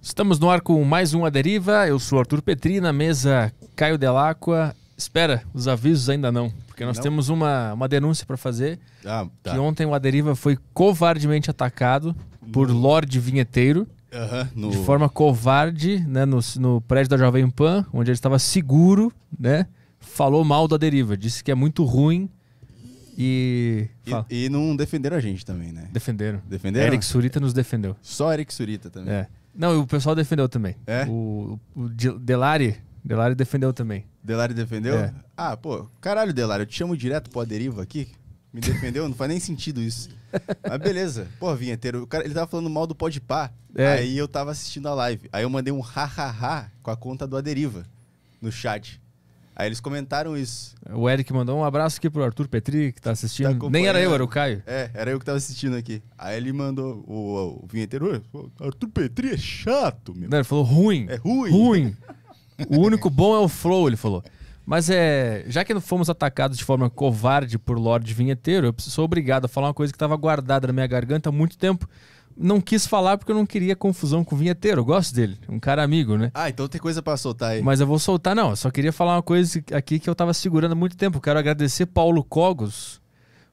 Estamos no ar com mais um A Deriva. Eu sou Arthur Petri, na mesa Caio Delacqua. Espera, os avisos ainda não, porque nós não. temos uma, uma denúncia para fazer. Ah, tá. Que ontem o A Deriva foi covardemente atacado por Lorde Vinheteiro. Uhum, no... De forma covarde, né, no, no prédio da Jovem Pan, onde ele estava seguro, né? Falou mal da deriva, disse que é muito ruim, e... e. E, não defenderam a gente também, né? Defenderam. Defenderam? Eric Surita nos defendeu. Só Eric Surita também. É. Não, e o pessoal defendeu também. É? O, o Delari, Delari defendeu também. Delari defendeu? É. Ah, pô, caralho, Delari, eu te chamo direto pro Aderiva aqui. Me defendeu? não faz nem sentido isso. Mas beleza. Pô, vinheteiro, o cara, ele tava falando mal do pode pá. É. Aí eu tava assistindo a live. Aí eu mandei um ha, ha, ha com a conta do Aderiva no chat. Aí eles comentaram isso. O Eric mandou um abraço aqui pro Arthur Petri, que tá, tá assistindo. Tá Nem era eu, né? era o Caio. É, era eu que tava assistindo aqui. Aí ele mandou o, o, o vinheteiro, Arthur Petri é chato, meu. Não, ele falou ruim. É ruim. Ruim. o único bom é o flow, ele falou. Mas é, já que fomos atacados de forma covarde por Lorde Vinheteiro, eu sou obrigado a falar uma coisa que tava guardada na minha garganta há muito tempo não quis falar porque eu não queria confusão com o vinheteiro. Eu gosto dele, um cara amigo, né? Ah, então tem coisa para soltar aí. Mas eu vou soltar, não. Eu só queria falar uma coisa aqui que eu tava segurando há muito tempo. quero agradecer Paulo Cogos,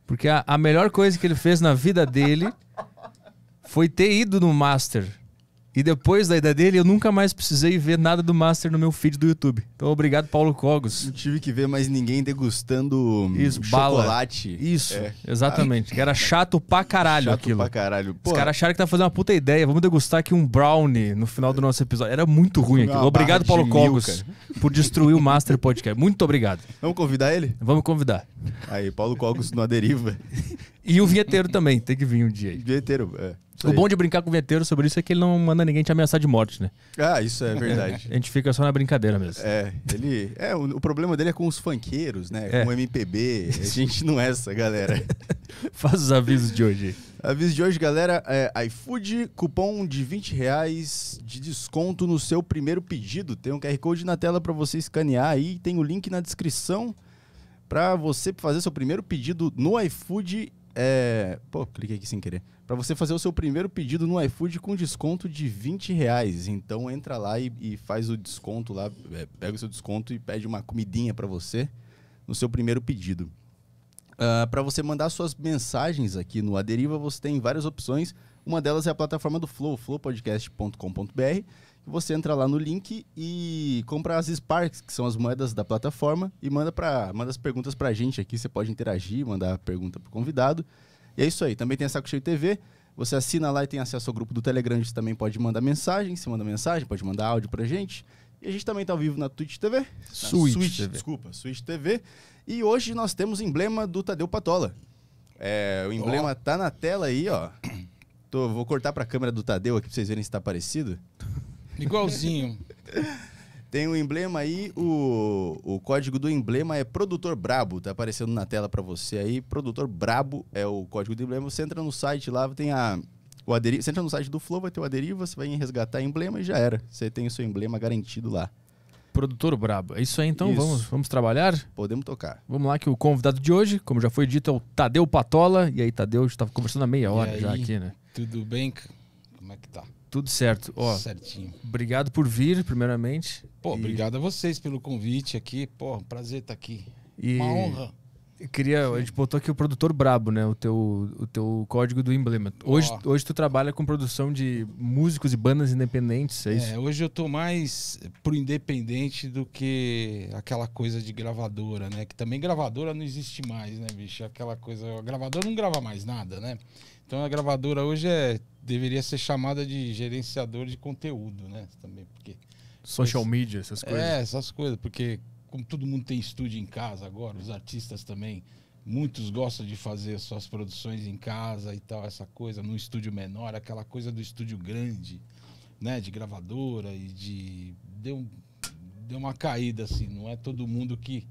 porque a, a melhor coisa que ele fez na vida dele foi ter ido no Master e depois da ideia dele, eu nunca mais precisei ver nada do Master no meu feed do YouTube. Então, obrigado, Paulo Cogos. Não tive que ver mais ninguém degustando hum, Isso, chocolate. Isso, é, exatamente. Cara. Era chato pra caralho chato aquilo. Chato pra caralho. Pô. Os caras acharam que tá fazendo uma puta ideia. Vamos degustar aqui um brownie no final do nosso episódio. Era muito ruim aquilo. obrigado, Paulo Cogos, por destruir o Master Podcast. Muito obrigado. Vamos convidar ele? Vamos convidar. Aí, Paulo Cogos numa deriva. e o vinheteiro também. Tem que vir um dia aí. Vinheteiro, é. Isso o aí. bom de brincar com o vinheteiro sobre isso é que ele não manda ninguém te ameaçar de morte, né? Ah, isso é verdade. a gente fica só na brincadeira mesmo. É, ele. É, o, o problema dele é com os funkeiros, né? É. Com o MPB. A gente não é essa, galera. Faz os avisos de hoje. Aviso de hoje, galera, é iFood, cupom de 20 reais de desconto no seu primeiro pedido. Tem um QR Code na tela para você escanear aí, tem o link na descrição para você fazer seu primeiro pedido no iFood é. Pô, cliquei aqui sem querer. Para você fazer o seu primeiro pedido no iFood com desconto de 20 reais. Então entra lá e, e faz o desconto lá, é, pega o seu desconto e pede uma comidinha para você no seu primeiro pedido. Uh, ah, para você mandar suas mensagens aqui no Aderiva, você tem várias opções. Uma delas é a plataforma do Flow, flowpodcast.com.br você entra lá no link e compra as Sparks, que são as moedas da plataforma, e manda, pra, manda as perguntas pra gente aqui. Você pode interagir, mandar pergunta pro convidado. E é isso aí. Também tem a Saco Cheio TV. Você assina lá e tem acesso ao grupo do Telegram. Você também pode mandar mensagem. Você manda mensagem, pode mandar áudio pra gente. E a gente também tá ao vivo na Twitch TV. Na Switch, Switch TV. Desculpa, Switch TV. E hoje nós temos o emblema do Tadeu Patola. É, o emblema oh. tá na tela aí, ó. Tô, vou cortar pra câmera do Tadeu aqui pra vocês verem se tá parecido. Igualzinho. Tem um emblema aí, o, o código do emblema é Produtor Brabo, tá aparecendo na tela para você aí. Produtor Brabo é o código do emblema. Você entra no site lá, tem a. O aderi... Você entra no site do Flow, vai ter o aderivo, você vai resgatar resgatar emblema e já era. Você tem o seu emblema garantido lá. Produtor Brabo. É isso aí então, isso. Vamos, vamos trabalhar? Podemos tocar. Vamos lá, que o convidado de hoje, como já foi dito, é o Tadeu Patola. E aí, Tadeu, a gente tava conversando há meia hora aí, já aqui, né? Tudo bem? Como é que tá? Tudo certo. Ó, Certinho. Obrigado por vir, primeiramente. Pô, e... obrigado a vocês pelo convite aqui. Pô, um prazer estar tá aqui. E... Uma honra. Eu queria, a gente botou aqui o produtor brabo, né? O teu, o teu código do emblema. Hoje, oh. hoje tu trabalha com produção de músicos e bandas independentes, é, é isso? hoje eu tô mais pro independente do que aquela coisa de gravadora, né? Que também gravadora não existe mais, né, bicho? Aquela coisa, a gravadora não grava mais nada, né? Então a gravadora hoje é deveria ser chamada de gerenciador de conteúdo, né? Também, porque. Social esse, media, essas é, coisas. É, essas coisas, porque como todo mundo tem estúdio em casa agora, os artistas também, muitos gostam de fazer suas produções em casa e tal, essa coisa, num estúdio menor, aquela coisa do estúdio grande, né? De gravadora e de. Deu, deu uma caída, assim, não é todo mundo que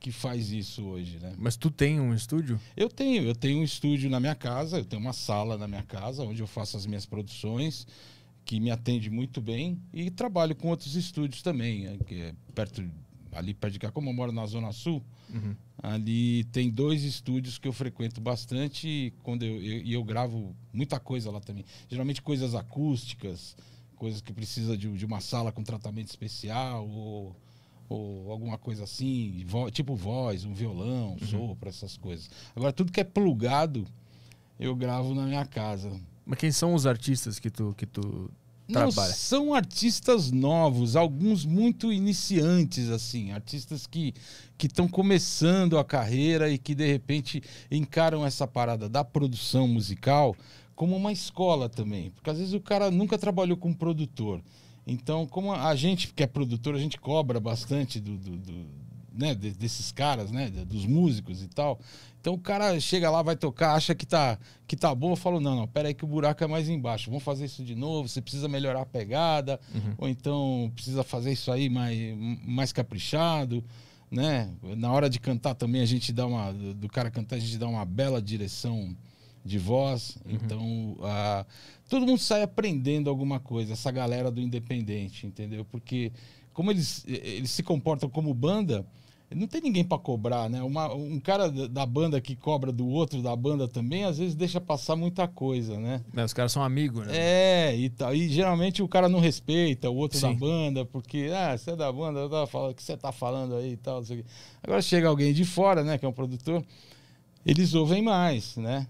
que faz isso hoje, né? Mas tu tem um estúdio? Eu tenho, eu tenho um estúdio na minha casa, eu tenho uma sala na minha casa onde eu faço as minhas produções, que me atende muito bem e trabalho com outros estúdios também, né, que é perto ali perto de cá, como eu moro na zona sul, uhum. ali tem dois estúdios que eu frequento bastante e quando eu, eu, eu gravo muita coisa lá também, geralmente coisas acústicas, coisas que precisa de, de uma sala com tratamento especial ou ou alguma coisa assim, vo tipo voz, um violão, uhum. sopro, essas coisas. Agora, tudo que é plugado, eu gravo na minha casa. Mas quem são os artistas que tu, que tu não, trabalha? são artistas novos, alguns muito iniciantes, assim, artistas que estão começando a carreira e que de repente encaram essa parada da produção musical como uma escola também. Porque às vezes o cara nunca trabalhou com produtor. Então, como a gente que é produtor, a gente cobra bastante do, do, do né, desses caras, né, dos músicos e tal. Então o cara chega lá, vai tocar, acha que tá, que tá bom, eu falo, não, não, pera aí que o buraco é mais embaixo, vamos fazer isso de novo, você precisa melhorar a pegada, uhum. ou então precisa fazer isso aí mais, mais caprichado, né? Na hora de cantar também, a gente dá uma, do cara cantar, a gente dá uma bela direção de voz. Uhum. Então, a, todo mundo sai aprendendo alguma coisa, essa galera do independente, entendeu? Porque como eles, eles se comportam como banda, não tem ninguém para cobrar, né? Uma, um cara da banda que cobra do outro da banda também, às vezes deixa passar muita coisa, né? É, os caras são amigos, né? É, e tal. E geralmente o cara não respeita o outro Sim. da banda, porque, ah, você é da banda, tava falando, o que você tá falando aí e tal, Agora chega alguém de fora, né, que é um produtor, eles ouvem mais, né?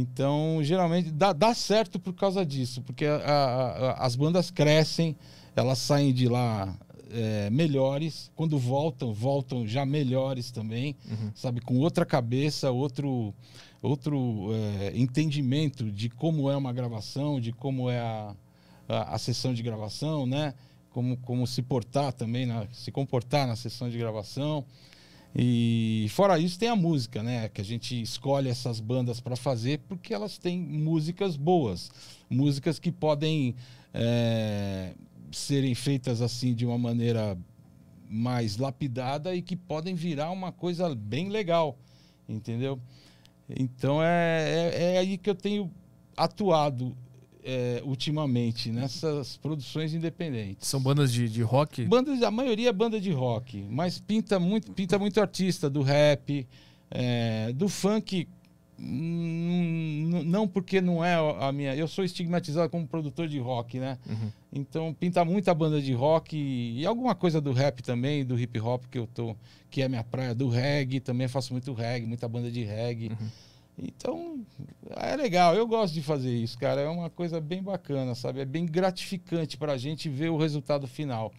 Então, geralmente dá, dá certo por causa disso, porque a, a, a, as bandas crescem, elas saem de lá é, melhores, quando voltam, voltam já melhores também, uhum. sabe? Com outra cabeça, outro, outro é, entendimento de como é uma gravação, de como é a, a, sessão de gravação, né? Como, como se portar também, na, se comportar na sessão de gravação. E fora isso tem a música, né? Que a gente escolhe essas bandas para fazer porque elas têm músicas boas, músicas que podem é, serem feitas assim de uma maneira mais lapidada e que podem virar uma coisa bem legal, entendeu? Então é, é, é aí que eu tenho atuado é, ultimamente nessas produções independentes. São bandas de, de rock? Bandas, a maioria é banda de rock, mas pinta muito, pinta muito artista do rap, é, do funk. Hum, não porque não é a minha. Eu sou estigmatizado como produtor de rock, né? Uhum. Então pinta muita banda de rock e alguma coisa do rap também, do hip hop que eu tô, que é minha praia, do reggae também faço muito reggae, muita banda de reggae. Uhum então, é legal, eu gosto de fazer isso, cara. É uma coisa bem bacana, sabe? É bem gratificante para a gente ver o resultado final,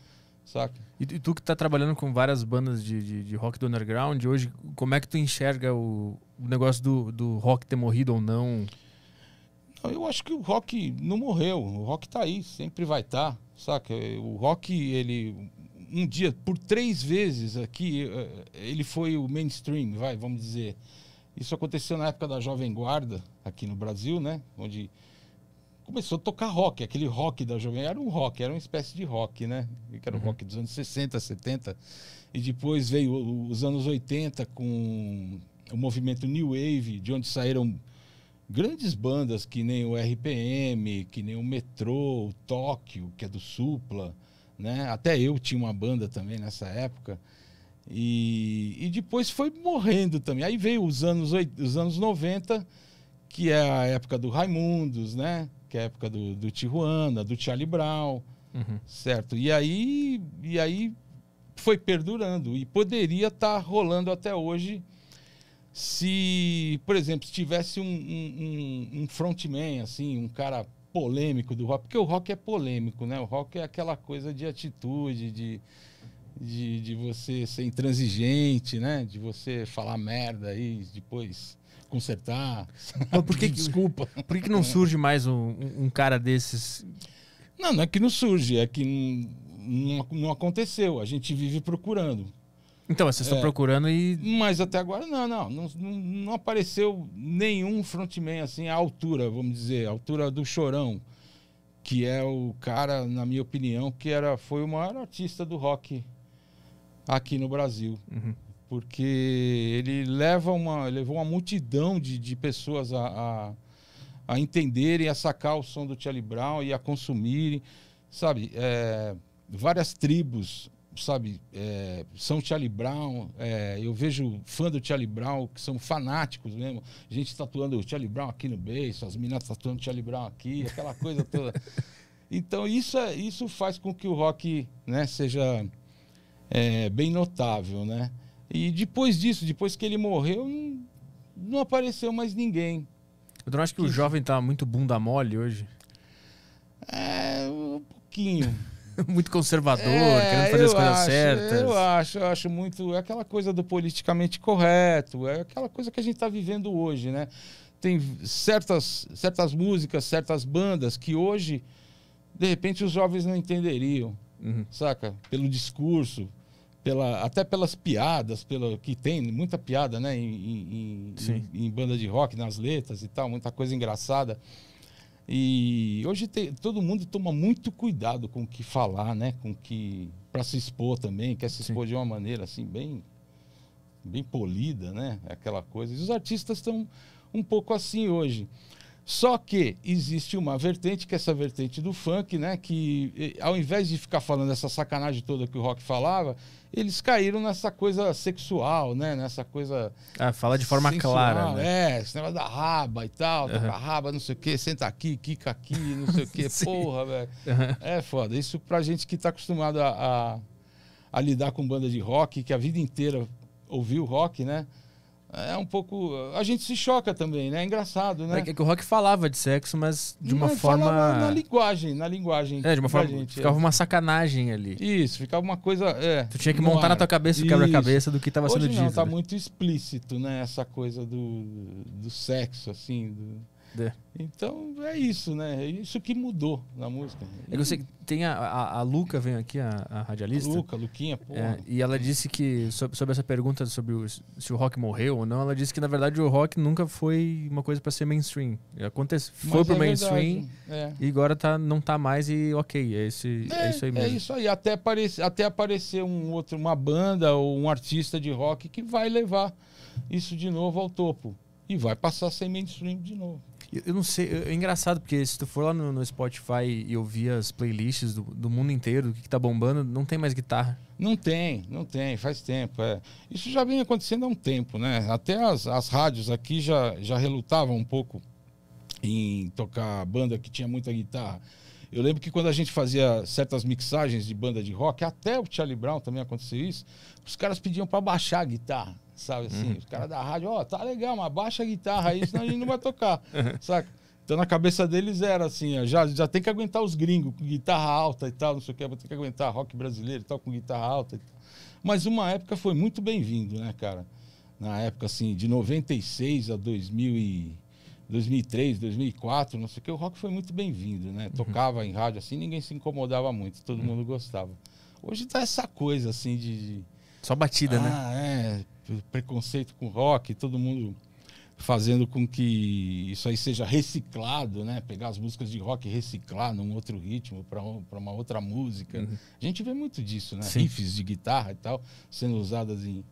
saca? E, e tu que está trabalhando com várias bandas de, de, de, rock do underground, hoje, como é que tu enxerga o, o negócio do, do rock ter morrido ou não? não? Eu acho que o rock não morreu, o rock está aí, sempre vai estar, tá, saca? O rock, ele. Um dia, por três vezes aqui, eh, ele foi o mainstream, vai, vamos dizer. Isso aconteceu na época da Jovem Guarda, aqui no Brasil, né? Onde começou a tocar rock, aquele rock da Jovem Era um rock, era uma espécie de rock, né? Que era o uhum. rock dos anos 60, 70. E depois veio os anos 80 com o movimento New Wave, de onde saíram grandes bandas que nem o RPM, que nem o Metrô, o Tóquio, que é do Supla, né? Até eu tinha uma banda também nessa época. E, e depois foi morrendo também. Aí veio os anos, os anos 90, que é a época do Raimundos, né? Que é a época do, do Tijuana, do Charlie Brown, uhum. certo? E aí, e aí foi perdurando e poderia estar tá rolando até hoje se, por exemplo, se tivesse um, um, um, frontman, assim, um cara polêmico do rock, porque o rock é polêmico, né? O rock é aquela coisa de atitude, de de, de você ser intransigente, né? De você falar merda e depois consertar. Mas por que, Desculpa. Por que, não surge mais um, um, cara desses? Não, não é que não surge, é que não, não aconteceu. A gente vive procurando. Então, vocês estão é, procurando e. Mas até agora não, não, não. Não apareceu nenhum frontman assim à altura, vamos dizer, à altura do chorão. Que é o cara, na minha opinião, que era, foi o maior artista do rock aqui no Brasil. Uhum. Porque ele leva uma, levou uma multidão de, de pessoas a, a, a entenderem, a sacar o som do Charlie Brown e a consumirem. Sabe, é, várias tribos, sabe, é, são Charlie Brown. É, eu vejo fã do Charlie Brown que são fanáticos mesmo. Gente tatuando o Charlie Brown aqui no beijo, as meninas tatuando o Charlie Brown aqui, aquela coisa toda. Então isso, é, isso faz com que o rock né, seja é, bem notável, né? E depois disso, depois que ele morreu, não apareceu mais ninguém. Eu não acho que, que o jovem tá muito bunda mole hoje. É, um pouquinho. muito conservador, é, querendo fazer as coisas acho, certas. Eu acho, eu acho muito. É aquela coisa do politicamente correto, é aquela coisa que a gente tá vivendo hoje, né? Tem certas, certas músicas, certas bandas que hoje, de repente, os jovens não entenderiam, uhum. saca? Pelo discurso, pela, até pelas piadas, pelo que tem muita piada, né, em, em, em, em, banda de rock, nas letras e tal, muita coisa engraçada. E hoje tem todo mundo toma muito cuidado com o que falar, né, com que para se expor também, quer se expor Sim. de uma maneira assim bem bem polida, né, aquela coisa. E os artistas estão um pouco assim hoje. Só que existe uma vertente, que é essa vertente do funk, né? Que ao invés de ficar falando essa sacanagem toda que o rock falava, eles caíram nessa coisa sexual, né? Nessa coisa. Ah, fala de forma sensual, clara. Né? É, esse negócio da raba e tal, uhum. raba, não sei o quê, senta aqui, quica aqui, não sei o quê. Porra, velho. Uhum. É foda. Isso pra gente que tá acostumado a, a, a lidar com banda de rock, que a vida inteira ouviu rock, né? É um pouco. A gente se choca também, né? É engraçado, né? É que é o Rock falava de sexo, mas de uma mas forma. Na linguagem, na linguagem. É, de uma forma. Gente, é. ficava é. uma sacanagem ali. Isso, ficava uma coisa. É, tu tinha que montar ar. na tua cabeça o quebra-cabeça do que estava sendo não, dito. Não, tá né? muito explícito, né? Essa coisa do, do sexo, assim. Do... É. Então é isso, né? É isso que mudou na música. É tem a, a, a Luca, vem aqui, a, a radialista. Luca, Luquinha, é, porra. É, e ela disse que, sobre, sobre essa pergunta sobre o, se o rock morreu ou não, ela disse que na verdade o rock nunca foi uma coisa para ser mainstream. Acontece, foi Mas pro é mainstream é. e agora tá, não tá mais e ok, é, esse, é, isso aí mesmo. É isso aí, até, até aparecer um outro, uma banda ou um artista de rock que vai levar isso de novo ao topo. E vai passar a ser mainstream de novo. Eu não sei, é engraçado, porque se tu for lá no, no Spotify e ouvir as playlists do, do mundo inteiro, o que, que tá bombando, não tem mais guitarra. Não tem, não tem, faz tempo. É. Isso já vem acontecendo há um tempo, né? Até as, as rádios aqui já, já relutavam um pouco em tocar banda que tinha muita guitarra. Eu lembro que quando a gente fazia certas mixagens de banda de rock, até o Charlie Brown também aconteceu isso, os caras pediam para baixar a guitarra. Sabe assim? Uhum. Os caras da rádio, ó, oh, tá legal, mas baixa a guitarra aí, senão a gente não vai tocar. Uhum. Saca? Então na cabeça deles era assim, ó, já, já tem que aguentar os gringos com guitarra alta e tal, não sei o que, vou ter que aguentar rock brasileiro e tal, com guitarra alta e tal. Mas uma época foi muito bem-vindo, né, cara? Na época, assim, de 96 a 2000 e 2003, 2004, não sei o que, o rock foi muito bem-vindo, né? Uhum. Tocava em rádio assim, ninguém se incomodava muito, todo uhum. mundo gostava. Hoje tá essa coisa, assim, de... de... Só batida, ah, né? Ah, é preconceito com rock, todo mundo fazendo com que isso aí seja reciclado, né? Pegar as músicas de rock e reciclar num outro ritmo para uma outra música. Uhum. A gente vê muito disso, né? Sim. Riffs de guitarra e tal sendo usadas em,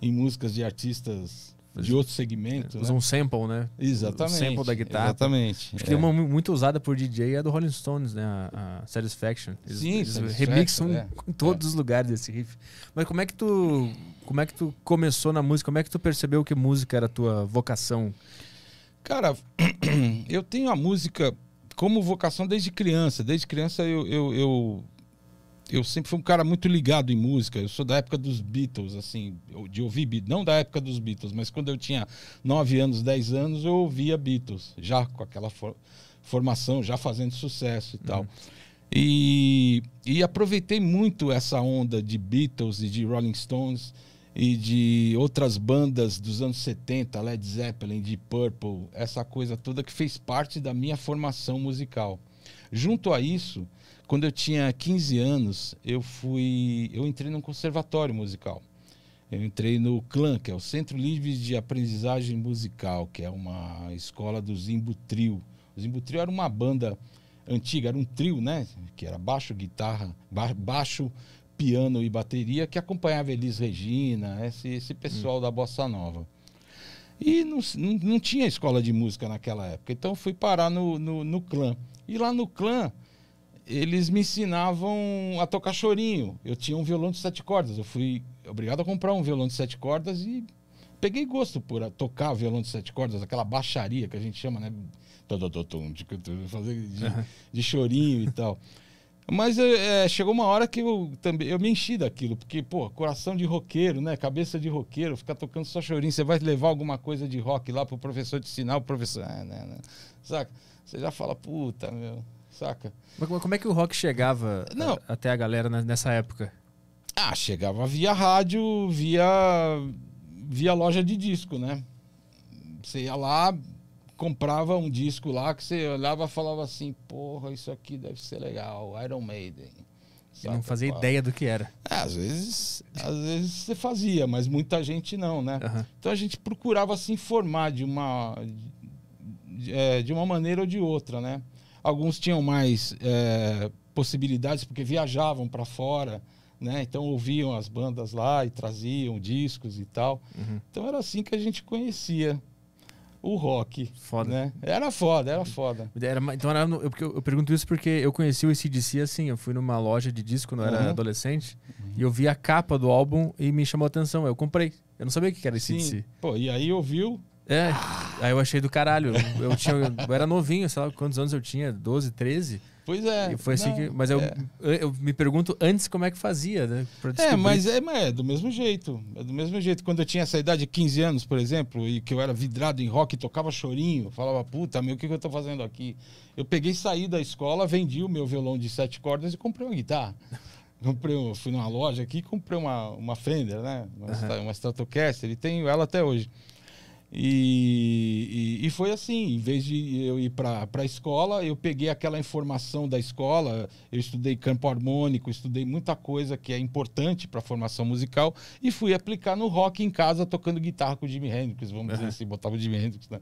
em músicas de artistas de outro segmento. Usa né? um sample, né? Exatamente. O sample da guitarra. Exatamente. Acho que é. uma muito usada por DJ é do Rolling Stones, né? A, a Satisfaction. Eles, Sim, eles Satisfaction, remixam é. em todos é. os lugares esse riff. Mas como é que tu como é que tu começou na música? Como é que tu percebeu que música era a tua vocação? Cara, eu tenho a música como vocação desde criança. Desde criança eu, eu, eu, eu, sempre fui um cara muito ligado em música. Eu sou da época dos Beatles, assim, de ouvir Beatles. Não da época dos Beatles, mas quando eu tinha 9 anos, 10 anos, eu ouvia Beatles, já com aquela for formação, já fazendo sucesso e uhum. tal. E, e aproveitei muito essa onda de Beatles e de Rolling Stones e de outras bandas dos anos 70, Led Zeppelin, Deep Purple, essa coisa toda que fez parte da minha formação musical. Junto a isso, quando eu tinha 15 anos, eu fui, eu entrei num conservatório musical. Eu entrei no CLAN, que é o Centro Livre de Aprendizagem Musical, que é uma escola do Zimbo Trio. O Zimbo Trio era uma banda antiga, era um trio, né? Que era baixo, guitarra, baixo, piano e bateria que acompanhava Elis Regina, esse, esse pessoal hum. da Bossa Nova. E não, não, não, tinha escola de música naquela época, então fui parar no, no, no clã. E lá no clã, eles me ensinavam a tocar chorinho. Eu tinha um violão de sete cordas, eu fui obrigado a comprar um violão de sete cordas e peguei gosto por tocar violão de sete cordas, aquela baixaria que a gente chama, né? De, de, de chorinho e tal. Mas é, é, chegou uma hora que eu também eu me enchi daquilo, porque, pô, coração de roqueiro, né? Cabeça de roqueiro, ficar tocando só chorinho, você vai levar alguma coisa de rock lá pro professor te ensinar, o professor. Ah, Saca? Você já fala, puta, meu, saca? Mas como é que o rock chegava não. A, até a galera nessa época? Ah, chegava via rádio, via, via loja de disco, né? Você ia lá, comprava um disco lá que você olhava e falava assim, porra, isso aqui deve ser legal, Iron Maiden. Você não fazia qual. ideia do que era. É, às vezes, às vezes você fazia, mas muita gente não, né? Uhum. Então a gente procurava se informar de uma, de, é, de, uma maneira ou de outra, né? Alguns tinham mais é, possibilidades porque viajavam para fora, né? Então ouviam as bandas lá e traziam discos e tal. Uhum. Então era assim que a gente conhecia o rock. Foda. Né? Era foda, era foda. Era, então era no, eu, eu, pergunto isso porque eu conheci o ACDC assim, eu fui numa loja de disco quando eu era uhum. adolescente uhum. e eu vi a capa do álbum e me chamou a atenção. Eu comprei. Eu não sabia o que era ACDC. Sim. Pô, e aí ouviu. É, aí eu achei do caralho. Eu, tinha, eu era novinho, sei lá quantos anos eu tinha, 12, 13. Pois é. E foi assim não, que, mas eu, é. eu, me pergunto antes como é que fazia, né? É, mas é, mas é do mesmo jeito. É do mesmo jeito. Quando eu tinha essa idade de 15 anos, por exemplo, e que eu era vidrado em rock, tocava chorinho, falava, puta, meu, o que, que eu tô fazendo aqui? Eu peguei, saí da escola, vendi o meu violão de sete cordas e comprei uma guitarra. comprei fui numa loja aqui e comprei uma, uma Fender, né? Uma, uhum. uma Stratocaster, e tenho ela até hoje. E, e, e, foi assim, em vez de eu ir para a escola, eu peguei aquela informação da escola, eu estudei campo harmônico, estudei muita coisa que é importante para a formação musical e fui aplicar no rock em casa tocando guitarra com o Jimi Hendrix, vamos dizer assim, botava o Jimi Hendrix na,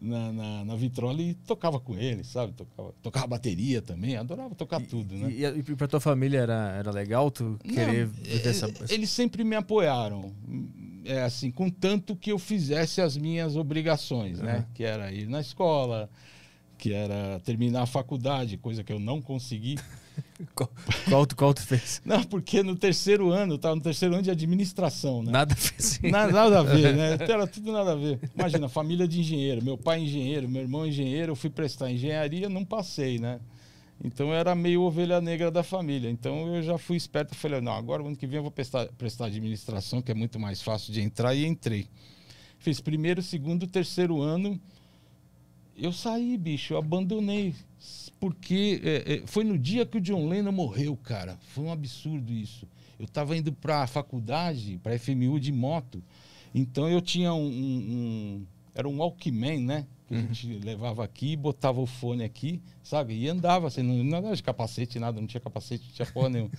na, na, na vitrola e tocava com ele, sabe? Tocava, tocava bateria também, adorava tocar e, tudo, né? E, e para tua família era, era legal tu querer Não, viver essa... Eles sempre me apoiaram, é, assim, contanto que eu fizesse as minhas obrigações, uhum. né? Que era ir na escola, que era terminar a faculdade, coisa que eu não consegui. qual, qual, qual tu fez? Não, porque no terceiro ano, estava no terceiro ano de administração, né? Nada a ver, sim. nada a ver, né? Era tudo nada a ver. Imagina, família de engenheiro, meu pai engenheiro, meu irmão engenheiro, eu fui prestar engenharia, não passei, né? Então eu era meio ovelha negra da família. Então eu já fui esperto, falei, não, agora ano que vem eu vou prestar, prestar administração, que é muito mais fácil de entrar, e entrei. Fiz primeiro, segundo, terceiro ano. Eu saí, bicho, eu abandonei. Porque é, é foi no dia que o John Lennon morreu, cara. Foi um absurdo isso. Eu estava indo para a faculdade, para FMU de moto. Então eu tinha um, um, um. Era um Walkman, né? que uhum. a gente levava aqui, botava o fone aqui, sabe? E andava, assim, não, não era de capacete, nada, não tinha capacete, não tinha porra nenhuma.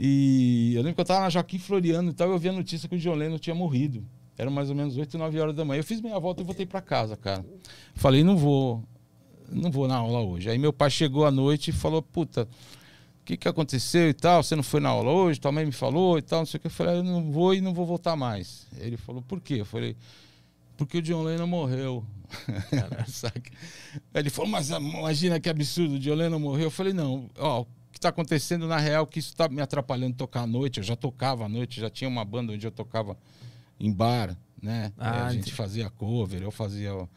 E eu lembro que eu estava na Joaquim Floriano e tal, eu vi a notícia que o John Lennon tinha morrido. Era mais ou menos 8, 9 horas da manhã. Eu fiz meia volta e voltei para casa, cara. Falei, não vou, não vou na aula hoje. Aí meu pai chegou à noite e falou, puta, o que, que aconteceu e tal? Você não foi na aula hoje? Tua mãe me falou e tal, não sei o que. Eu falei, ah, eu não vou e não vou voltar mais. Ele falou, por quê? Eu falei, porque o John Lennon morreu. Ele falou, mas ah, imagina que absurdo, o John Lennon morreu. Eu falei, não, ó, o que está acontecendo na real que isso está me atrapalhando tocar à noite. Eu já tocava à noite, já tinha uma banda onde eu tocava em bar, né? Ah, é, a gente entendi. fazia cover, eu fazia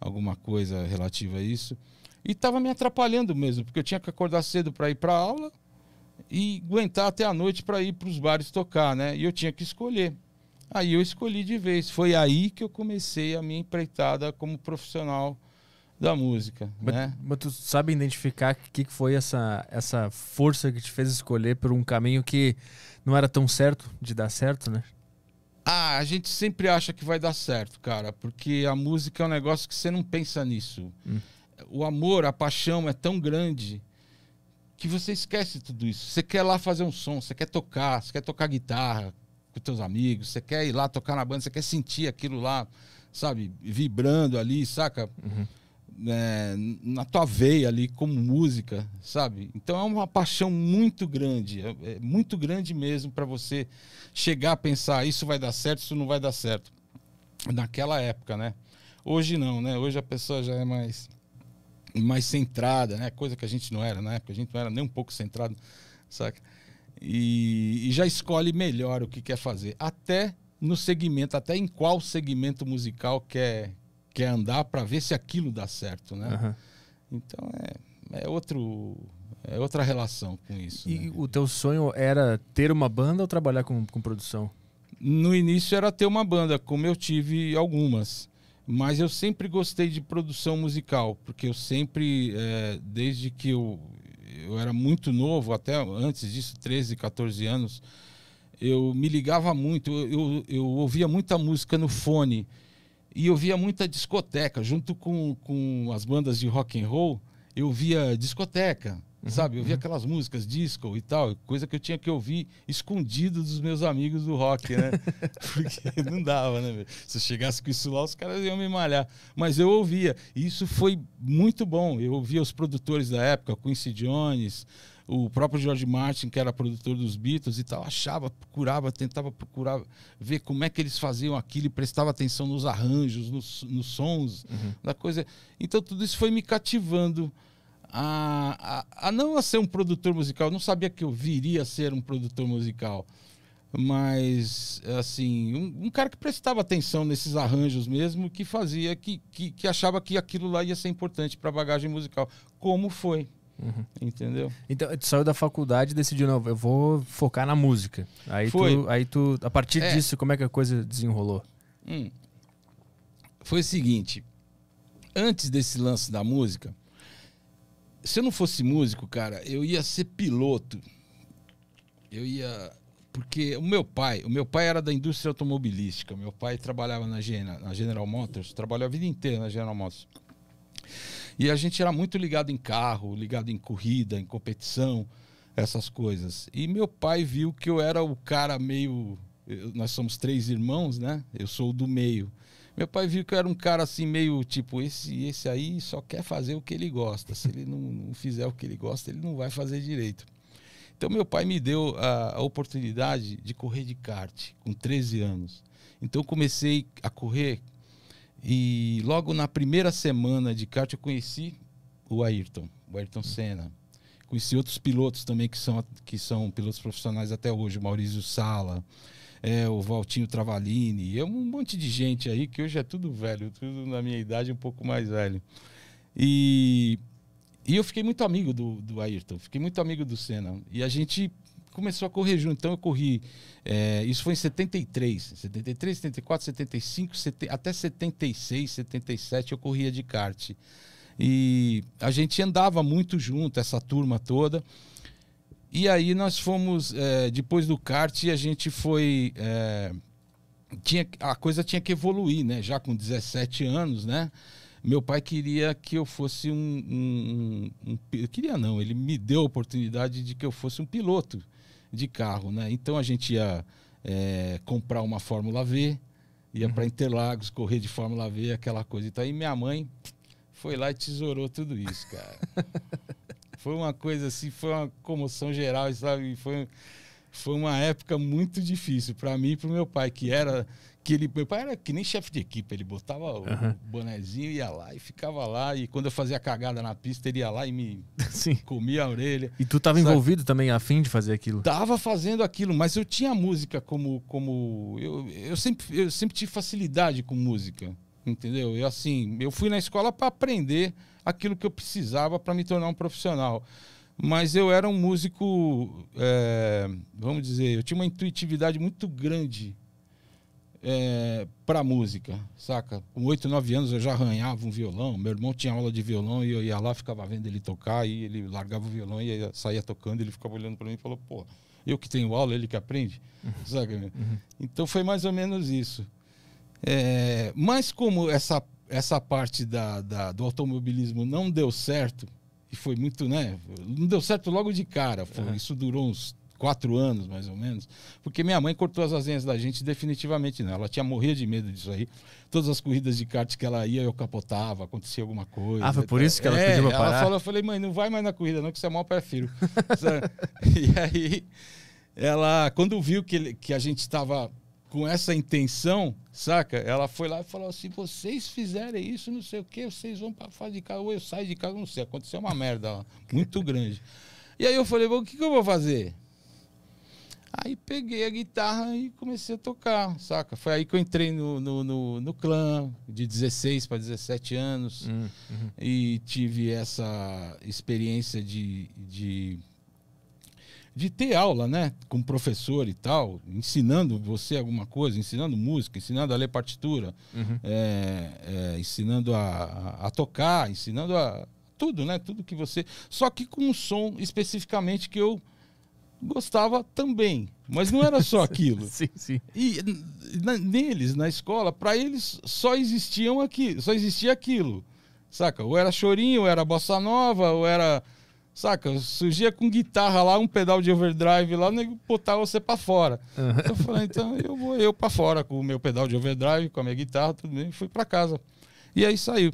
alguma coisa relativa a isso. E estava me atrapalhando mesmo, porque eu tinha que acordar cedo para ir para aula e aguentar até a noite para ir para os bares tocar, né? E eu tinha que escolher. Aí eu escolhi de vez. Foi aí que eu comecei a minha empreitada como profissional da música. Mas, né? mas tu sabe identificar o que, que foi essa, essa força que te fez escolher por um caminho que não era tão certo de dar certo, né? Ah, a gente sempre acha que vai dar certo, cara, porque a música é um negócio que você não pensa nisso. Hum. O amor, a paixão é tão grande que você esquece tudo isso. Você quer lá fazer um som, você quer tocar, você quer tocar guitarra, com teus amigos, você quer ir lá tocar na banda, você quer sentir aquilo lá, sabe, vibrando ali, saca? Uhum. É, na tua veia ali como música, sabe? Então é uma paixão muito grande, é, é muito grande mesmo para você chegar a pensar isso vai dar certo, isso não vai dar certo. Naquela época, né? Hoje não, né? Hoje a pessoa já é mais mais centrada, né? Coisa que a gente não era na época, a gente não era nem um pouco centrado, saca? e, e já escolhe melhor o que quer fazer, até no segmento, até em qual segmento musical quer, quer andar para ver se aquilo dá certo, né? Uhum. Então é, é outro é outra relação com isso. E né? o teu sonho era ter uma banda ou trabalhar com, com produção? No início era ter uma banda, como eu tive algumas. Mas eu sempre gostei de produção musical, porque eu sempre, é, desde que eu, eu era muito novo, até antes disso, 13, 14 anos, eu me ligava muito, eu, eu ouvia muita música no fone e eu via muita discoteca, junto com, com as bandas de rock and roll, eu via discoteca. Uhum. Sabe, eu via aquelas músicas disco e tal, coisa que eu tinha que ouvir escondido dos meus amigos do rock, né? Porque não dava, né? Meu? Se eu chegasse com isso lá, os caras iam me malhar. Mas eu ouvia, e isso foi muito bom. Eu ouvia os produtores da época, Quincy Jones, o próprio George Martin, que era produtor dos Beatles e tal, achava, procurava, tentava procurar ver como é que eles faziam aquilo e prestava atenção nos arranjos, nos, nos sons, uhum. da coisa. Então tudo isso foi me cativando a, a, não a ser um produtor musical. Eu não sabia que eu viria a ser um produtor musical. Mas, assim, um, um cara que prestava atenção nesses arranjos mesmo, que fazia, que, que, que achava que aquilo lá ia ser importante para a bagagem musical. Como foi? Uhum. Entendeu? Então, tu saiu da faculdade e decidiu, não, eu vou focar na música. Aí, Foi. Tu, aí tu, a partir é. disso, como é que a coisa desenrolou? Hum. Foi o seguinte: antes desse lance da música, se eu não fosse músico, cara, eu ia ser piloto. Eu ia. Porque o meu pai, o meu pai era da indústria automobilística. Meu pai trabalhava na, na General Motors, trabalhou a vida inteira na General Motors. E a gente era muito ligado em carro, ligado em corrida, em competição, essas coisas. E meu pai viu que eu era o cara meio. nós somos três irmãos, né? Eu sou o do meio. Meu pai viu que eu era um cara assim, meio tipo, esse, esse aí só quer fazer o que ele gosta. Se ele não, não fizer o que ele gosta, ele não vai fazer direito. Então, meu pai me deu a, a oportunidade de correr de kart com 13 anos. Então, comecei a correr e logo na primeira semana de kart eu conheci o Ayrton, o Ayrton Senna. Conheci outros pilotos também que são, que são pilotos profissionais até hoje, Maurício Sala, é, o Valtinho Travalini, é um monte de gente aí que hoje é tudo velho, tudo na minha idade um pouco mais velho. E, e eu fiquei muito amigo do, do Ayrton, fiquei muito amigo do Senna. E a gente começou a correr junto. Então eu corri, é, isso foi em 73, 73, 74, 75, 70, até 76, 77 eu corria de kart. E a gente andava muito junto, essa turma toda. E aí nós fomos, é, depois do kart, a gente foi. É, tinha, a coisa tinha que evoluir, né? Já com 17 anos, né? Meu pai queria que eu fosse um, um, um, um Queria não, ele me deu a oportunidade de que eu fosse um piloto de carro, né? Então a gente ia é, comprar uma Fórmula V, ia uhum. para Interlagos correr de Fórmula V, aquela coisa então aí E minha mãe foi lá e tesourou tudo isso, cara. Foi uma coisa assim, foi uma comoção geral, sabe? Foi, foi uma época muito difícil para mim e para o meu pai, que era que ele, meu pai era que nem chefe de equipe, ele botava o uhum. bonezinho, ia lá e ficava lá. E quando eu fazia cagada na pista, ele ia lá e me Sim. comia a orelha. E tu estava envolvido também, a fim de fazer aquilo? Tava fazendo aquilo, mas eu tinha música como. como eu, eu, sempre, eu sempre tive facilidade com música, entendeu? Eu, assim, eu fui na escola para aprender aquilo que eu precisava para me tornar um profissional. Mas eu era um músico, é, vamos dizer, eu tinha uma intuitividade muito grande é, para música, saca? Com oito, nove anos eu já arranhava um violão, meu irmão tinha aula de violão e eu ia lá, ficava vendo ele tocar, e ele largava o violão e ia, saía tocando, ele ficava olhando para mim e falou, pô, eu que tenho aula, ele que aprende, saca? Uhum. Então foi mais ou menos isso. É, mas como essa essa parte da, da, do automobilismo não deu certo, e foi muito, né? Não deu certo logo de cara. Foi, uhum. Isso durou uns quatro anos, mais ou menos, porque minha mãe cortou as asinhas da gente definitivamente, né? Ela tinha morrido de medo disso aí. Todas as corridas de kart que ela ia, eu capotava, acontecia alguma coisa. Ah, foi por é, isso que ela é, pediu pra parar? Ela falou, eu falei, mãe, não vai mais na corrida não, que você é mal perfil. e aí, ela, quando viu que, que a gente estava com essa intenção, saca? Ela foi lá e falou: se assim, vocês fizerem isso, não sei o que, vocês vão para fora de casa, ou eu saio de casa, não sei. Aconteceu uma merda lá, muito grande. E aí eu falei: bom, o que, que eu vou fazer? Aí peguei a guitarra e comecei a tocar, saca? Foi aí que eu entrei no, no, no, no clã, de 16 para 17 anos, hum, uhum. e tive essa experiência de, de de ter aula, né, com professor e tal, ensinando você alguma coisa, ensinando música, ensinando a ler partitura, uhum. é, é, ensinando a, a tocar, ensinando a tudo, né, tudo que você, só que com um som especificamente que eu gostava também, mas não era só aquilo. sim, sim. E na, neles, na escola, para eles só existiam aqui, só existia aquilo, saca? Ou era chorinho, ou era bossa nova, ou era Saca? Surgia com guitarra lá, um pedal de overdrive lá, o nego botava você pra fora. Uhum. Eu falei, então eu vou eu pra fora com o meu pedal de overdrive, com a minha guitarra, tudo bem, fui pra casa. E aí saiu.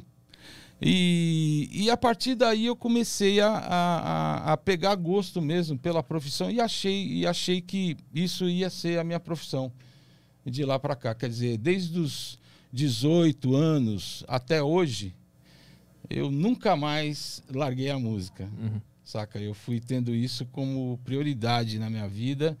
E, e a partir daí eu comecei a, a, a pegar gosto mesmo pela profissão e achei, e achei que isso ia ser a minha profissão de lá para cá. Quer dizer, desde os 18 anos até hoje, eu nunca mais larguei a música. Uhum saca? Eu fui tendo isso como prioridade na minha vida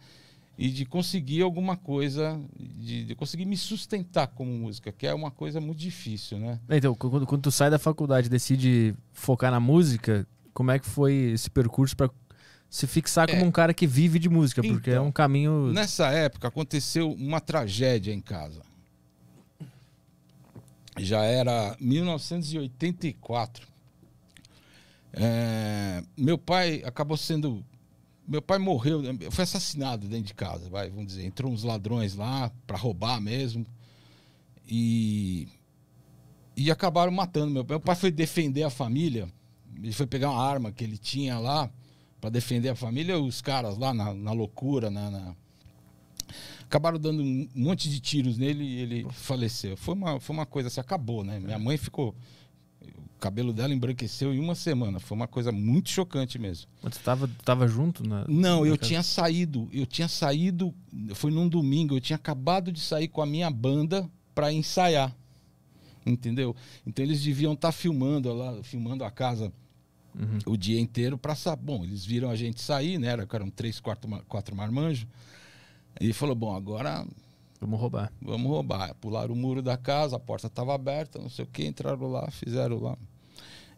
e de conseguir alguma coisa, de, de conseguir me sustentar como música, que é uma coisa muito difícil, né? É, então, quando, quando tu sai da faculdade e decide focar na música, como é que foi esse percurso para se fixar como é. um cara que vive de música, porque é então, um caminho. Nessa época aconteceu uma tragédia em casa. Já era 1984. É, meu pai acabou sendo. Meu pai morreu, foi assassinado dentro de casa, vai, vamos dizer. Entrou uns ladrões lá para roubar mesmo. E. E acabaram matando meu pai. Meu pai foi defender a família. Ele foi pegar uma arma que ele tinha lá para defender a família. Os caras lá na, na loucura, na, na, acabaram dando um monte de tiros nele e ele faleceu. Foi uma, foi uma coisa, se assim, acabou, né? Minha mãe ficou o cabelo dela embranqueceu em uma semana. Foi uma coisa muito chocante mesmo. Mas você tava, tava junto? Na, Não, na eu casa? tinha saído. Eu tinha saído. Foi num domingo. Eu tinha acabado de sair com a minha banda para ensaiar. Entendeu? Então eles deviam estar tá filmando lá, filmando a casa uhum. o dia inteiro para saber. Bom, eles viram a gente sair, né? Era, eram três, quatro, quatro marmanjos. E falou: bom, agora Vamos roubar. Vamos roubar. Pularam o muro da casa, a porta estava aberta, não sei o que, entraram lá, fizeram lá.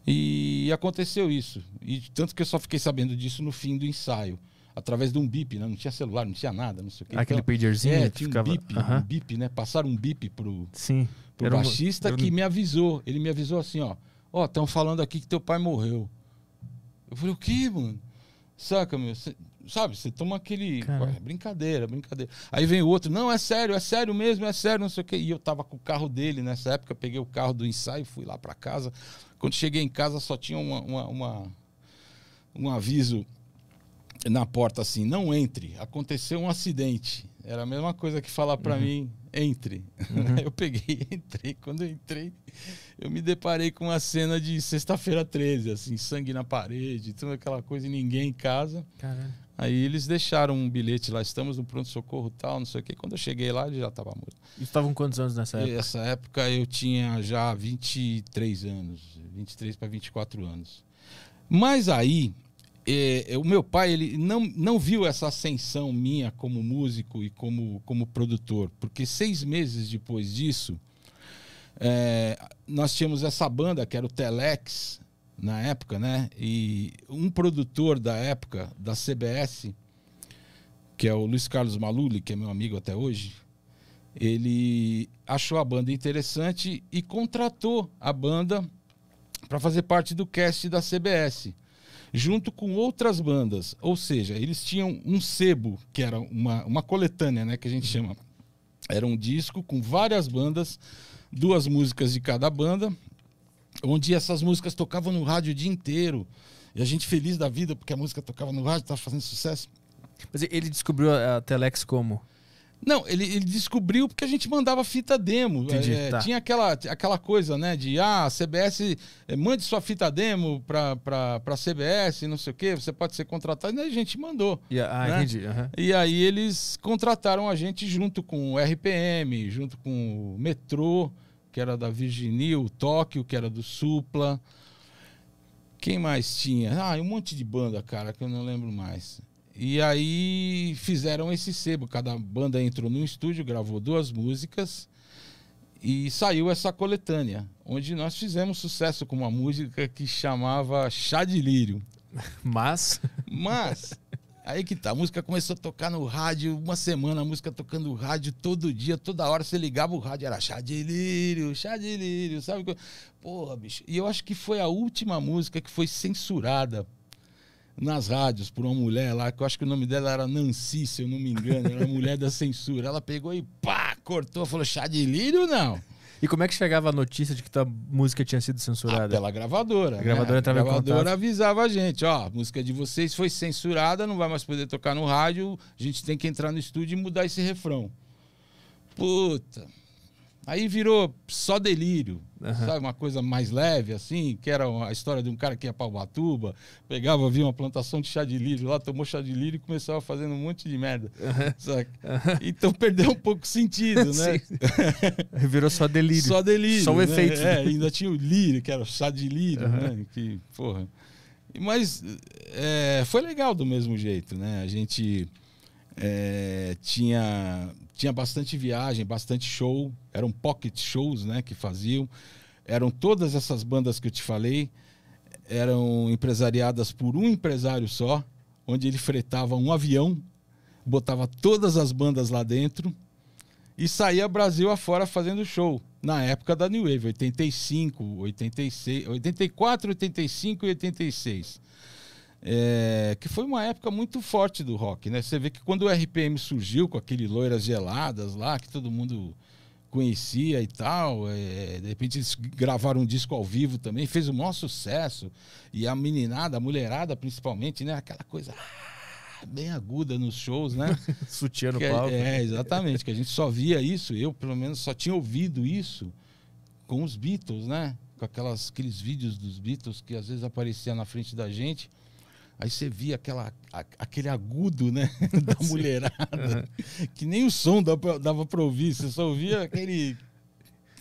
E aconteceu isso. E tanto que eu só fiquei sabendo disso no fim do ensaio. Através de um bip, né? Não tinha celular, não tinha nada, não sei o que. Aquele então, pagerzinho? É, tinha ficava... um bip, uhum. um bip, né? Passaram um bip pro, Sim. pro Era baixista um... que me avisou. Ele me avisou assim, ó. Ó, oh, estão falando aqui que teu pai morreu. Eu falei, o que, mano? Saca, meu? sabe, você toma aquele. brincadeira, brincadeira. Aí vem o outro, não, é sério, é sério mesmo, é sério, não sei o quê. E eu tava com o carro dele nessa época, peguei o carro do ensaio, fui lá para casa. Quando cheguei em casa, só tinha uma, uma, uma, um aviso na porta assim: não entre, aconteceu um acidente. Era a mesma coisa que falar para uhum. mim, entre. Uhum. eu peguei, entrei. Quando eu entrei, eu me deparei com uma cena de sexta-feira 13, assim, sangue na parede, toda aquela coisa e ninguém em casa. Caramba. Aí eles deixaram um bilhete lá, estamos no pronto-socorro tal, não sei o quê. Quando eu cheguei lá, ele já estava morto. E estavam quantos anos nessa época? Nessa época eu tinha já 23 anos, 23 para 24 anos. Mas aí, é, é, o meu pai ele não, não viu essa ascensão minha como músico e como, como produtor, porque seis meses depois disso, é, nós tínhamos essa banda que era o Telex, na época, né? E um produtor da época, da CBS, que é o Luiz Carlos Maluli, que é meu amigo até hoje, ele achou a banda interessante e contratou a banda para fazer parte do cast da CBS, junto com outras bandas. Ou seja, eles tinham um sebo, que era uma, uma coletânea, né? Que a gente chama. Era um disco com várias bandas, duas músicas de cada banda, onde essas músicas tocavam no rádio o dia inteiro. E a gente feliz da vida, porque a música tocava no rádio, estava fazendo sucesso. Mas ele descobriu a Telex como? Não, ele, ele, descobriu porque a gente mandava fita demo. Entendi, é, é tá. Tinha aquela, aquela coisa, né? De, ah, CBS, é, eh, mande sua fita demo para pra, pra CBS, não sei o quê, você pode ser contratado. E a gente mandou. Yeah, né? E aí eles contrataram a gente junto com o RPM, junto com o Metrô que era da Virginia, o Tóquio, que era do Supla. Quem mais tinha? Ah, um monte de banda, cara, que eu não lembro mais. E aí fizeram esse sebo. Cada banda entrou num estúdio, gravou duas músicas e saiu essa coletânea, onde nós fizemos sucesso com uma música que chamava Chá de Lírio. Mas. Mas Aí que tá, a música começou a tocar no rádio, uma semana a música tocando no rádio, todo dia, toda hora você ligava o rádio, era chá de lírio, chá de lírio, sabe? Porra, bicho. E eu acho que foi a última música que foi censurada nas rádios por uma mulher lá, que eu acho que o nome dela era Nancy, se eu não me engano, era a mulher da censura. Ela pegou e pá, cortou, falou: chá de lírio não. E como é que chegava a notícia de que tua música tinha sido censurada? Ah, pela gravadora. A gravadora né? a gravadora avisava a gente, ó, a música de vocês foi censurada, não vai mais poder tocar no rádio, a gente tem que entrar no estúdio e mudar esse refrão. Puta, Aí virou só delírio, uhum. sabe? Uma coisa mais leve, assim, que era a história de um cara que ia para Ubatuba, pegava, via uma plantação de chá de lírio lá, tomou chá de lírio e começava fazendo um monte de merda. Uhum. Uhum. Então perdeu um pouco o sentido, né? virou só delírio. Só delírio. Só o né? efeito. Né? É, ainda tinha o lírio, que era o chá de lírio, né? Que, porra. Mas é, foi legal do mesmo jeito, né? A gente é, tinha, tinha bastante viagem, bastante show eram pocket shows né, que faziam, eram todas essas bandas que eu te falei, eram empresariadas por um empresário só, onde ele fretava um avião, botava todas as bandas lá dentro e saía Brasil afora fazendo show. Na época da New Wave, 85, 86, 84, 85 e 86. É, que foi uma época muito forte do rock, né? Você vê que quando o RPM surgiu com aquele Loiras Geladas lá, que todo mundo conhecia e tal. É, de repente eles gravaram um disco ao vivo também, fez o maior sucesso. E a meninada, a mulherada principalmente, né? Aquela coisa ah, bem aguda nos shows, né? Sutiã no é, palco. É, é, exatamente, que a gente só via isso, eu pelo menos só tinha ouvido isso com os Beatles, né? Com aquelas, aqueles vídeos dos Beatles que às vezes aparecia na frente da gente. Aí você via aquela, a, aquele agudo, né? Da mulherada. Uhum. Que nem o som dava, dava pra ouvir. Você só ouvia aquele.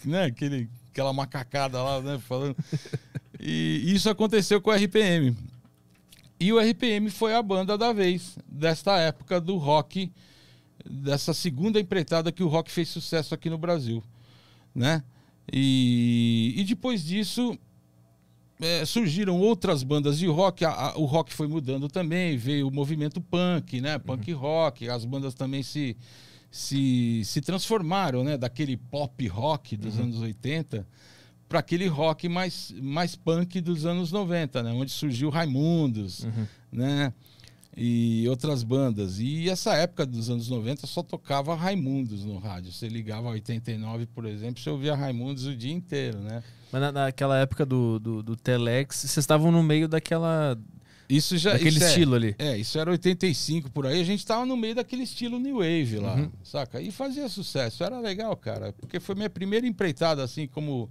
Né, aquele aquela macacada lá, né? Falando. E isso aconteceu com o RPM. E o RPM foi a banda da vez, desta época do rock, dessa segunda empreitada que o rock fez sucesso aqui no Brasil, né? E, e depois disso, é, surgiram outras bandas de rock, a, a, o rock foi mudando também, veio o movimento punk, né? Uhum. Punk uhum. rock, as bandas também se, se, se transformaram, né? Daquele pop rock dos uhum. anos 80 para aquele rock mais, mais punk dos anos 90, né? Onde surgiu Raimundos, uhum. né? E outras bandas. E essa época dos anos 90 só tocava Raimundos no rádio. Você ligava 89, por exemplo, você ouvia Raimundos o dia inteiro, né? Mas na, naquela época do, do, do Telex, vocês estavam no meio daquela. Isso já. Aquele é estilo é, ali. É, isso era 85 por aí. A gente tava no meio daquele estilo New Wave lá, uhum. saca? E fazia sucesso. Era legal, cara. Porque foi minha primeira empreitada, assim, como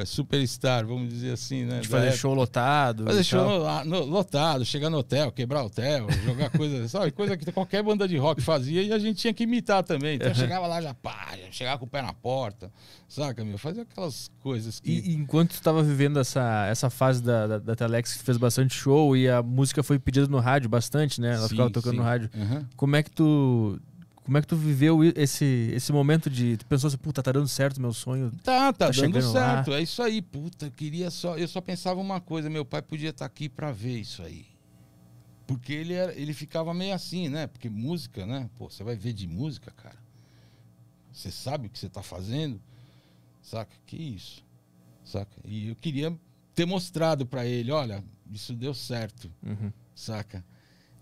é, superstar, vamos dizer assim, né? De fazer show lotado. Fazer show no, lotado, chegar no hotel, quebrar hotel, jogar coisa, sabe? Coisa que qualquer banda de rock fazia e a gente tinha que imitar também. Então chegava lá já, pá, já chegava com o pé na porta, saca, meu? Fazia aquelas coisas que... E, enquanto tu estava vivendo essa, essa fase da, da, da, Telex, que fez bastante show e a música foi pedida no rádio bastante, né? Ela sim, ficava tocando sim. no rádio. Uhum. Como é que tu como é que tu viveu esse, esse momento de. Tu pensou assim, puta, tá dando certo meu sonho? Tá, tá, tá dando certo. Lá. É isso aí, puta, queria só. Eu só pensava uma coisa, meu pai podia estar tá aqui pra ver isso aí. Porque ele, era, ele ficava meio assim, né? Porque música, né? Pô, você vai ver de música, cara. Você sabe o que você tá fazendo. Saca? Que isso. Saca? E eu queria ter mostrado para ele, olha, isso deu certo. Uhum. Saca?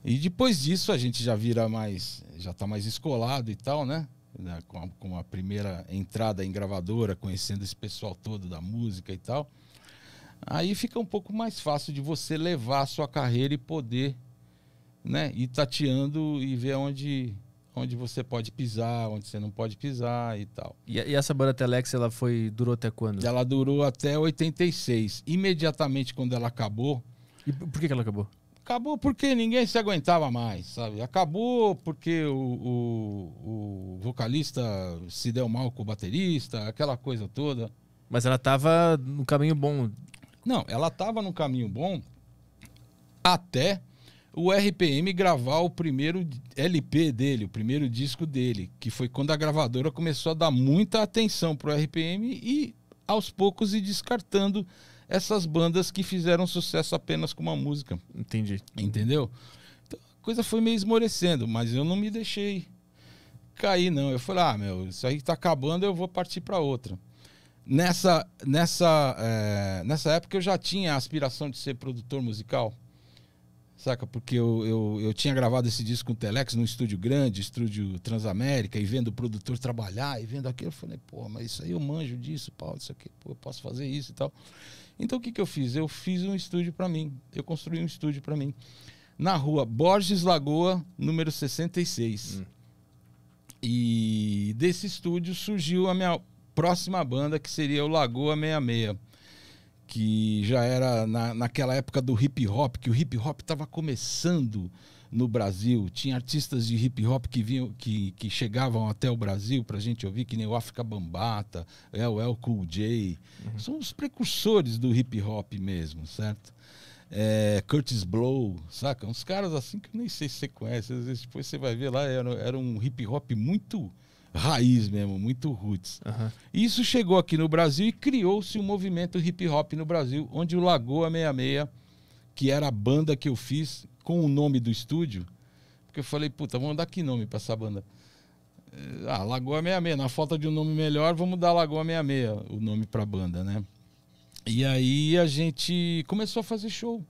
E depois disso a gente já vira mais, já tá mais escolado e tal, né? Com a, com a primeira entrada em gravadora, conhecendo esse pessoal todo da música e tal. Aí fica um pouco mais fácil de você levar a sua carreira e poder, né? Ir tateando e ver onde onde você pode pisar, onde você não pode pisar e tal. E, e essa banda Telex, ela foi durou até quando? Ela durou até 86. Imediatamente quando ela acabou. E por que, que ela acabou? acabou porque ninguém se aguentava mais, sabe? Acabou porque o, o, o vocalista se deu mal com o baterista, aquela coisa toda. Mas ela estava no caminho bom. Não, ela estava no caminho bom até o RPM gravar o primeiro LP dele, o primeiro disco dele, que foi quando a gravadora começou a dar muita atenção pro RPM e aos poucos e descartando essas bandas que fizeram sucesso apenas com uma música. Entendi. Entendeu? Então, a coisa foi meio esmorecendo, mas eu não me deixei cair, não. Eu falei, ah, meu, isso aí tá acabando, eu vou partir para outra. Nessa, nessa, é, nessa época eu já tinha a aspiração de ser produtor musical, saca? Porque eu, eu, eu tinha gravado esse disco com o Telex num estúdio grande, estúdio Transamérica, e vendo o produtor trabalhar e vendo aquilo, eu falei, pô, mas isso aí eu manjo disso, Paulo, isso aqui, pô, eu posso fazer isso e tal. Então o que, que eu fiz? Eu fiz um estúdio para mim. Eu construí um estúdio para mim. Na rua Borges Lagoa, número 66. Hum. E desse estúdio surgiu a minha próxima banda, que seria o Lagoa 66. Que já era na, naquela época do hip hop, que o hip hop estava começando no Brasil, tinha artistas de hip hop que vinham, que, que chegavam até o Brasil para a gente ouvir, que nem o África Bambata, é o El Cool J. Uhum. São os precursores do hip hop mesmo, certo? É, Curtis Blow, saca? Uns caras assim que eu nem sei se você conhece, às vezes depois você vai ver lá, era, era um hip hop muito raiz mesmo, muito roots. Uhum. Isso chegou aqui no Brasil e criou-se um movimento hip hop no Brasil, onde o Lagoa 66, que era a banda que eu fiz, com o nome do estúdio, porque eu falei, puta, vamos dar que nome para essa banda? Ah, Lagoa 66. Na falta de um nome melhor, vamos dar Lagoa 66, o nome para a banda, né? E aí a gente começou a fazer show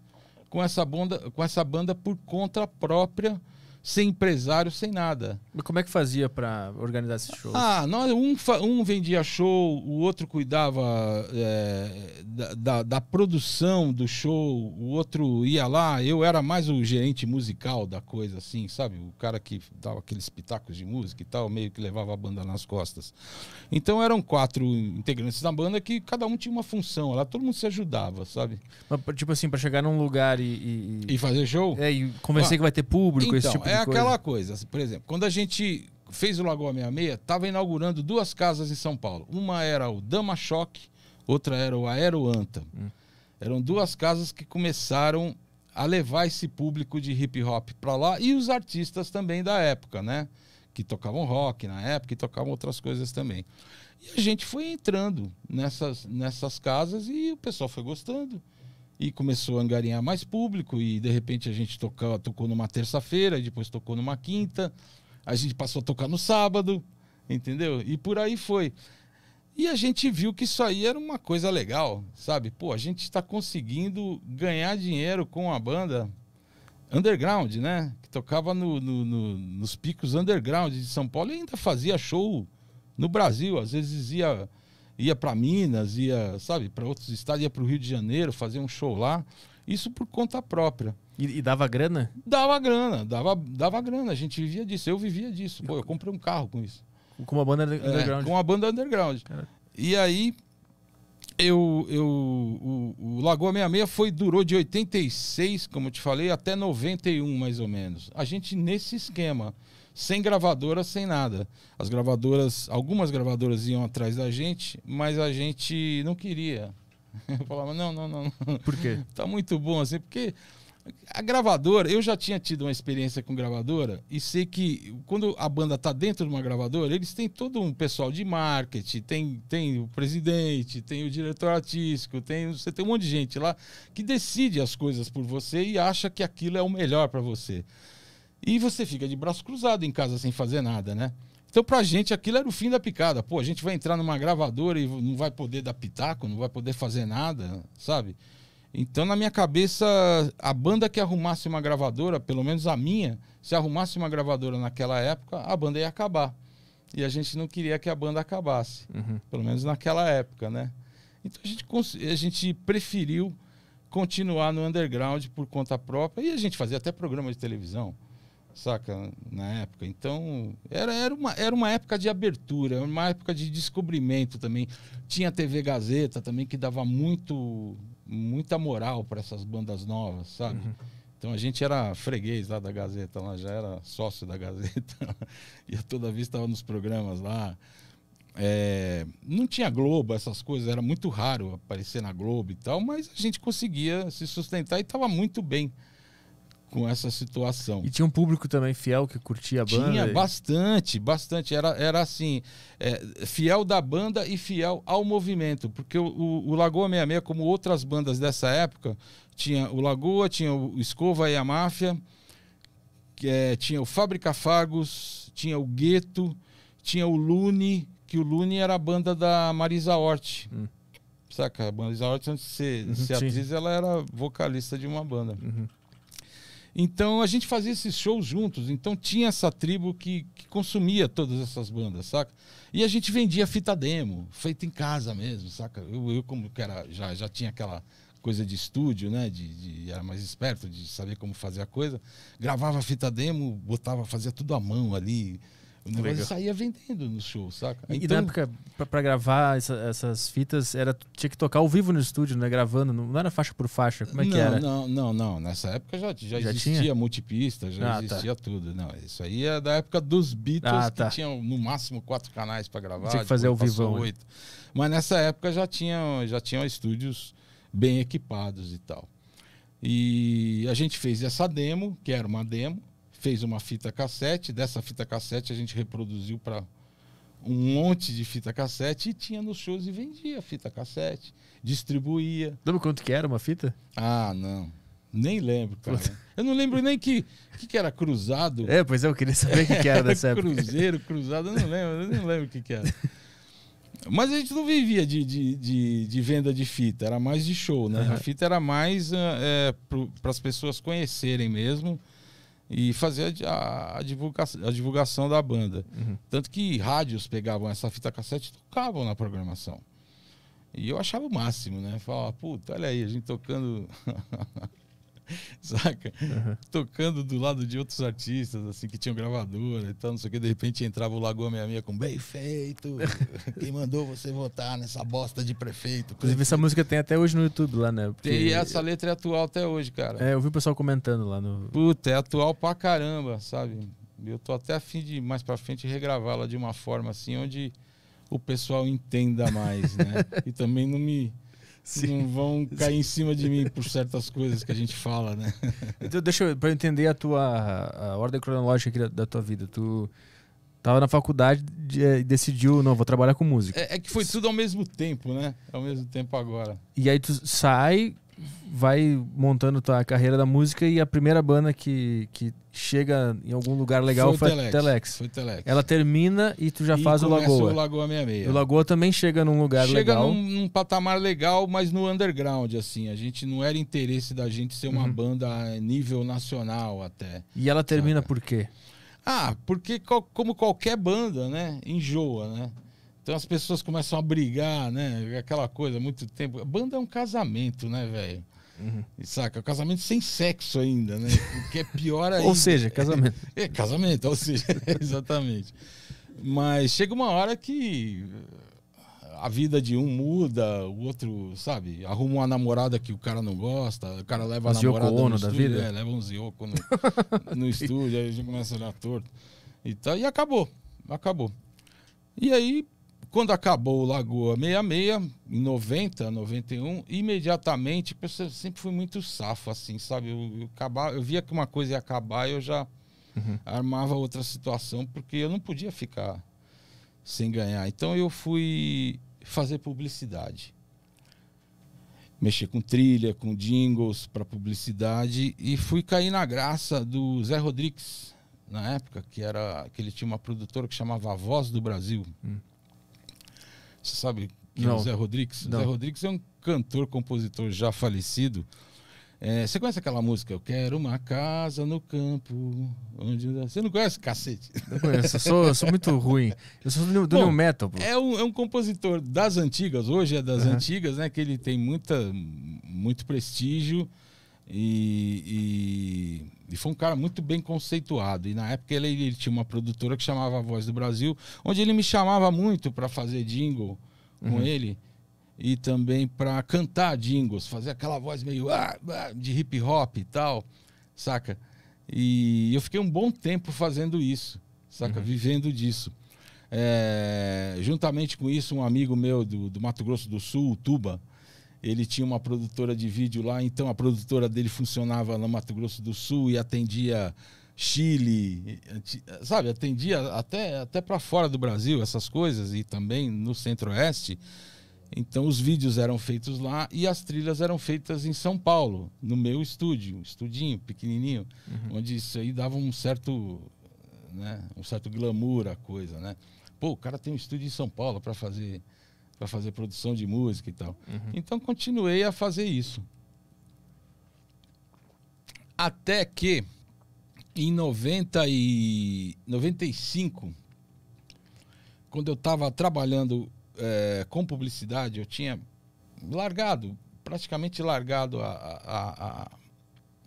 com essa banda, com essa banda por conta própria sem empresário, sem nada. Mas como é que fazia para organizar esses shows? Ah, nós, um, um vendia show, o outro cuidava é, da, da, da, produção do show, o outro ia lá. Eu era mais o gerente musical da coisa, assim, sabe? O cara que dava aqueles pitacos de música e tal, meio que levava a banda nas costas. Então eram quatro integrantes da banda que cada um tinha uma função lá, todo mundo se ajudava, sabe? Mas, tipo assim, para chegar num lugar e, e. E, fazer show? É, e conversei ah, que vai ter público, então, esse tipo é aquela coisa. Assim, por exemplo, quando a gente fez o Lagoa 66, estava inaugurando duas casas em São Paulo. Uma era o Dama Choque, outra era o Aero Anta. Hum. Eram duas casas que começaram a levar esse público de hip hop para lá e os artistas também da época, né? Que tocavam rock na época e tocavam outras coisas também. E a gente foi entrando nessas, nessas casas e o pessoal foi gostando e começou a angariar mais público e de repente a gente tocou, tocou numa terça-feira, depois tocou numa quinta, a gente passou a tocar no sábado, entendeu? E por aí foi. E a gente viu que isso aí era uma coisa legal, sabe? Pô, a gente está conseguindo ganhar dinheiro com a banda underground, né? Que tocava no, no, no, nos picos underground de São Paulo e ainda fazia show no Brasil. Às vezes ia ia para Minas, ia, sabe, para outros estados, ia para o Rio de Janeiro fazer um show lá. Isso por conta própria. E, e, dava grana? Dava grana, dava, dava grana. A gente vivia disso, eu vivia disso. Pô, eu comprei um carro com isso. Com uma banda é, underground. É, com uma banda underground. Caraca. E aí, eu, eu, o, o Lagoa 66 foi, durou de 86, como eu te falei, até 91, mais ou menos. A gente nesse esquema sem gravadora, sem nada. As gravadoras, algumas gravadoras iam atrás da gente, mas a gente não queria. Eu falava, não, não, não. não. Por quê? Tá muito bom assim, porque a gravadora, eu já tinha tido uma experiência com gravadora e sei que quando a banda tá dentro de uma gravadora, eles têm todo um pessoal de marketing, tem, tem o presidente, tem o diretor artístico, tem, você tem um monte de gente lá que decide as coisas por você e acha que aquilo é o melhor para você. E você fica de braço cruzado em casa sem fazer nada, né? Então, pra gente, aquilo era o fim da picada. Pô, a gente vai entrar numa gravadora e não vai poder dar pitaco, não vai poder fazer nada, sabe? Então, na minha cabeça, a banda que arrumasse uma gravadora, pelo menos a minha, se arrumasse uma gravadora naquela época, a banda ia acabar. E a gente não queria que a banda acabasse, uhum. pelo menos naquela época, né? Então, a gente, a gente preferiu continuar no underground por conta própria e a gente fazia até programa de televisão saca? Na época. Então, era, era, uma, era uma época de abertura, uma época de descobrimento também. Tinha a TV Gazeta também, que dava muito muita moral para essas bandas novas, sabe? Uhum. Então a gente era freguês lá da Gazeta, lá já era sócio da Gazeta, e toda vez estava nos programas lá. É, não tinha Globo, essas coisas, era muito raro aparecer na Globo e tal, mas a gente conseguia se sustentar e estava muito bem com essa situação. E tinha um público também fiel que curtia a banda? Tinha e... bastante, bastante. Era, era assim, é, fiel da banda e fiel ao movimento. Porque o, o, o Lagoa 66, como outras bandas dessa época, tinha o Lagoa, tinha o Escova e a Máfia, que, é, tinha o Fábrica Fagos, tinha o Gueto, tinha o Lune, que o Lune era a banda da Marisa Hort. Hum. Saca? A Marisa Hort, antes de ser, uhum, ser atriz, ela era vocalista de uma banda. Uhum. Então a gente fazia esses shows juntos. Então tinha essa tribo que, que consumia todas essas bandas, saca? E a gente vendia fita demo, feita em casa mesmo, saca? Eu, eu como que era, já, já tinha aquela coisa de estúdio, né? De, de, era mais esperto de saber como fazer a coisa. Gravava fita demo, botava, fazia tudo à mão ali. O negócio saía vendendo no show, saca? E, então... e na época, pra, pra gravar essa, essas fitas, era, tinha que tocar ao vivo no estúdio, né? Gravando, não era faixa por faixa, como é não, que era? Não, não, não. Nessa época já, já, já existia tinha? multipista, já ah, tá. existia tá. tudo. Não, isso aí é da época dos Beatles, ah, tá. que tinham no máximo quatro canais para gravar. Tinha que fazer ao vivo. Né? Oito. Mas nessa época já tinham, já tinham estúdios bem equipados e tal. E a gente fez essa demo, que era uma demo, fez uma fita cassete. Dessa fita cassete a gente reproduziu para um monte de fita cassete e tinha nos shows e vendia fita cassete, distribuía. Lembra quanto que era uma fita? Ah, não. Nem lembro, cara. Eu não lembro nem que, que, que era cruzado. É, pois é, eu queria saber o que, que era dessa época. Cruzeiro, cruzado, eu não lembro, eu lembro o que, que era. Mas a gente não vivia de, de, de, de venda de fita, era mais de show, né? Uhum. A fita era mais é, para as pessoas conhecerem mesmo e fazer a, a, divulgação, a divulgação da banda. Uhum. Tanto que rádios pegavam essa fita cassete e tocavam na programação. E eu achava o máximo, né? Falava, puta, olha aí, a gente tocando saca? Uhum. Tocando do lado de outros artistas, assim, que tinham gravadora e tal, não sei o que. De repente entrava o Lagoa Meia 66 com bem feito. Quem mandou você votar nessa bosta de prefeito? Inclusive, essa música tem até hoje no YouTube lá, né? Porque... E essa letra é atual até hoje, cara. É, eu vi o pessoal comentando lá no. Puta, é atual pra caramba, sabe? Eu tô até afim de mais pra frente regravá-la de uma forma assim, onde o pessoal entenda mais, né? e também não me Sim. Não vão cair em cima de mim por certas coisas que a gente fala, né? Então, deixa eu, pra eu entender a tua a ordem cronológica aqui da, da tua vida. Tu tava na faculdade eh, e decidiu, não, vou trabalhar com música. É, é, que foi tudo ao mesmo tempo, né? Ao mesmo tempo agora. E aí tu sai vai montando tua tá? carreira da música e a primeira banda que, que chega em algum lugar legal foi, foi Telex, Telex. Foi Telex. Ela termina e tu já e faz o Lagoa. o Lagoa 66. O Lagoa também chega num lugar chega legal. Chega num, num, patamar legal, mas no underground, assim. A gente não era interesse da gente ser uma uhum. banda a nível nacional até. E ela termina por quê? Ah, porque como qualquer banda, né? Enjoa, né? Então as pessoas começam a brigar, né? Aquela coisa, muito tempo. A banda é um casamento, né, velho? Uhum. Saca? O é casamento sem sexo ainda, né? O que é pior ainda. ou seja, casamento. É, é casamento, ou seja, exatamente. Mas chega uma hora que a vida de um muda, o outro, sabe, arruma uma namorada que o cara não gosta, o cara leva a namorada no da estúdio, vida? É, leva um Zioco no, no estúdio, aí a gente começa a olhar torto. E, tá, e acabou, acabou. E aí quando acabou o Lagoa 66, em 90, 91, imediatamente, eu sempre fui muito safo, assim, sabe? Eu, eu, acabava, eu via que uma coisa ia acabar e eu já uhum. armava outra situação, porque eu não podia ficar sem ganhar. Então eu fui fazer publicidade. Mexer com trilha, com jingles para publicidade e fui cair na graça do Zé Rodrigues, na época, que era que ele tinha uma produtora que chamava A Voz do Brasil. Uhum. Você sabe quem não. é o Zé Rodrigues? Não. Zé Rodrigues é um cantor, compositor já falecido. É, você conhece aquela música? Eu quero uma casa no campo. Onde... Você não conhece, cacete? Não conheço, eu sou, eu sou muito ruim. Eu sou do, do Bom, New Metal. É, um, é um compositor das antigas, hoje é das uhum. antigas, né? Que ele tem muita, muito prestígio. E, e, e, foi um cara muito bem conceituado. E na época ele, ele, tinha uma produtora que chamava A Voz do Brasil, onde ele me chamava muito para fazer jingle com uhum. ele e também para cantar jingles, fazer aquela voz meio ah, ah, de hip hop e tal, saca? E eu fiquei um bom tempo fazendo isso, saca? Uhum. Vivendo disso. É, juntamente com isso, um amigo meu do, do Mato Grosso do Sul, Tuba, ele tinha uma produtora de vídeo lá, então a produtora dele funcionava no Mato Grosso do Sul e atendia Chile, sabe, atendia até, até para fora do Brasil essas coisas e também no Centro-Oeste. Então os vídeos eram feitos lá e as trilhas eram feitas em São Paulo, no meu estúdio, um estudinho pequenininho, uhum. onde isso aí dava um certo, né, um certo glamour à coisa, né? Pô, o cara tem um estúdio em São Paulo para fazer para fazer produção de música e tal. Uhum. Então continuei a fazer isso. Até que em 90 e 95, quando eu estava trabalhando é, com publicidade, eu tinha largado, praticamente largado a, a, a,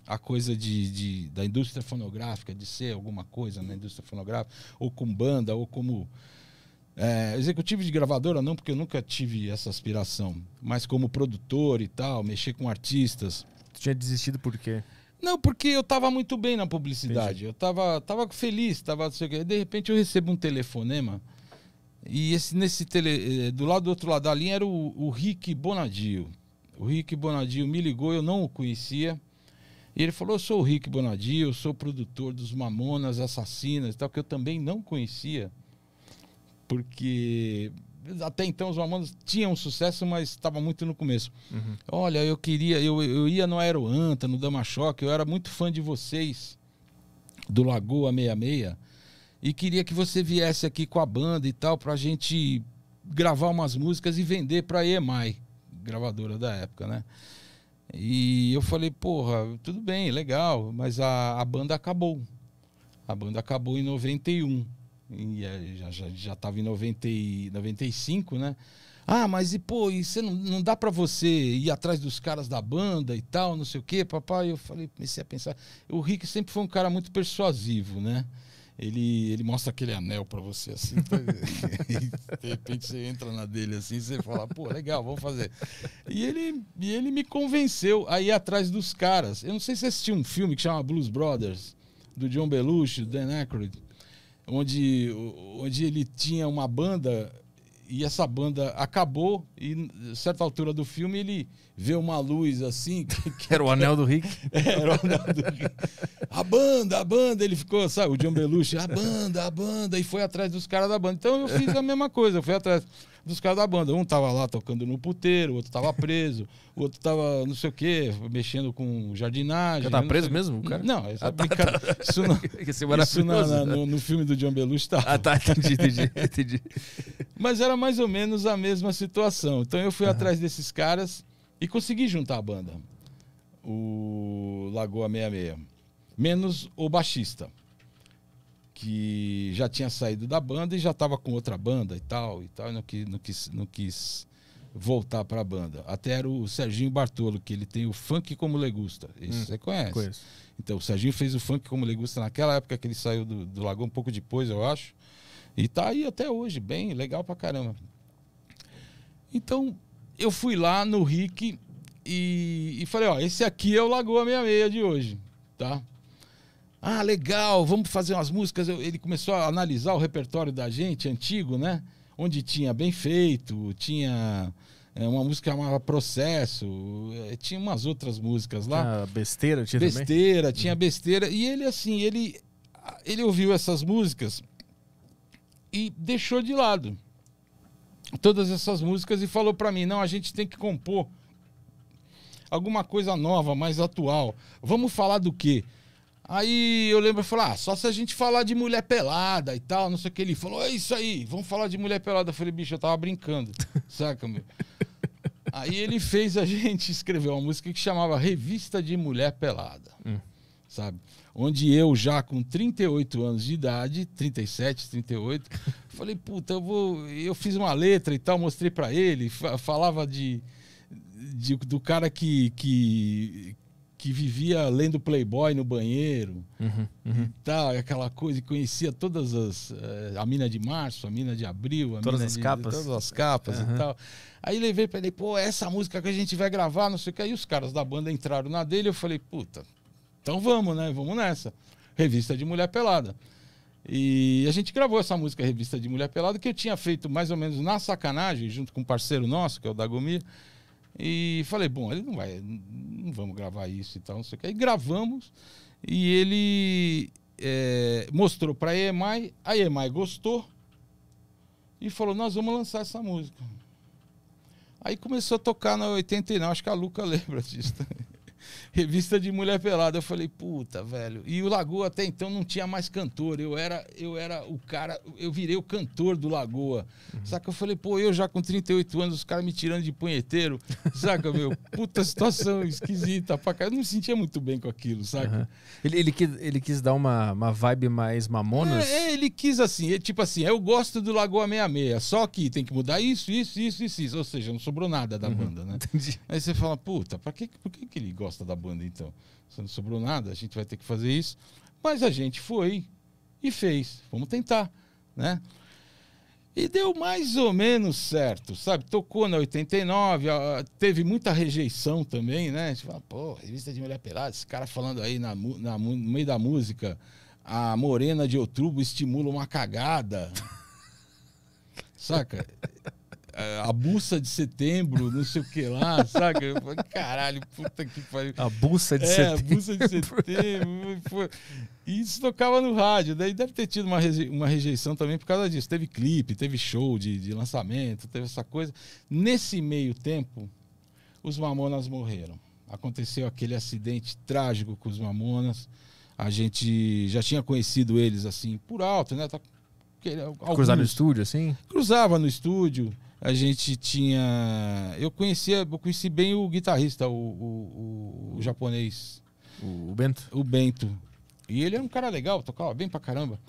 a coisa de, de, da indústria fonográfica, de ser alguma coisa na indústria fonográfica, ou com banda, ou como é, executivo de gravadora não, porque eu nunca tive essa aspiração. Mas como produtor e tal, mexer com artistas. Tu tinha desistido por quê? Não, porque eu tava muito bem na publicidade. Entendi. Eu tava, tava feliz, tava não sei o quê. De repente eu recebo um telefonema. E esse, nesse tele, eh, do lado do outro lado da linha era o, o Rick Bonadio. O Rick Bonadio me ligou, eu não o conhecia. E ele falou: Eu sou o Rick Bonadio, eu sou produtor dos Mamonas Assassinas e tal, que eu também não conhecia porque até então os Mamonas tinham sucesso, mas estava muito no começo. Uhum. Olha, eu queria, eu, eu ia no Aeroanta, no Dama Choque, eu era muito fã de vocês, do Lagoa 66, e queria que você viesse aqui com a banda e tal, pra gente gravar umas músicas e vender pra EMAI, gravadora da época, né? E eu falei, porra, tudo bem, legal, mas a, a banda acabou. A banda acabou em 91. E é, já, já, já estava em 90 e, 95, né? Ah, mas e pô, e você não, não dá para você ir atrás dos caras da banda e tal, não sei o quê, papai. Eu falei, comecei a pensar. O Rick sempre foi um cara muito persuasivo, né? Ele, ele mostra aquele anel para você assim, tá... de repente você entra na dele assim, você fala, pô, legal, vamos fazer. E ele, e ele me convenceu a ir atrás dos caras. Eu não sei se você assistiu um filme que chama Blues Brothers, do John Belushi, do Dan Aykroyd onde, onde ele tinha uma banda e essa banda acabou e a certa altura do filme ele vê uma luz assim que, que era o anel do Rick é, era o anel do Rick a banda a banda ele ficou sabe o John Belushi a banda a banda e foi atrás dos caras da banda então eu fiz a mesma coisa eu fui atrás dos caras da banda. Um tava lá tocando no puteiro, o outro tava preso, o outro tava não sei o quê, mexendo com jardinagem. Já tá né, preso sei... mesmo, cara? Não, isso, é ah, tá, tá, isso, não, isso na, na, no, no, filme do John Belushi tava Ah, tá, entendi, entendi, entendi. Mas era mais ou menos a mesma situação. Então eu fui atrás desses caras e consegui juntar a banda. O Lagoa 66. Menos o baixista que já tinha saído da banda e já estava com outra banda e tal e tal, e não, quis, não, quis, não quis voltar para a banda. Até era o Serginho Bartolo, que ele tem o funk como legusta. Isso hum, você conhece. Conheço. Então, o Serginho fez o funk como legusta naquela época que ele saiu do, do Lagoa, um pouco depois, eu acho. E tá aí até hoje, bem legal pra caramba. Então, eu fui lá no Rick e, e falei, ó, esse aqui é o Lagoa 66 de hoje, tá? Ah, legal, vamos fazer umas músicas. Ele começou a analisar o repertório da gente, antigo, né? Onde tinha bem feito, tinha é, uma música chamava Processo, é, tinha umas outras músicas lá. Tinha besteira tinha Besteira, também? tinha besteira. E ele, assim, ele, ele ouviu essas músicas e deixou de lado todas essas músicas e falou para mim: não, a gente tem que compor alguma coisa nova, mais atual. Vamos falar do quê? Aí eu lembro, eu falei, ah, só se a gente falar de mulher pelada e tal, não sei o que. Ele falou, é isso aí, vamos falar de mulher pelada. Eu falei, bicho, eu tava brincando, saca, meu? Aí ele fez a gente escrever uma música que chamava Revista de Mulher Pelada, hum. sabe? Onde eu já com 38 anos de idade, 37, 38, falei, puta, eu vou... Eu fiz uma letra e tal, mostrei para ele, falava de... De, do cara que, que, que vivia lendo Playboy no banheiro uhum, uhum. e tal, aquela coisa, e conhecia todas as. Eh, a mina de março, a mina de abril, a todas mina as de, capas. Todas as capas uhum. e tal. Aí levei pra ele, pô, essa música que a gente vai gravar, não sei o que. Aí os caras da banda entraram na dele, eu falei, puta, então vamos, né? Vamos nessa. Revista de Mulher Pelada. E a gente gravou essa música, Revista de Mulher Pelada, que eu tinha feito mais ou menos na sacanagem, junto com um parceiro nosso, que é o Dagomir. E falei, bom, ele não vai, não vamos gravar isso e tal, não sei o que. Aí gravamos e ele é, mostrou para a EMAI, a EMAI gostou e falou, nós vamos lançar essa música. Aí começou a tocar na 89, acho que a Luca lembra disso também revista de mulher pelada. Eu falei, puta, velho. E o Lagoa até então não tinha mais cantor. Eu era, eu era o cara, eu virei o cantor do Lagoa. Uhum. Saca? Eu falei, pô, eu já com 38 anos, os caras me tirando de punheteiro. Saca, meu? Puta situação esquisita pra cá. Eu não me sentia muito bem com aquilo, saca? Uhum. Ele, ele, quis, ele quis dar uma, uma vibe mais mamonas? É, é ele quis assim, é tipo assim, eu gosto do Lagoa 66, só que tem que mudar isso, isso, isso, isso, isso. Ou seja, não sobrou nada da uhum. banda, né? Entendi. Aí você fala, puta, pra que, por que, que ele gosta? gosta da banda, então. Se não sobrou nada, a gente vai ter que fazer isso. Mas a gente foi e fez. Vamos tentar, né? E deu mais ou menos certo, sabe? Tocou na 89, teve muita rejeição também, né? Você fala, pô, revista de mulher pelada, esse cara falando aí na, na, no meio da música, a morena de outubro estimula uma cagada. Saca? a buça de setembro, não sei o que lá, saca? Eu falei, caralho, puta que pariu. A buça de é, setembro. a buça de setembro. E isso tocava no rádio. Daí deve ter tido uma, reje... uma rejeição também por causa disso. Teve clipe, teve show de, de lançamento, teve essa coisa. Nesse meio tempo, os Mamonas morreram. Aconteceu aquele acidente trágico com os Mamonas. A gente já tinha conhecido eles assim por alto, né? Tá... É no estúdio, assim? Cruzava no estúdio a gente tinha. Eu conhecia, eu conheci bem o guitarrista, o, o, o, o japonês. O, Bento? O Bento. E ele era um cara legal, tocava bem pra caramba.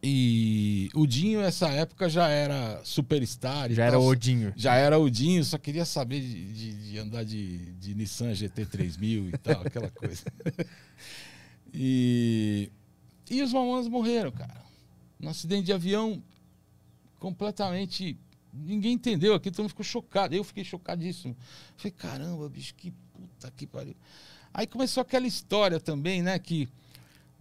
E o Dinho, nessa época, já era superstar. Já tal, era Odinho. Já era o dinho só queria saber de, de, de andar de, de Nissan GT3000 e tal, aquela coisa. E, e os mamães morreram, cara. Um acidente de avião completamente Ninguém entendeu aqui, todo mundo ficou chocado. Eu fiquei chocadíssimo. Falei, caramba, bicho, que puta que pariu. Aí começou aquela história também, né? Que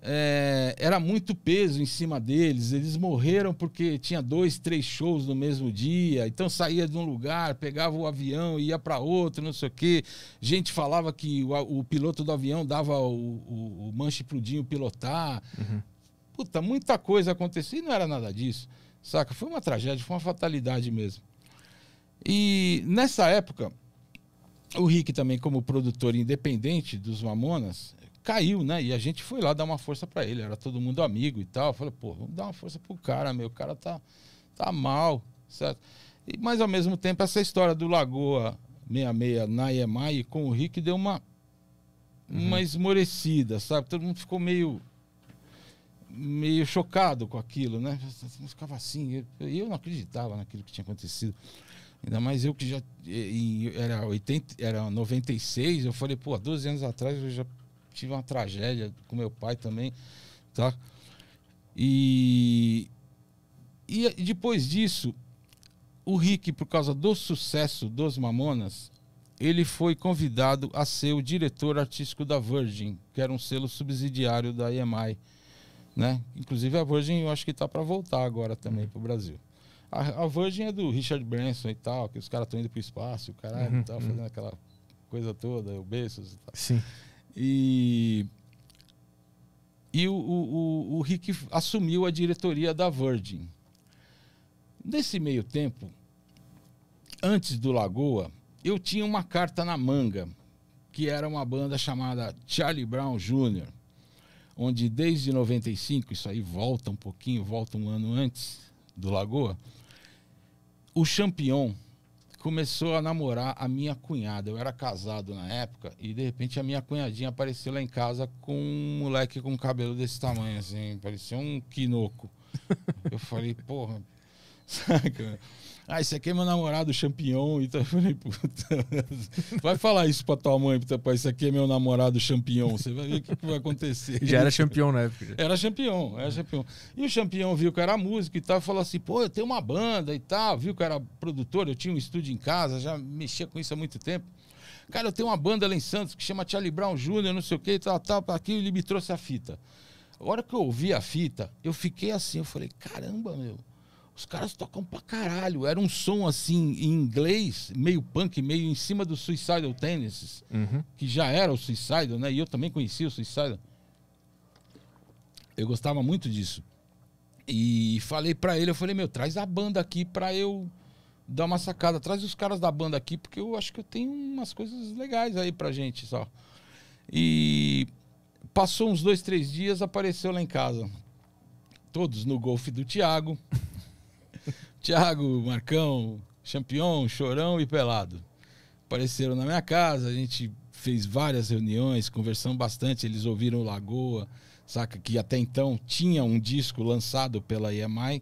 é, era muito peso em cima deles. Eles morreram porque tinha dois, três shows no mesmo dia. Então saía de um lugar, pegava o avião, ia para outro, não sei o quê. Gente falava que o, o piloto do avião dava o, o, o manche pro Dinho pilotar. Uhum. Puta, muita coisa acontecia e não era nada disso. Saca? Foi uma tragédia, foi uma fatalidade mesmo. E nessa época, o Rick também, como produtor independente dos Mamonas, caiu, né? E a gente foi lá dar uma força para ele. Era todo mundo amigo e tal. falou falei, pô, vamos dar uma força pro cara, meu. O cara tá, tá mal, certo? E, mas ao mesmo tempo, essa história do Lagoa 66 na EMAI com o Rick deu uma, uhum. uma esmorecida, sabe? Todo mundo ficou meio meio chocado com aquilo, né? Eu assim, ficava assim, eu, não acreditava naquilo que tinha acontecido. Ainda mais eu que já era 80, era 96, eu falei, pô, 12 anos atrás eu já tive uma tragédia com meu pai também, tá? E e depois disso, o Rick, por causa do sucesso dos Mamonas, ele foi convidado a ser o diretor artístico da Virgin, que era um selo subsidiário da EMI né? Inclusive a Virgin eu acho que está para voltar agora também uhum. para o Brasil. A, a, Virgin é do Richard Branson e tal, que os caras estão indo para o espaço, o caralho, uhum, tá uhum. fazendo uhum. aquela coisa toda, o Bezos e tal. Sim. E, e o, o, o, o Rick assumiu a diretoria da Virgin. Nesse meio tempo, antes do Lagoa, eu tinha uma carta na manga, que era uma banda chamada Charlie Brown Jr., onde desde 95, isso aí volta um pouquinho, volta um ano antes do Lagoa, o Champion começou a namorar a minha cunhada. Eu era casado na época e de repente a minha cunhadinha apareceu lá em casa com um moleque com cabelo desse tamanho, assim, parecia um quinoco. Eu falei, porra, saca? Ah, esse aqui é meu namorado, champignon. E então, eu falei, puta, vai falar isso pra tua mãe, puta, pai, esse aqui é meu namorado, champignon. Você vai ver o que, que, vai acontecer. Já era champion na época. Era champion, era champion. E o champion viu que era músico e tal, falou assim, pô, eu tenho uma banda e tal, viu que era produtor, eu tinha um estúdio em casa, já mexia com isso há muito tempo. Cara, eu tenho uma banda lá em Santos que chama Charlie Brown Jr., não sei o que, tal, tal, aqui ele me trouxe a fita. A hora que eu ouvi a fita, eu fiquei assim, eu falei, caramba, meu os caras tocam pra caralho. Era um som assim, em inglês, meio punk, meio em cima do Suicidal Tennis, uhum. que já era o Suicidal, né? E eu também conhecia o Suicidal. Eu gostava muito disso. E falei pra ele, eu falei, meu, traz a banda aqui pra eu dar uma sacada. Traz os caras da banda aqui, porque eu acho que eu tenho umas coisas legais aí pra gente só. E passou uns dois, três dias, apareceu lá em casa. Todos no golfe do Thiago. Tiago, Marcão, Champion, Chorão e Pelado. Apareceram na minha casa, a gente fez várias reuniões, conversamos bastante, eles ouviram Lagoa, saca? Que até então tinha um disco lançado pela EMI,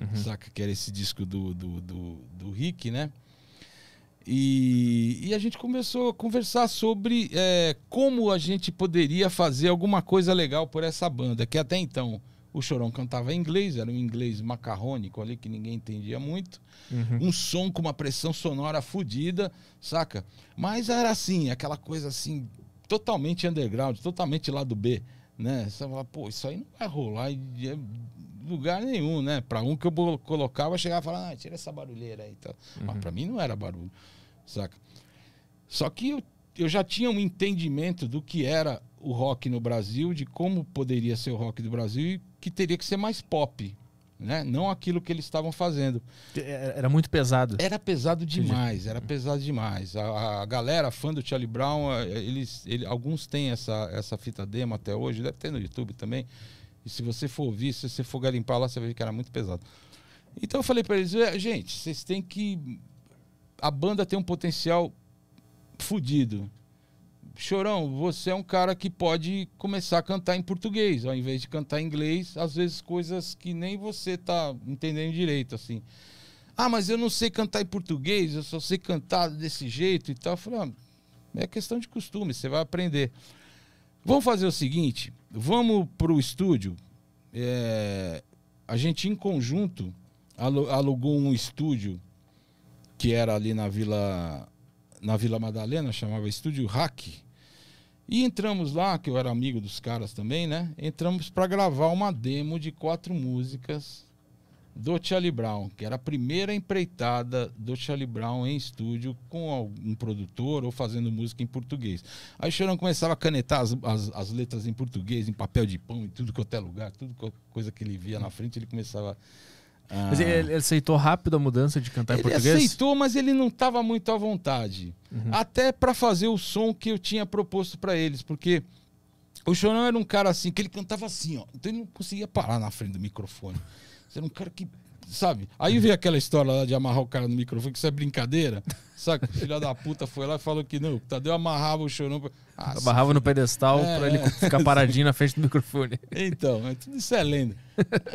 uhum. saca? Que era esse disco do, do, do, do Rick, né? E, e, a gente começou a conversar sobre é, como a gente poderia fazer alguma coisa legal por essa banda, que até então o Chorão cantava em inglês, era um inglês macarrônico ali que ninguém entendia muito. Uhum. Um som com uma pressão sonora fodida, saca? Mas era assim, aquela coisa assim, totalmente underground, totalmente lá do B, né? Você fala, pô, isso aí não vai rolar em lugar nenhum, né? Pra um que eu colocava, chegava e falava, ah, tira essa barulheira aí. Então, uhum. Mas pra mim não era barulho, saca? Só que eu, eu já tinha um entendimento do que era o rock no Brasil, de como poderia ser o rock do Brasil e que teria que ser mais pop, né? Não aquilo que eles estavam fazendo. É, é, era muito pesado. Era pesado demais, era pesado demais. A, a galera, fã do Charlie Brown, eh, eles, alguns têm essa, essa fita demo até hoje, deve ter no YouTube também. E se você for ouvir, se você for garimpar lá, você vai ver que era muito pesado. Então eu falei para eles, é, gente, vocês têm que... A banda tem um potencial fudido. Chorão, você é um cara que pode começar a cantar em português, ao invés de cantar em inglês, às vezes coisas que nem você tá entendendo direito, assim. Ah, mas eu não sei cantar em português, eu só sei cantar desse jeito e tal. Eu falei, ah, é questão de costume, você vai aprender. Vamos fazer o seguinte, vamos pro estúdio. É, a gente em conjunto alugou um estúdio que era ali na Vila na Vila Madalena, chamava Estúdio Hack. E entramos lá, que eu era amigo dos caras também, né? Entramos para gravar uma demo de quatro músicas do Charlie Brown, que era a primeira empreitada do Charlie Brown em estúdio com um produtor ou fazendo música em português. Aí o Chorão começava a canetar as, as, as letras em português, em papel de pão, em tudo que até lugar, tudo que, coisa que ele via na frente, ele começava a ah. Mas ele, ele, aceitou rápido a mudança de cantar ele em português? Ele aceitou, mas ele não estava muito à vontade. Uhum. Até para fazer o som que eu tinha proposto para eles, porque o Chorão era um cara assim, que ele cantava assim, ó. Então ele não conseguia parar na frente do microfone. Era um cara que sabe? Aí veio aquela história lá de amarrar o cara no microfone, que isso é brincadeira. Saca? O filho da puta foi lá e falou que não, o tá, Tadeu amarrava o chorão. Ah, amarrava filho. no pedestal é, pra ele é. ficar paradinho na frente do microfone. Então, é tudo isso é lenda.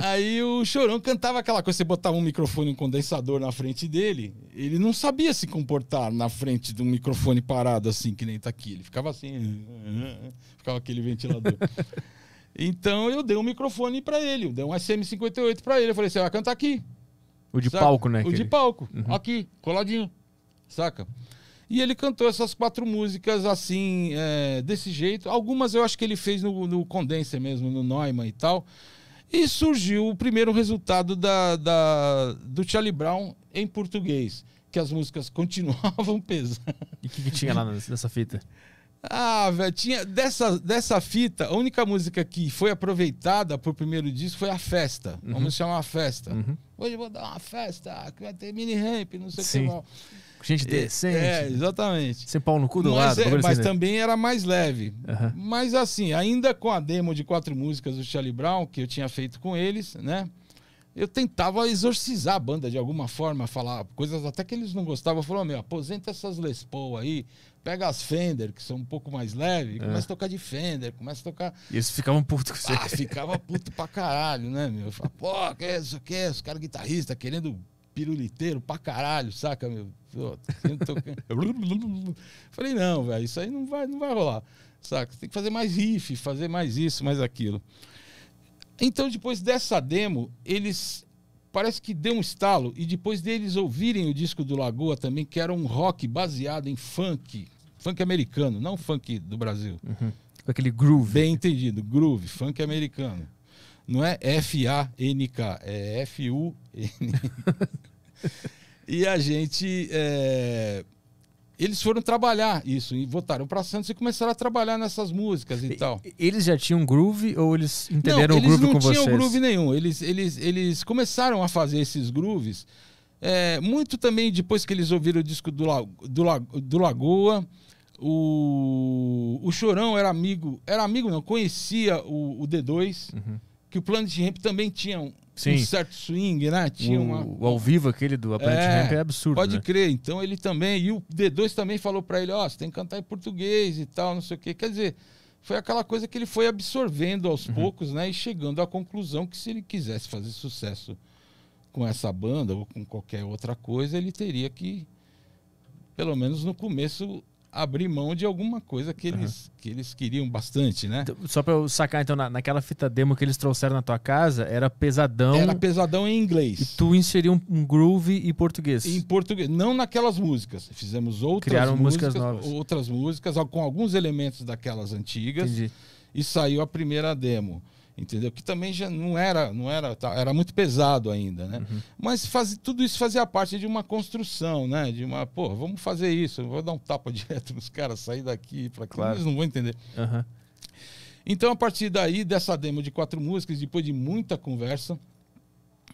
Aí o chorão cantava aquela coisa, você botava um microfone, um condensador na frente dele, ele não sabia se comportar na frente de um microfone parado assim, que nem tá aqui. Ele ficava assim, ficava aquele ventilador. Então eu dei um microfone para ele, eu dei um SM58 para ele. Eu falei, você vai cantar aqui. O de saca? palco, né? O aquele? de palco, uhum. aqui, coladinho, saca? E ele cantou essas quatro músicas assim, é, desse jeito. Algumas eu acho que ele fez no, no Condenser mesmo, no Neumann e tal. E surgiu o primeiro resultado da, da, do Charlie Brown em português, que as músicas continuavam pesando. E o que, que tinha lá nessa fita? Ah, velho, tinha dessa, dessa fita, a única música que foi aproveitada pro primeiro disco foi a festa. Uhum. Vamos chamar a festa. Uhum. Hoje vou dar uma festa, que vai ter mini ramp, não sei o que Gente decente. É, exatamente. Sem pau no cu do mas, lado. É, mas assim, né? também era mais leve. Uhum. Mas assim, ainda com a demo de quatro músicas do Charlie Brown, que eu tinha feito com eles, né? eu tentava exorcizar a banda de alguma forma, falar coisas até que eles não gostavam. Falou, oh, meu, aposenta essas lespo aí, pega as Fender, que são um pouco mais leves, e é. começa a tocar de Fender, começa a tocar. E eles ficavam putos com você. Ah, ficava puto pra caralho, né, meu? Eu falava, pô, que é isso, que é? Os caras guitarristas querendo piruliteiro pra caralho, saca, meu? Pô, Falei, não, velho, isso aí não vai, não vai rolar, saca? Você tem que fazer mais riff, fazer mais isso, mais aquilo. Então, depois dessa demo, eles parece que deu um estalo. E depois deles ouvirem o disco do Lagoa também, que era um rock baseado em funk, Funk americano, não funk do Brasil. Uhum. Com aquele groove. Bem entendido, groove, funk americano. Não é F-A-N-K, é F-U-N. e a gente. É... Eles foram trabalhar isso e votaram para Santos e começaram a trabalhar nessas músicas e, e tal. Eles já tinham groove ou eles entenderam não, eles o groove com vocês? Eles não tinham groove nenhum. Eles, eles, eles começaram a fazer esses grooves é, muito também depois que eles ouviram o disco do, La, do, La, do Lagoa o, o Chorão era amigo, era amigo não, conhecia o, o D2, uhum. que o Planet Ramp também tinha um, um certo swing, né? Tinha o, uma... o ao vivo aquele do Planet é, Ramp é absurdo. Pode né? crer, então ele também, e o D2 também falou para ele, ó, oh, você tem que cantar em português e tal, não sei o quê. Quer dizer, foi aquela coisa que ele foi absorvendo aos uhum. poucos, né? E chegando à conclusão que se ele quisesse fazer sucesso com essa banda ou com qualquer outra coisa, ele teria que, pelo menos no começo, abrir mão de alguma coisa que eles, uhum. que eles queriam bastante, né? Então, só para eu sacar, então, na, naquela fita demo que eles trouxeram na tua casa, era pesadão. Era pesadão em inglês. E tu inseriu um, um groove e português. Em português, não naquelas músicas. Fizemos outras Criaram músicas, músicas novas. Outras músicas, com alguns elementos daquelas antigas. Entendi. E saiu a primeira demo entendeu? Que também já não era, não era, tá, era muito pesado ainda, né? Uhum. Mas faz, tudo isso fazia parte de uma construção, né? De uma, pô, vamos fazer isso, vou dar um tapa direto nos caras, sair daqui para claro. eles não vão entender. Uhum. Então, a partir daí, dessa demo de quatro músicas, depois de muita conversa,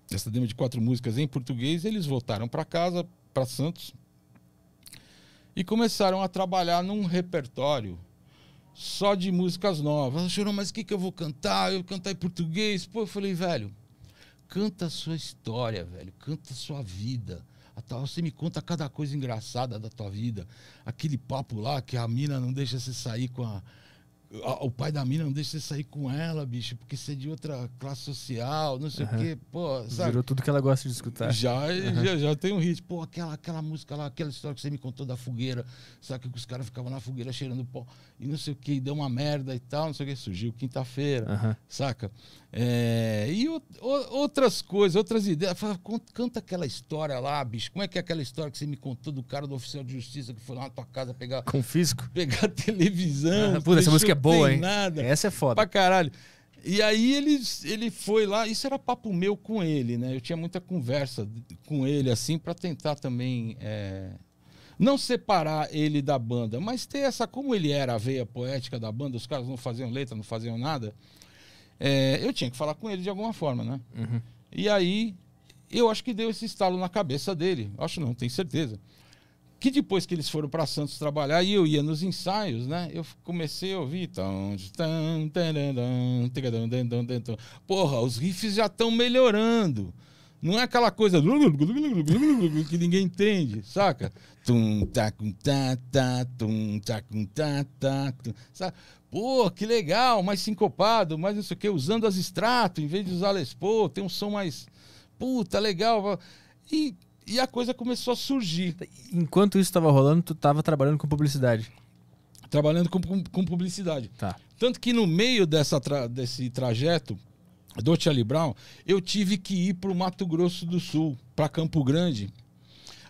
dessa demo de quatro músicas em português, eles voltaram para casa, para Santos, e começaram a trabalhar num repertório só de músicas novas. Ela chorou, mas o que, que eu vou cantar? Eu vou cantar em português? Pô, eu falei, velho, canta a sua história, velho, canta a sua vida. Você me conta cada coisa engraçada da tua vida. Aquele papo lá que a mina não deixa você sair com a, ah, o pai da mina não deixa você sair com ela, bicho, porque você é de outra classe social, não sei uhum. o quê, pô, sabe? Virou tudo que ela gosta de escutar. Já, uhum. já, já tem um hit, pô, aquela, aquela música lá, aquela história que você me contou da fogueira, sabe, que os caras ficavam na fogueira cheirando pó, e não sei o que, deu uma merda e tal, não sei o que, surgiu quinta-feira, uhum. saca? É, e o, o, outras coisas, outras ideias, fala, canta aquela história lá, bicho, como é que é aquela história que você me contou do cara do oficial de justiça que foi lá na tua casa pegar... Com fisco? Pegar televisão. Pô, essa música é boa, tem hein? nada. Essa é foda. Pra caralho. E aí ele, ele foi lá, isso era papo meu com ele, né? Eu tinha muita conversa com ele, assim, para tentar também é, não separar ele da banda, mas ter essa, como ele era a veia poética da banda, os caras não faziam letra, não faziam nada, é, eu tinha que falar com ele de alguma forma, né? Uhum. E aí eu acho que deu esse estalo na cabeça dele, acho não, tenho certeza que depois que eles foram para Santos trabalhar e eu ia nos ensaios, né? Eu comecei a ouvir. Porra, os riffs já estão melhorando. Não é aquela coisa que ninguém entende, saca? Pô, que legal, mais sincopado, mais não sei o quê, usando as extrato em vez de usar Les Paul, tem um som mais. Puta, legal. E e a coisa começou a surgir. Enquanto isso estava rolando, tu estava trabalhando com publicidade? Trabalhando com, com, com, publicidade. Tá. Tanto que no meio dessa tra desse trajeto do Charlie Brown, eu tive que ir para o Mato Grosso do Sul, para Campo Grande,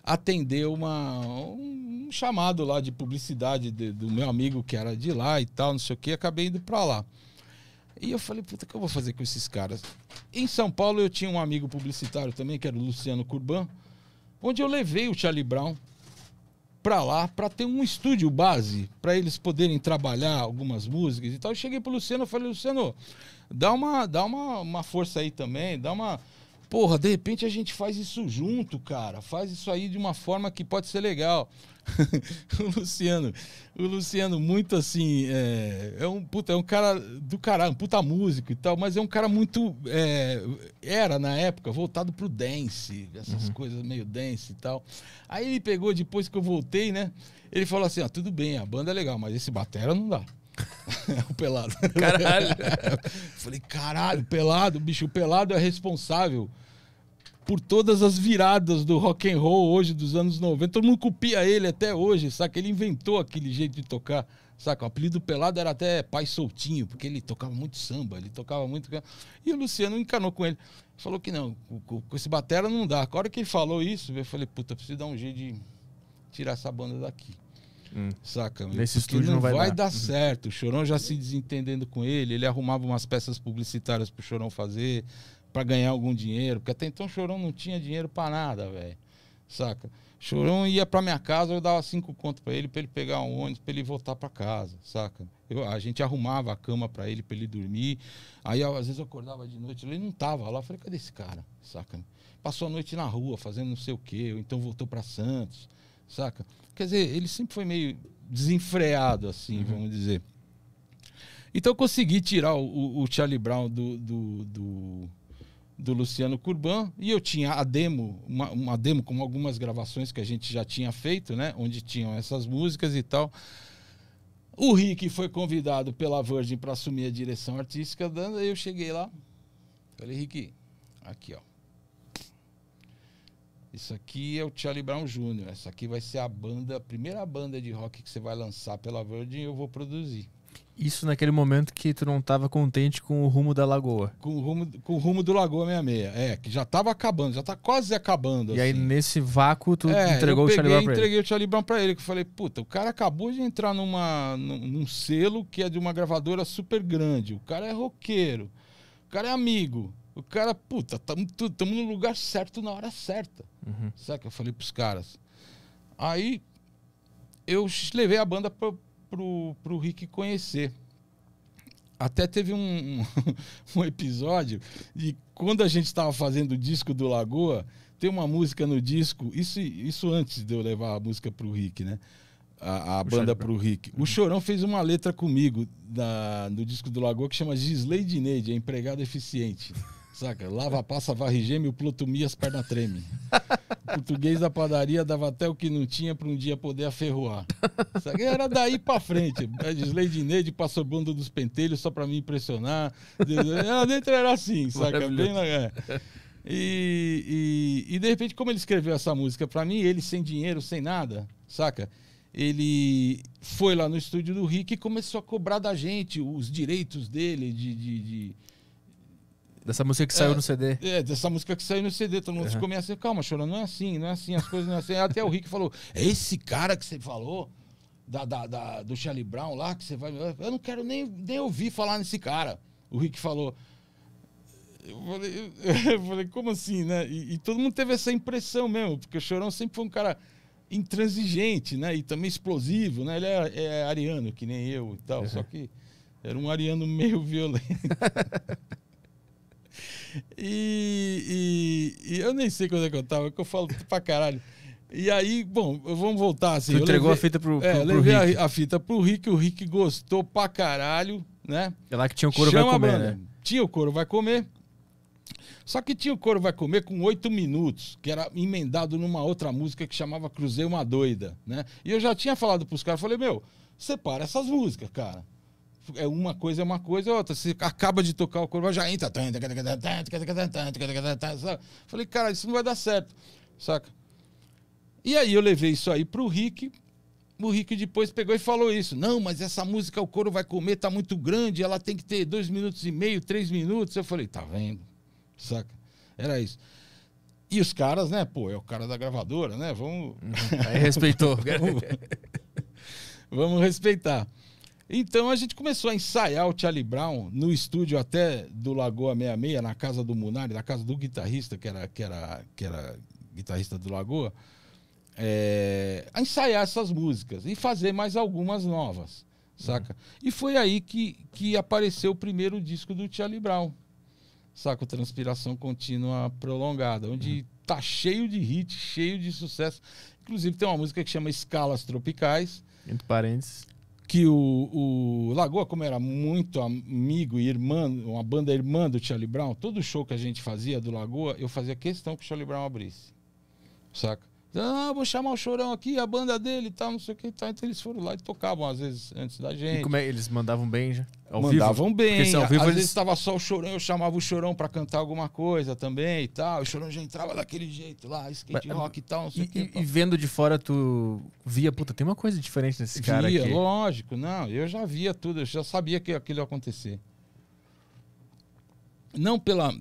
atender uma, um chamado lá de publicidade de, do meu amigo que era de lá e tal, não sei o que, acabei indo para lá. E eu falei, puta, o que eu vou fazer com esses caras? Em São Paulo eu tinha um amigo publicitário também, que era o Luciano Curban, onde eu levei o Charlie Brown para lá para ter um estúdio base para eles poderem trabalhar algumas músicas e tal. Eu cheguei pro Luciano, eu falei, Luciano, dá uma dá uma, uma força aí também, dá uma porra, de repente a gente faz isso junto, cara. Faz isso aí de uma forma que pode ser legal. o Luciano, o Luciano, muito assim, é, é, um puta, é um cara do caralho, um puta músico e tal, mas é um cara muito. É, era na época voltado pro dance, essas uhum. coisas meio dance e tal. Aí ele pegou, depois que eu voltei, né? Ele falou assim: ó, ah, tudo bem, a banda é legal, mas esse batera não dá. o pelado. Caralho. Falei, caralho, pelado, bicho, o pelado é responsável por todas as viradas do rock and roll hoje dos anos 90. Todo mundo copia ele até hoje, saca? Ele inventou aquele jeito de tocar, saca? O apelido pelado era até Pai Soltinho, porque ele tocava muito samba, ele tocava muito. E o Luciano encanou com ele. Falou que não, com, esse batera não dá. A hora que ele falou isso, eu falei, puta, preciso dar um jeito de tirar essa banda daqui. Hum. Saca? Meu? Nesse estúdio não, não vai, vai, dar, dar uhum. certo. O Chorão já se desentendendo com ele, ele arrumava umas peças publicitárias pro Chorão fazer, para ganhar algum dinheiro, porque até então Chorão não tinha dinheiro para nada, velho. Saca? Chorão ia para minha casa, eu dava cinco contos para ele, para ele pegar um ônibus, para ele voltar para casa, saca? Eu, a gente arrumava a cama para ele, para ele dormir. Aí às vezes eu acordava de noite, ele não tava lá, eu falei, cadê esse cara? Saca? Passou a noite na rua, fazendo não sei o quê, ou então voltou para Santos, saca? Quer dizer, ele sempre foi meio desenfreado, assim, uhum. vamos dizer. Então eu consegui tirar o, o Charlie Brown do, do, do do Luciano Curban e eu tinha a demo, uma, uma, demo com algumas gravações que a gente já tinha feito, né? Onde tinham essas músicas e tal. O Rick foi convidado pela Virgin para assumir a direção artística, dando, eu cheguei lá, falei Rick, aqui ó, isso aqui é o Charlie Brown Jr. Essa aqui vai ser a banda, a primeira banda de rock que você vai lançar pela Virgin, eu vou produzir. Isso naquele momento que tu não estava contente com o rumo da lagoa. Com o rumo, com o rumo do Lagoa 66. É, que já estava acabando, já está quase acabando. E assim. aí, nesse vácuo, tu é, entregou peguei, o Charlie Brown pra ele. entreguei o Charlie Brown pra ele. Que eu falei, puta, o cara acabou de entrar numa, num, num selo que é de uma gravadora super grande. O cara é roqueiro. O cara é amigo. O cara, puta, estamos no lugar certo na hora certa. Uhum. Sabe que eu falei pros caras? Aí, eu levei a banda pra pro, pro Rick conhecer. Até teve um, um episódio de quando a gente estava fazendo o disco do Lagoa, tem uma música no disco, isso, isso antes de eu levar a música para o Rick, né? A, a banda o Rick. O uhum. Chorão fez uma letra comigo da, no disco do Lagoa que chama Gisley Dineide, é empregado eficiente. Saca? Lava, passa, varre gêmeo, plutumias, perna treme. O português da padaria dava até o que não tinha para um dia poder aferroar. Saca? Era daí para frente. A de Neide passou bunda dos pentelhos só para me impressionar. Ela dentro era assim, saca? Bem, é. e, e, e de repente, como ele escreveu essa música para mim, ele sem dinheiro, sem nada, saca? ele foi lá no estúdio do Rick e começou a cobrar da gente os direitos dele de, de, de Dessa música que saiu é. no CD. É, dessa música que saiu no CD. Todo mundo uhum. ficou meio assim, calma, chorando, não é assim, não é assim, as coisas não é assim. Até o Rick falou: é esse cara que você falou, da, da, da, do Charlie Brown lá, que você vai. Eu não quero nem, nem ouvir falar nesse cara. O Rick falou. Eu falei, eu falei como assim, né? E, e, todo mundo teve essa impressão mesmo, porque o Chorão sempre foi um cara intransigente, né? E também explosivo, né? Ele é, é ariano, que nem eu e tal, uhum. só que era um ariano meio violento. E, e, e, eu nem sei quando é que eu tava, que eu falo pra caralho. E aí, bom, vamos voltar assim. Tu entregou levei, a fita pro, pro, é, pro levei Rick. A, a fita pro Rick, o Rick gostou pra caralho, né? É lá que tinha o couro Chama vai comer, né? Tinha o couro vai comer. Só que tinha o couro vai comer com oito minutos, que era emendado numa outra música que chamava Cruzei uma Doida, né? E eu já tinha falado pros caras, falei, meu, separa essas músicas, cara é uma coisa é uma coisa, outra. Você acaba de tocar o corpo, já entra. Falei, cara, isso não vai dar certo, saca? E aí eu levei isso aí pro Rick. O Rick depois pegou e falou isso. Não, mas essa música o couro vai comer, tá muito grande, ela tem que ter dois minutos e meio, três minutos. Eu falei, tá vendo? Saca? Era isso. E os caras, né? Pô, é o cara da gravadora, né? Vamos. Aí respeitou. vamos respeitar. Então a gente começou a ensaiar o Charlie Brown no estúdio até do Lagoa 66, na casa do Munari, na casa do guitarrista, que era, que era, que era guitarrista do Lagoa, é, a ensaiar essas músicas e fazer mais algumas novas, saca? Uhum. E foi aí que, que apareceu o primeiro disco do Charlie Brown, saca? Transpiração Contínua Prolongada, onde uhum. tá cheio de hit, cheio de sucesso. Inclusive tem uma música que chama Escalas Tropicais. Entre parênteses que o, o Lagoa, como era muito amigo e irmã, uma banda irmã do Charlie Brown, todo show que a gente fazia do Lagoa, eu fazia questão que o Charlie Brown abrisse. Saca? Ah, vou chamar o Chorão aqui, a banda dele e tal, não sei o que tal. Então eles foram lá e tocavam, às vezes, antes da gente. E como é? Eles mandavam bem já? Ao mandavam vivo? bem. É ao vivo, às eles... vezes estava só o Chorão, eu chamava o Chorão para cantar alguma coisa também e tal. O Chorão já entrava daquele jeito lá, skate Mas, rock e tal, não sei o que. E, e vendo de fora, tu via, puta, tem uma coisa diferente nesse via, cara aqui. lógico. Não, eu já via tudo, eu já sabia que aquilo ia acontecer. Não pela,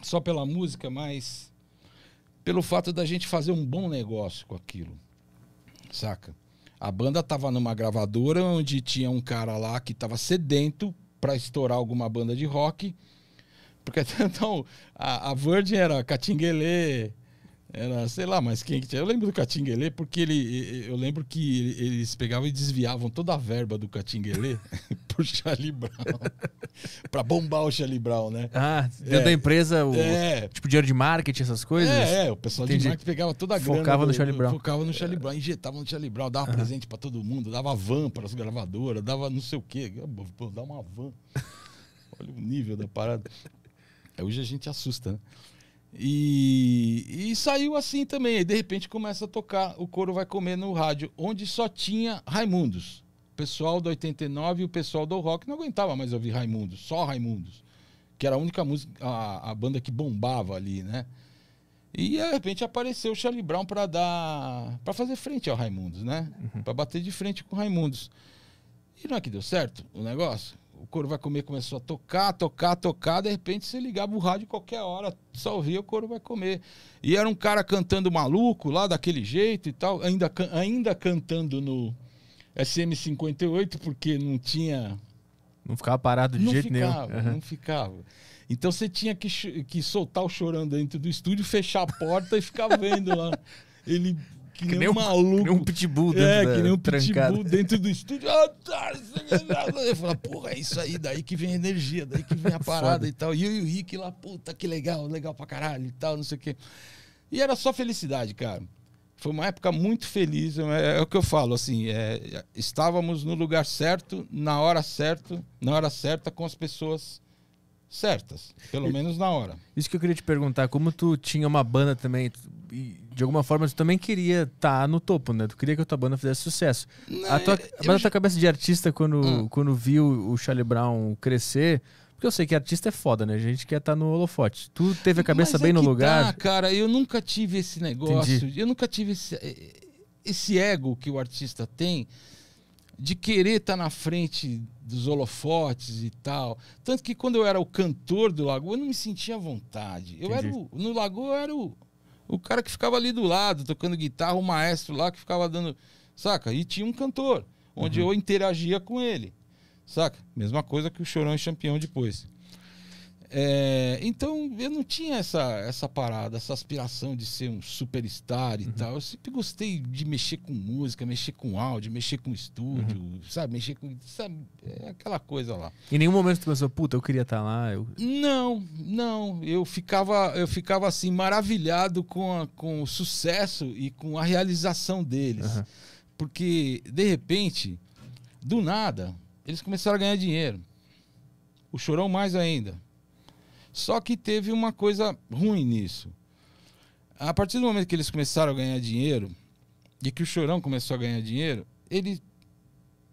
só pela música, mas pelo fato da gente fazer um bom negócio com aquilo. Saca? A banda tava numa gravadora onde tinha um cara lá que tava sedento para estourar alguma banda de rock. Porque então a, a Virgin era Catinguelê, era, sei lá, mas quem que tinha. Eu lembro do Catinguelê, porque ele. Eu lembro que eles pegavam e desviavam toda a verba do Catinguelê pro Charlie Brown. pra bombar o Charlie Brown, né? Ah, dentro é, da empresa, o é, tipo dinheiro de marketing, essas coisas? É, é o pessoal Entendi. de marketing pegava toda a grana. Focava no Charlie Brown. Focava no Charlie Brown, injetava no Charlie Brown, dava uhum. presente pra todo mundo, dava van para as gravadoras, dava não sei o quê. dá uma van. Olha o nível da parada. Hoje a gente assusta, né? E, e saiu assim também. E de repente começa a tocar O Coro Vai Comer no rádio, onde só tinha Raimundos. O pessoal do 89 e o pessoal do rock não aguentava mais ouvir Raimundos, só Raimundos. Que era a única música, a, a banda que bombava ali, né? E de repente apareceu o Charlie Brown para dar. para fazer frente ao Raimundos, né? Uhum. Para bater de frente com o Raimundos. E não é que deu certo o negócio? o Coro Vai Comer começou a tocar, tocar, tocar. De repente, você ligava o rádio qualquer hora, só ouvia o Coro Vai Comer. E era um cara cantando maluco lá, daquele jeito e tal, ainda, ainda cantando no SM58, porque não tinha. Não ficava parado de não jeito ficava, nenhum. Não ficava. Então você tinha que, que soltar o chorando dentro do estúdio, fechar a porta e ficar vendo lá. Ele que, que nem, um maluco. Que nem um pitbull é, dentro É, da, que nem um trancada. pitbull dentro do estúdio. Ah, tá, é eu falo, porra, é isso aí, daí que vem a energia, daí que vem a parada e tal. E eu e o Rick lá, puta, que legal, legal pra caralho e tal, não sei o quê. E era só felicidade, cara. Foi uma época muito feliz, é, é o que eu falo, assim, é, estávamos no lugar certo, na hora certa, na hora certa com as pessoas certas, pelo menos na hora. Isso que eu queria te perguntar, como tu tinha uma banda também, e de alguma forma tu também queria estar tá no topo, né? Tu queria que a tua banda fizesse sucesso. Não, a tua, mas a tua cabeça de artista, quando, hum. quando viu o Charlie Brown crescer, porque eu sei que artista é foda, né? A gente quer estar tá no holofote. Tu teve a cabeça mas bem é no lugar. Ah, tá, cara, eu nunca tive esse negócio. Entendi. Eu nunca tive esse, eh, eh, esse ego que o artista tem de querer estar tá na frente dos holofotes e tal. Tanto que quando eu era o cantor do Lagoa, eu não me sentia à vontade. Eu Entendi. era o, no Lagoa eu era o o cara que ficava ali do lado, tocando guitarra, o maestro lá que ficava dando. Saca? E tinha um cantor, onde uhum. eu interagia com ele. Saca? Mesma coisa que o Chorão e Champião depois. É, então eu não tinha essa, essa parada, essa aspiração de ser um superstar e uhum. tal. Eu sempre gostei de mexer com música, mexer com áudio, mexer com estúdio, uhum. sabe? Mexer com. Sabe? É aquela coisa lá. Em nenhum momento você pensou, puta, eu queria estar tá lá? Eu... Não, não. Eu ficava, eu ficava assim, maravilhado com, a, com o sucesso e com a realização deles. Uhum. Porque, de repente, do nada, eles começaram a ganhar dinheiro. O chorão mais ainda só que teve uma coisa ruim nisso. A partir do momento que eles começaram a ganhar dinheiro, e que o Chorão começou a ganhar dinheiro, ele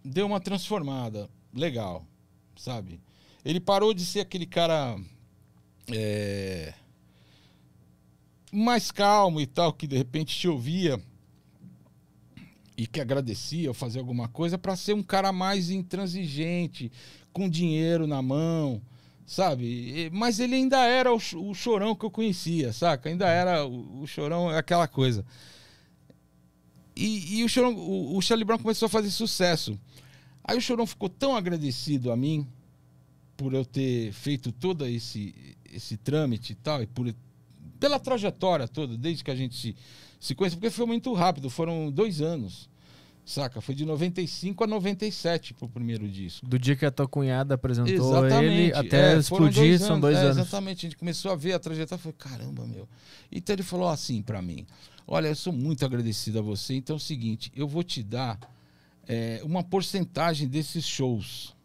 deu uma transformada legal, sabe? Ele parou de ser aquele cara é, mais calmo e tal, que de repente te ouvia e que agradecia ou fazia alguma coisa, para ser um cara mais intransigente, com dinheiro na mão, sabe? Mas ele ainda era o, chorão que eu conhecia, saca? Ainda era o, o chorão, é aquela coisa. E, e o, chorão, o, o Charlie Brown começou a fazer sucesso. Aí o chorão ficou tão agradecido a mim por eu ter feito todo esse, esse trâmite e tal, e por, pela trajetória toda, desde que a gente se, se conhece, porque foi muito rápido, foram dois anos. Saca? Foi de 95 a 97 pro primeiro disco. Do dia que a tua cunhada apresentou exatamente. ele até é, explodir, dois são dois é, anos. Exatamente, a gente começou a ver a trajetória, foi caramba, meu. Então ele falou assim para mim: Olha, eu sou muito agradecido a você, então é o seguinte, eu vou te dar é, uma porcentagem desses shows.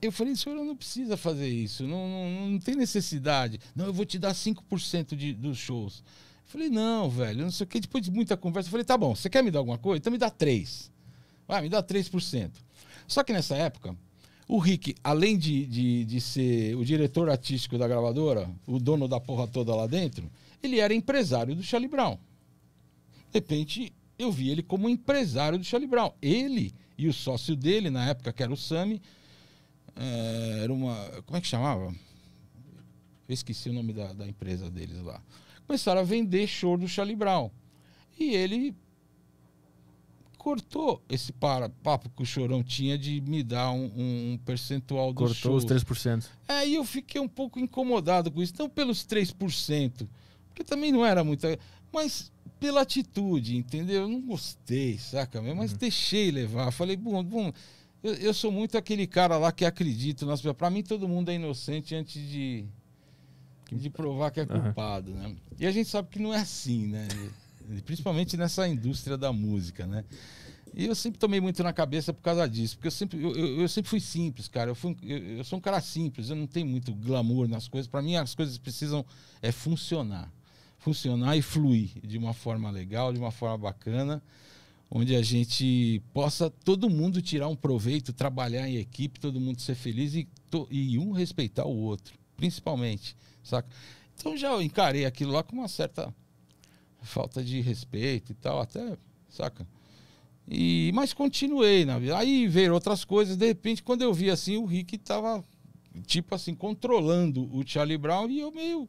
Eu falei, senhor, não precisa fazer isso, não, não, não tem necessidade. Não, eu vou te dar 5% de, dos shows. Falei, não, velho, não sei o que. Depois de muita conversa, eu falei, tá bom, você quer me dar alguma coisa? Então me dá 3. Vai, me dá 3%. Só que nessa época, o Rick, além de, de, de ser o diretor artístico da gravadora, o dono da porra toda lá dentro, ele era empresário do Charlie Brown. De repente, eu vi ele como empresário do Charlie Brown. Ele e o sócio dele, na época que era o Sami, eh, era uma. Como é que chamava? Eu esqueci o nome da, da empresa deles lá começaram a vender show do Charlie Brown. E ele cortou esse para, papo que o Chorão tinha de me dar um, um percentual do cortou show. Cortou os 3%. É, e eu fiquei um pouco incomodado com isso. Não pelos 3%, porque também não era muito... Mas pela atitude, entendeu? Eu não gostei, saca? Mas uhum. deixei levar. Falei, bom, bom... Eu, eu, sou muito aquele cara lá que acredita. Para mim, todo mundo é inocente antes de que... de provar que é culpado, né? E a gente sabe que não é assim, né? Principalmente nessa indústria da música, né? E eu sempre tomei muito na cabeça por causa disso, porque eu sempre, eu, eu, eu sempre fui simples, cara. Eu, fui, eu, eu, sou um cara simples, eu não tenho muito glamour nas coisas. Para mim, as coisas precisam é funcionar. Funcionar e fluir de uma forma legal, de uma forma bacana, onde a gente possa todo mundo tirar um proveito, trabalhar em equipe, todo mundo ser feliz e, to, e um respeitar o outro, principalmente saca? Então já eu encarei aquilo lá com uma certa falta de respeito e tal, até, saca? E, mas continuei na vida. Aí veio outras coisas, de repente, quando eu vi assim, o Rick tava, tipo assim, controlando o Charlie Brown e eu meio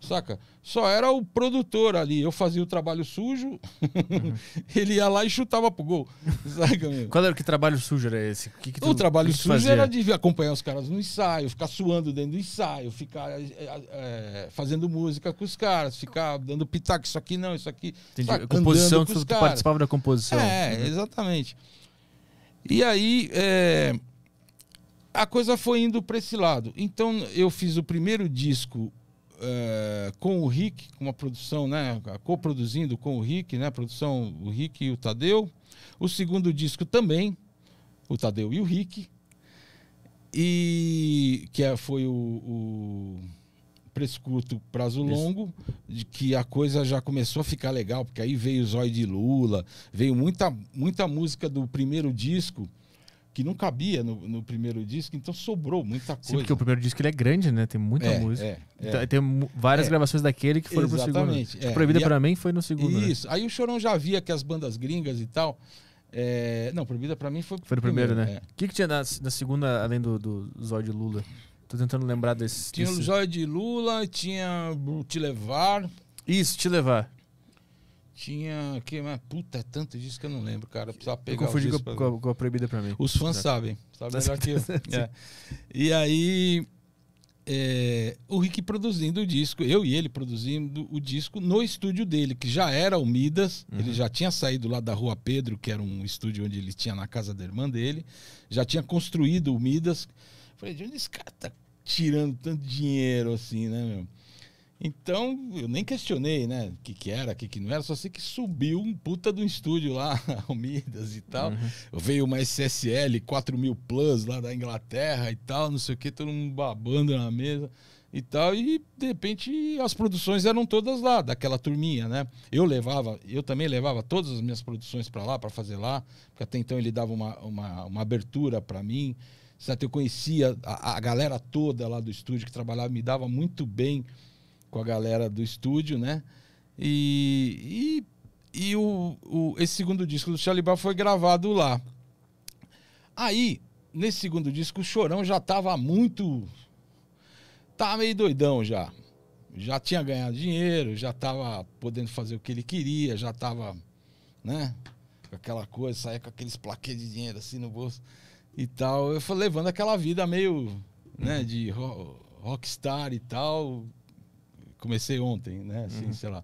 Saca? Só era o produtor ali. Eu fazia o trabalho sujo, uhum. ele ia lá e chutava pro gol. Saca, meu? Qual era que trabalho sujo era esse? Que que tu, o trabalho que sujo era de acompanhar os caras no ensaio, ficar suando dentro do ensaio, ficar é, fazendo música com os caras, ficar dando pitaco, isso aqui não, isso aqui. Entendi. Saca? Composição, que tu, participava da composição. É, uhum. exatamente. E aí. É, a coisa foi indo para esse lado. Então eu fiz o primeiro disco é, com o Rick, uma produção, né, produzindo com o Rick, né, a produção o Rick e o Tadeu. O segundo disco também, o Tadeu e o Rick. E que é, foi o, o preço prazo longo, de que a coisa já começou a ficar legal, porque aí veio o Zóio de Lula, veio muita, muita música do primeiro disco que não cabia no, no, primeiro disco, então sobrou muita coisa. Sim, porque o primeiro disco ele é grande, né? Tem muita é, música. É, é. Então, tem várias é. gravações daquele que foram pro segundo. Exatamente. Tipo, é. Proibida para mim foi no segundo. Né? Isso. Né? Aí o Chorão já via que as bandas gringas e tal. É, não, Proibida para mim foi. Foi no primeiro, primeiro né? O que, que tinha na, na, segunda, além do, do Zóio Lula? Tô tentando lembrar desse. Tinha desse... o Zóio de Lula, tinha Te Levar. Isso, Te Levar. Tinha. Que, mas, puta, é tanto disso que eu não lembro, cara. Precisava pegar eu confundi com, pra... com, a proibida pra mim. Os fãs tá. sabem. Sabem tá melhor que eu. é. E aí. É, o Rick produzindo o disco, eu e ele produzindo o disco no estúdio dele, que já era o Midas, uhum. ele já tinha saído lá da Rua Pedro, que era um estúdio onde ele tinha na casa da irmã dele, já tinha construído o Midas. Falei, de onde esse cara tá tirando tanto dinheiro assim, né, meu? Então, eu nem questionei, né? O que, que era, o que, que não era, só sei que subiu um puta de um estúdio lá, Almidas e tal. Uhum. Veio uma SSL 4000 Plus lá da Inglaterra e tal, não sei o que, todo mundo babando na mesa e tal. E de repente as produções eram todas lá, daquela turminha, né? Eu levava, eu também levava todas as minhas produções para lá, para fazer lá, porque até então ele dava uma, uma, uma abertura para mim. Certo? Eu conhecia a, a, galera toda lá do estúdio que trabalhava, me dava muito bem com a galera do estúdio, né? E, e, e o, o, esse segundo disco do Chalibá foi gravado lá. Aí, nesse segundo disco, o Chorão já tava muito. Tava tá meio doidão já. Já tinha ganhado dinheiro, já tava podendo fazer o que ele queria, já tava, né? aquela coisa, saia com aqueles plaquês de dinheiro assim no bolso e tal. Eu fui levando aquela vida meio, né, de rockstar e tal, comecei ontem, né? Assim, uhum. sei lá.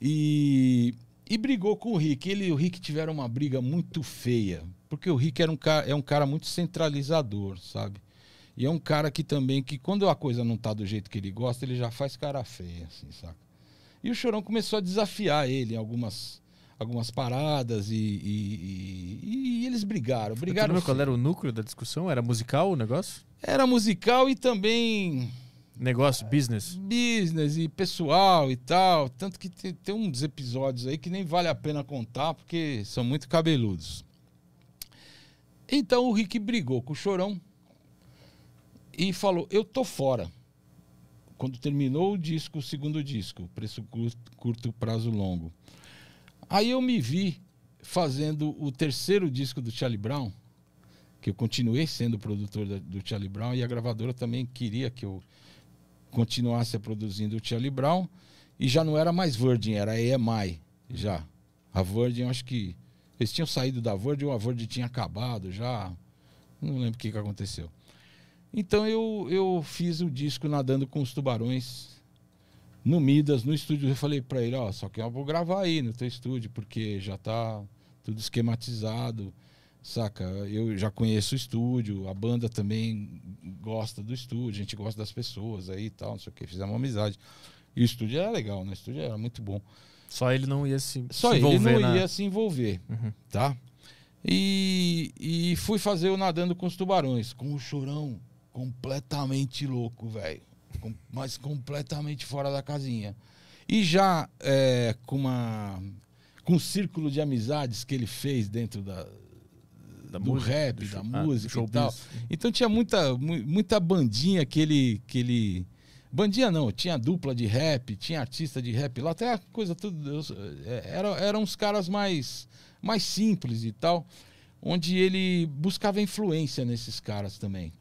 E, e brigou com o Rick. Ele e o Rick tiveram uma briga muito feia, porque o Rick era um cara, é um cara muito centralizador, sabe? E é um cara que também, que quando a coisa não tá do jeito que ele gosta, ele já faz cara feia, assim, saca? E o Chorão começou a desafiar ele em algumas, algumas paradas e, e, e, e eles brigaram. brigaram lembra qual era o núcleo da discussão? Era musical o negócio? Era musical e também Negócio, business. Business e pessoal e tal. Tanto que tem, tem uns episódios aí que nem vale a pena contar, porque são muito cabeludos. Então o Rick brigou com o Chorão e falou: Eu tô fora. Quando terminou o disco, o segundo disco, preço curto, curto prazo longo. Aí eu me vi fazendo o terceiro disco do Charlie Brown, que eu continuei sendo produtor do Charlie Brown e a gravadora também queria que eu continuasse produzindo o Charlie Brown e já não era mais Virgin, era EMI já. A Virgin, acho que eles tinham saído da Virgin ou a Virgin tinha acabado já. Não lembro o que, que aconteceu. Então eu, eu fiz o disco Nadando com os Tubarões no Midas, no estúdio. Eu falei para ele: Ó, só que eu vou gravar aí no teu estúdio, porque já tá tudo esquematizado. Saca? Eu já conheço o estúdio, a banda também gosta do estúdio, a gente gosta das pessoas aí e tal, não sei o que, fizemos uma amizade. E o estúdio era legal, né? O estúdio era muito bom. Só ele não ia se, Só se envolver. Só ele não na... ia se envolver, uhum. tá? E, e fui fazer o Nadando com os Tubarões, com o Chorão, completamente louco, velho. Com, mas completamente fora da casinha. E já é, com uma com um círculo de amizades que ele fez dentro da, da do música, rap, do show, da ah, música ah, e tal. Então tinha muita, muita bandinha que ele, que ele. Bandinha não, tinha dupla de rap, tinha artista de rap lá, até a coisa tudo. É, era, eram uns caras mais, mais simples e tal, onde ele buscava influência nesses caras também.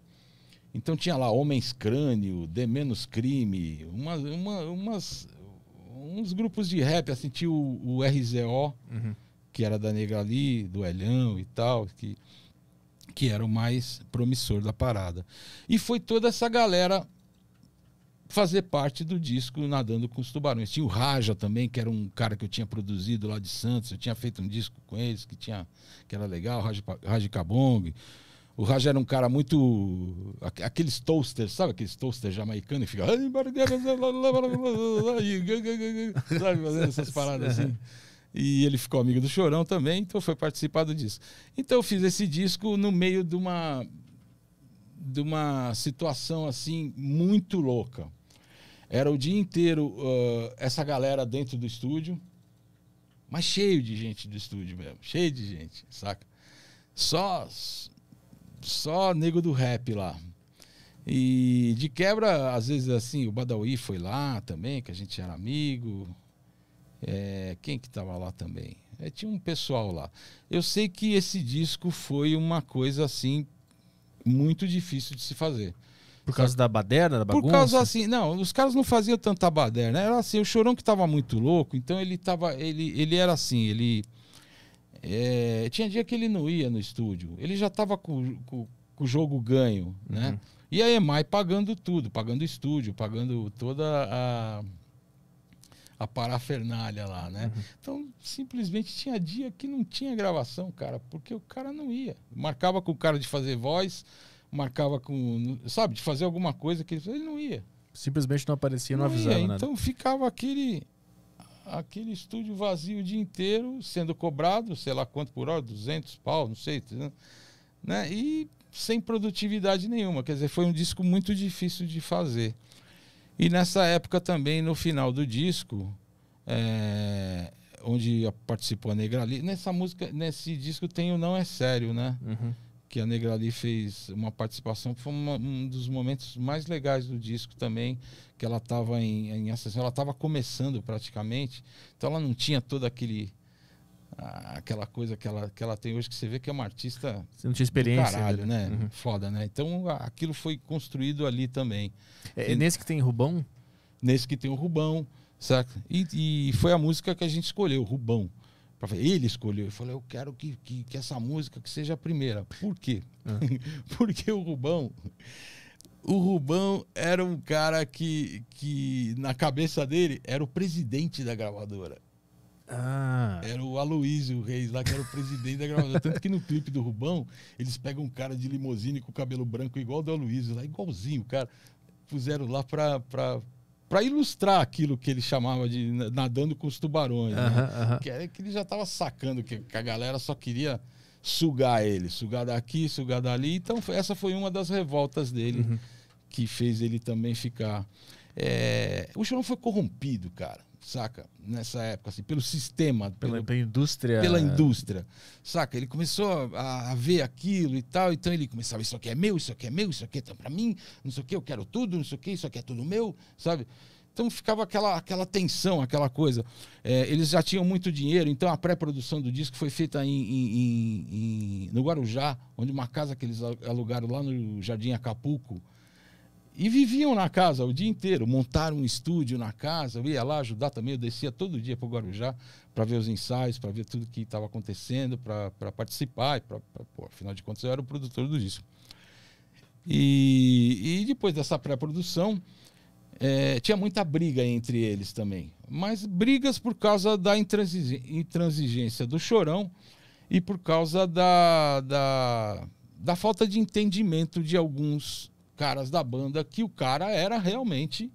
Então tinha lá Homens Crânio, D Menos Crime, uma, uma, umas, uns grupos de rap, assim, tinha o, o RZO. Uhum que era da Negra ali, do Elhão e tal, que, que era o mais promissor da parada. E foi toda essa galera fazer parte do disco Nadando com os Tubarões. Tinha o Raja também, que era um cara que eu tinha produzido lá de Santos, eu tinha feito um disco com eles que, tinha, que era legal, Raja, Cabong, Kabong. O Raja era um cara muito. Aqueles toasters, sabe? Aqueles toasters jamaicanos que fica. sabe? Fazendo essas paradas assim. e ele ficou amigo do Chorão também, então foi participado disso Então eu fiz esse disco no meio de uma de uma situação assim muito louca. Era o dia inteiro uh, essa galera dentro do estúdio, mas cheio de gente do estúdio mesmo, cheio de gente, saca? Só só nego do rap lá. E de quebra, às vezes assim, o Badawi foi lá também, que a gente era amigo, é, quem que estava lá também? É, tinha um pessoal lá. Eu sei que esse disco foi uma coisa assim muito difícil de se fazer. Por causa da baderna, da bagunça? Por causa assim, não, os caras não faziam tanta baderna. Era assim, o Chorão que estava muito louco, então ele tava, ele, ele era assim, ele é, tinha dia que ele não ia no estúdio. Ele já estava com, com, com, o jogo ganho, né? Uhum. E a EMAI pagando tudo, pagando estúdio, pagando toda a a parafernália lá, né? Uhum. Então, simplesmente tinha dia que não tinha gravação, cara, porque o cara não ia. Marcava com o cara de fazer voz, marcava com, sabe, de fazer alguma coisa que ele, ele não ia. Simplesmente não aparecia, não, não avisava ia. nada. Então ficava aquele aquele estúdio vazio o dia inteiro, sendo cobrado, sei lá quanto por hora, 200 pau, não sei, né? E sem produtividade nenhuma, quer dizer, foi um disco muito difícil de fazer. E nessa época também, no final do disco, é, onde participou a Negrali, nessa música, nesse disco tem o Não É Sério, né? Uhum. Que a Negrali fez uma participação, foi uma, um dos momentos mais legais do disco também, que ela estava em, em ascensão, ela estava começando praticamente, então ela não tinha todo aquele aquela coisa que ela, que ela tem hoje que você vê que é uma artista. Você não tinha experiência. Caralho, né? né? Uhum. Foda, né? Então aquilo foi construído ali também. É, é, e, nesse que tem Rubão? Nesse que tem o Rubão, saca? E, e foi a música que a gente escolheu, Rubão. Ele escolheu. Eu falei, eu quero que, que, que essa música que seja a primeira. Por quê? Ah. Porque o Rubão. O Rubão era um cara que, que, na cabeça dele, era o presidente da gravadora. Ah. Era o Aloysio Reis lá, que era o presidente da gravadora. Tanto que no clipe do Rubão, eles pegam um cara de limusine com cabelo branco igual do Aloysio lá, igualzinho cara. Puseram lá pra, pra, para ilustrar aquilo que ele chamava de nadando com os tubarões. né? Que era que ele já estava sacando que, que a galera só queria sugar ele, sugar daqui, sugar dali. Então foi, essa foi uma das revoltas dele, uhum. que fez ele também ficar. É, o Chorão foi corrompido, cara saca? Nessa época, assim, pelo sistema. Pela, pelo, pela indústria. Pela indústria, saca? Ele começou a, a, ver aquilo e tal, então ele começava, isso aqui é meu, isso aqui é meu, isso aqui é tá para mim, não sei o que, eu quero tudo, não sei o que, isso aqui é tudo meu, sabe? Então ficava aquela, aquela tensão, aquela coisa. É, eles já tinham muito dinheiro, então a pré-produção do disco foi feita em, em, em, no Guarujá, onde uma casa que eles alugaram lá no Jardim Acapulco, e viviam na casa o dia inteiro, montaram um estúdio na casa, eu ia lá ajudar também, eu descia todo dia para o Guarujá para ver os ensaios, para ver tudo que estava acontecendo, para participar, pra, pra, pô, afinal de contas eu era o produtor do disco. E, e depois dessa pré-produção, é, tinha muita briga entre eles também, mas brigas por causa da intransigência, intransigência do chorão e por causa da, da, da falta de entendimento de alguns caras da banda que o cara era realmente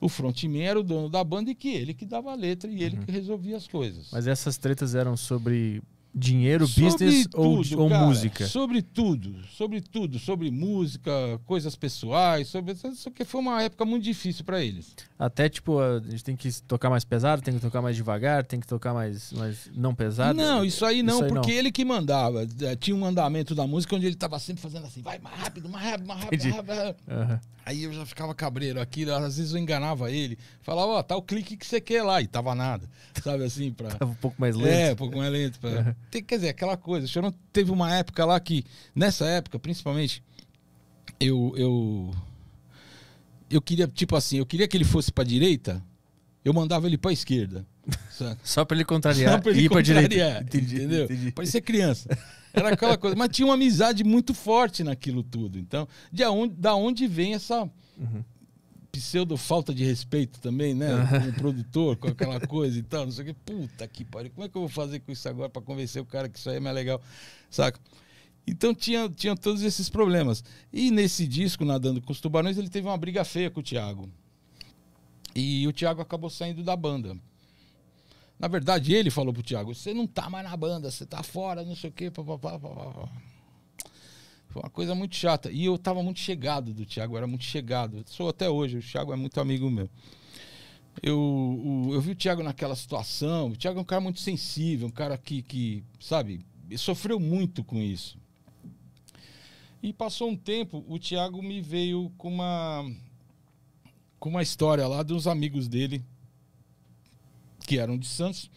o frontman era o dono da banda e que ele que dava a letra e ele uhum. que resolvia as coisas. Mas essas tretas eram sobre Dinheiro, sobre business tudo, ou, cara, música? Sobre tudo, sobre tudo, sobre música, coisas pessoais, sobre. Só que foi uma época muito difícil para eles. Até tipo, a gente tem que tocar mais pesado, tem que tocar mais devagar, tem que tocar mais, mais não pesado. Não, isso aí não, isso aí porque não. ele que mandava. É, tinha um andamento da música onde ele tava sempre fazendo assim, vai mais rápido, mais rápido, mais rápido, mais rápido. Uhum. Aí eu já ficava cabreiro aqui, né? às vezes eu enganava ele. Falava, ó, oh, tá o clique que você quer lá. E tava nada, sabe assim? Pra... Tava um pouco mais lento. É, um pouco mais lento. Pra... Quer dizer, aquela coisa. Eu não... Teve uma época lá que, nessa época, principalmente, eu, eu... Eu queria, tipo assim, eu queria que ele fosse pra direita, eu mandava ele pra esquerda. Só pra ele contrariar. Só pra ele e ir pra direita. Entendi, entendeu? Entendi. ser criança. Era aquela coisa. Mas tinha uma amizade muito forte naquilo tudo. Então, de onde, da onde vem essa uhum. pseudo falta de respeito também, né? Uhum. Com o produtor, com aquela coisa e tal, não sei o que Puta que pariu, como é que eu vou fazer com isso agora para convencer o cara que isso aí é mais legal? Saca? Então tinha, tinha todos esses problemas. E nesse disco, Nadando com os Tubarões, ele teve uma briga feia com o Thiago. E o Thiago acabou saindo da banda. Na verdade, ele falou pro Thiago: você não tá mais na banda, você tá fora, não sei o quê. Foi uma coisa muito chata. E eu tava muito chegado do Thiago, era muito chegado. Sou até hoje, o Thiago é muito amigo meu. Eu, o, eu vi o Thiago naquela situação. O Thiago é um cara muito sensível, um cara que, que sabe, sofreu muito com isso. E passou um tempo, o Thiago me veio com uma, com uma história lá de uns amigos dele que eram de Santos,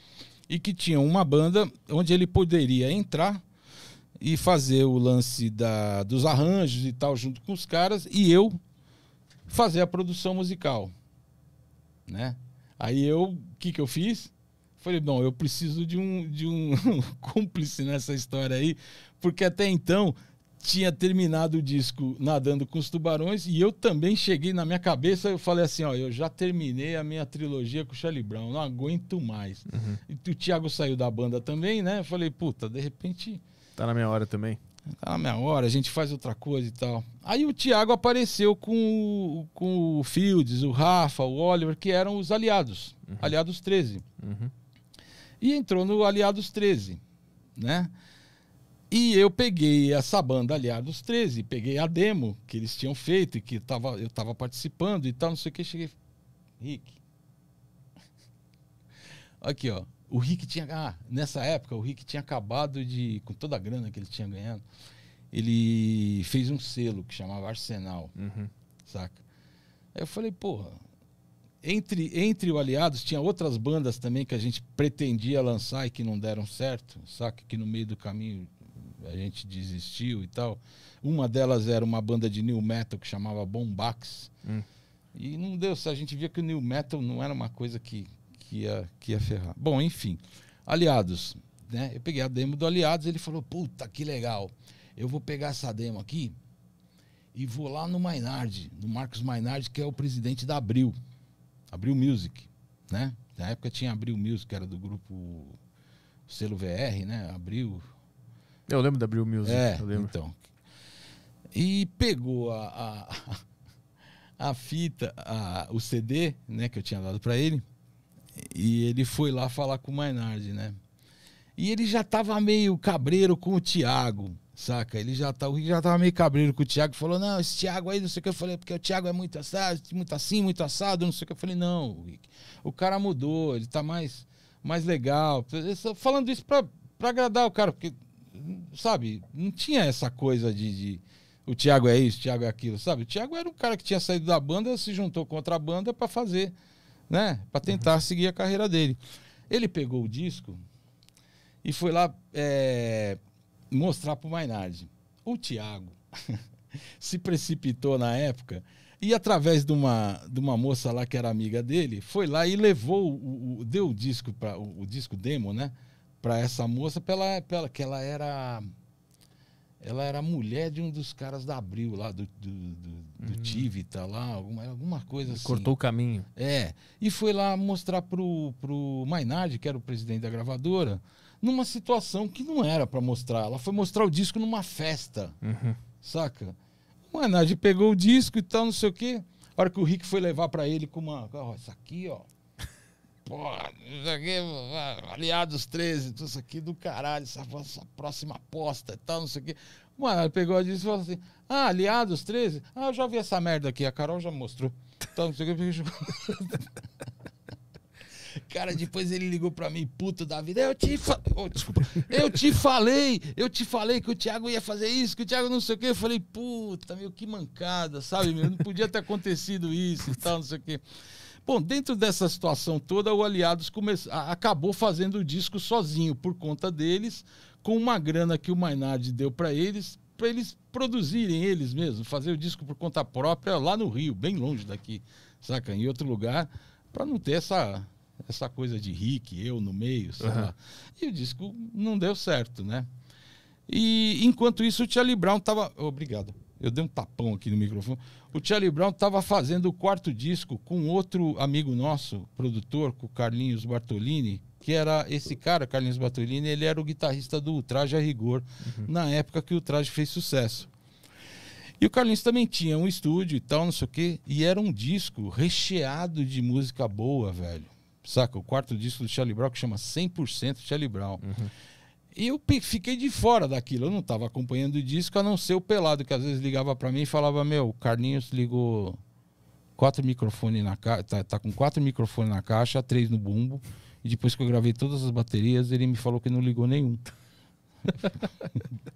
e que tinham uma banda onde ele poderia entrar e fazer o lance da, dos arranjos e tal junto com os caras e eu fazer a produção musical, né? Aí eu, o que que eu fiz? Falei, bom, eu preciso de um de um cúmplice nessa história aí, porque até então tinha terminado o disco Nadando com os Tubarões e eu também cheguei na minha cabeça, eu falei assim, ó, eu já terminei a minha trilogia com o Charlie Brown, não aguento mais. Uhum. E o Thiago saiu da banda também, né? Eu falei, puta, de repente... Tá na minha hora também. Tá na minha hora, a gente faz outra coisa e tal. Aí o Thiago apareceu com o, com o Fields, o Rafa, o Oliver, que eram os aliados, uhum. aliados 13. Uhum. E entrou no aliados 13, né? E eu peguei essa banda Aliados 13, peguei a demo que eles tinham feito e que tava, eu estava participando e tal, não sei o que. Cheguei. Rick. Aqui, ó. O Rick tinha. Ah, nessa época, o Rick tinha acabado de. Com toda a grana que ele tinha ganhado, ele fez um selo que chamava Arsenal. Uhum. Saca? Aí eu falei, porra. Entre, entre o Aliados tinha outras bandas também que a gente pretendia lançar e que não deram certo, saca? Que no meio do caminho a gente desistiu e tal. Uma delas era uma banda de new metal que chamava Bombax. Hum. E não deu, a gente via que o new metal não era uma coisa que, que, ia, que ia ferrar. Bom, enfim, Aliados. Né? Eu peguei a demo do Aliados ele falou: Puta, que legal, eu vou pegar essa demo aqui e vou lá no Mainardi, no Marcos Mainardi, que é o presidente da Abril, Abril Music, né? Na época tinha Abril Music, que era do grupo selo VR, né? Abril, eu lembro da Brill Music. É, então. E pegou a, a, a fita, a, o CD, né, que eu tinha dado para ele. E ele foi lá falar com o Maynard, né? E ele já tava meio cabreiro com o Thiago, saca? Ele já tava, ele já tava meio cabreiro com o Thiago. Falou, não, esse Thiago aí, não sei o que. Eu falei, porque o Thiago é muito assado, muito assim, muito assado, não sei o que. Eu falei, não, Rick, o cara mudou, ele tá mais, mais legal. Eu falando isso para pra agradar o cara, porque sabe, não tinha essa coisa de, de o Thiago é isso, o Thiago é aquilo, sabe? O Thiago era um cara que tinha saído da banda, se juntou com outra banda para fazer, né? Para tentar uhum. seguir a carreira dele. Ele pegou o disco e foi lá é, mostrar pro Mainardi. O Thiago se precipitou na época e através de uma, de uma moça lá que era amiga dele, foi lá e levou, o, o deu o disco para o, o disco demo, né? para essa moça, pela, pela, que ela era ela era mulher de um dos caras da Abril, lá do, do, do, do uhum. Tivita, lá, alguma, alguma coisa assim. Cortou o caminho. É. E foi lá mostrar pro, pro Mainardi, que era o presidente da gravadora, numa situação que não era para mostrar. Ela foi mostrar o disco numa festa. Uhum. Saca? O Mainardi pegou o disco e tal, não sei o quê. A hora que o Rick foi levar para ele com uma. Ó, aqui, ó porra, isso aqui, aliados 13, tudo isso aqui do caralho, essa, próxima aposta e tal, não sei o quê. Mano, ela pegou e disse falou assim: Ah, aliados 13? Ah, eu já vi essa merda aqui, a Carol já mostrou. Então, não sei o que. Cara, depois ele ligou pra mim, puto da vida. Eu te, fa... Oh, eu te falei, eu te falei que o Thiago ia fazer isso, que o Thiago não sei o quê. Eu falei, puta, meu, que mancada, sabe? Meu? Não podia ter acontecido isso e tal, não sei o quê. Bom, dentro dessa situação toda, o Aliados come... acabou fazendo o disco sozinho por conta deles, com uma grana que o Maynard deu para eles, para eles produzirem eles mesmos, fazer o disco por conta própria lá no Rio, bem longe daqui, saca? Em outro lugar, para não ter essa essa coisa de Rick, eu no meio, sei uhum. lá. E o disco não deu certo, né? E enquanto isso, o Charlie Brown estava. Obrigado. Eu dei um tapão aqui no microfone. O Charlie Brown estava fazendo o quarto disco com outro amigo nosso, produtor, com o Carlinhos Bartolini, que era esse cara, Carlinhos Bartolini, ele era o guitarrista do Traje a Rigor, uhum. na época que o Traje fez sucesso. E o Carlinhos também tinha um estúdio e tal, não sei o quê, e era um disco recheado de música boa, velho. Saca? O quarto disco do Charlie Brown, que chama 100% Charlie Brown. Uhum. E eu fiquei de fora daquilo, eu não estava acompanhando o disco, a não ser o Pelado, que às vezes ligava para mim e falava: Meu, o Carlinhos ligou quatro microfones na caixa, tá, tá, com quatro microfones na caixa, três no bumbo, e depois que eu gravei todas as baterias, ele me falou que não ligou nenhum.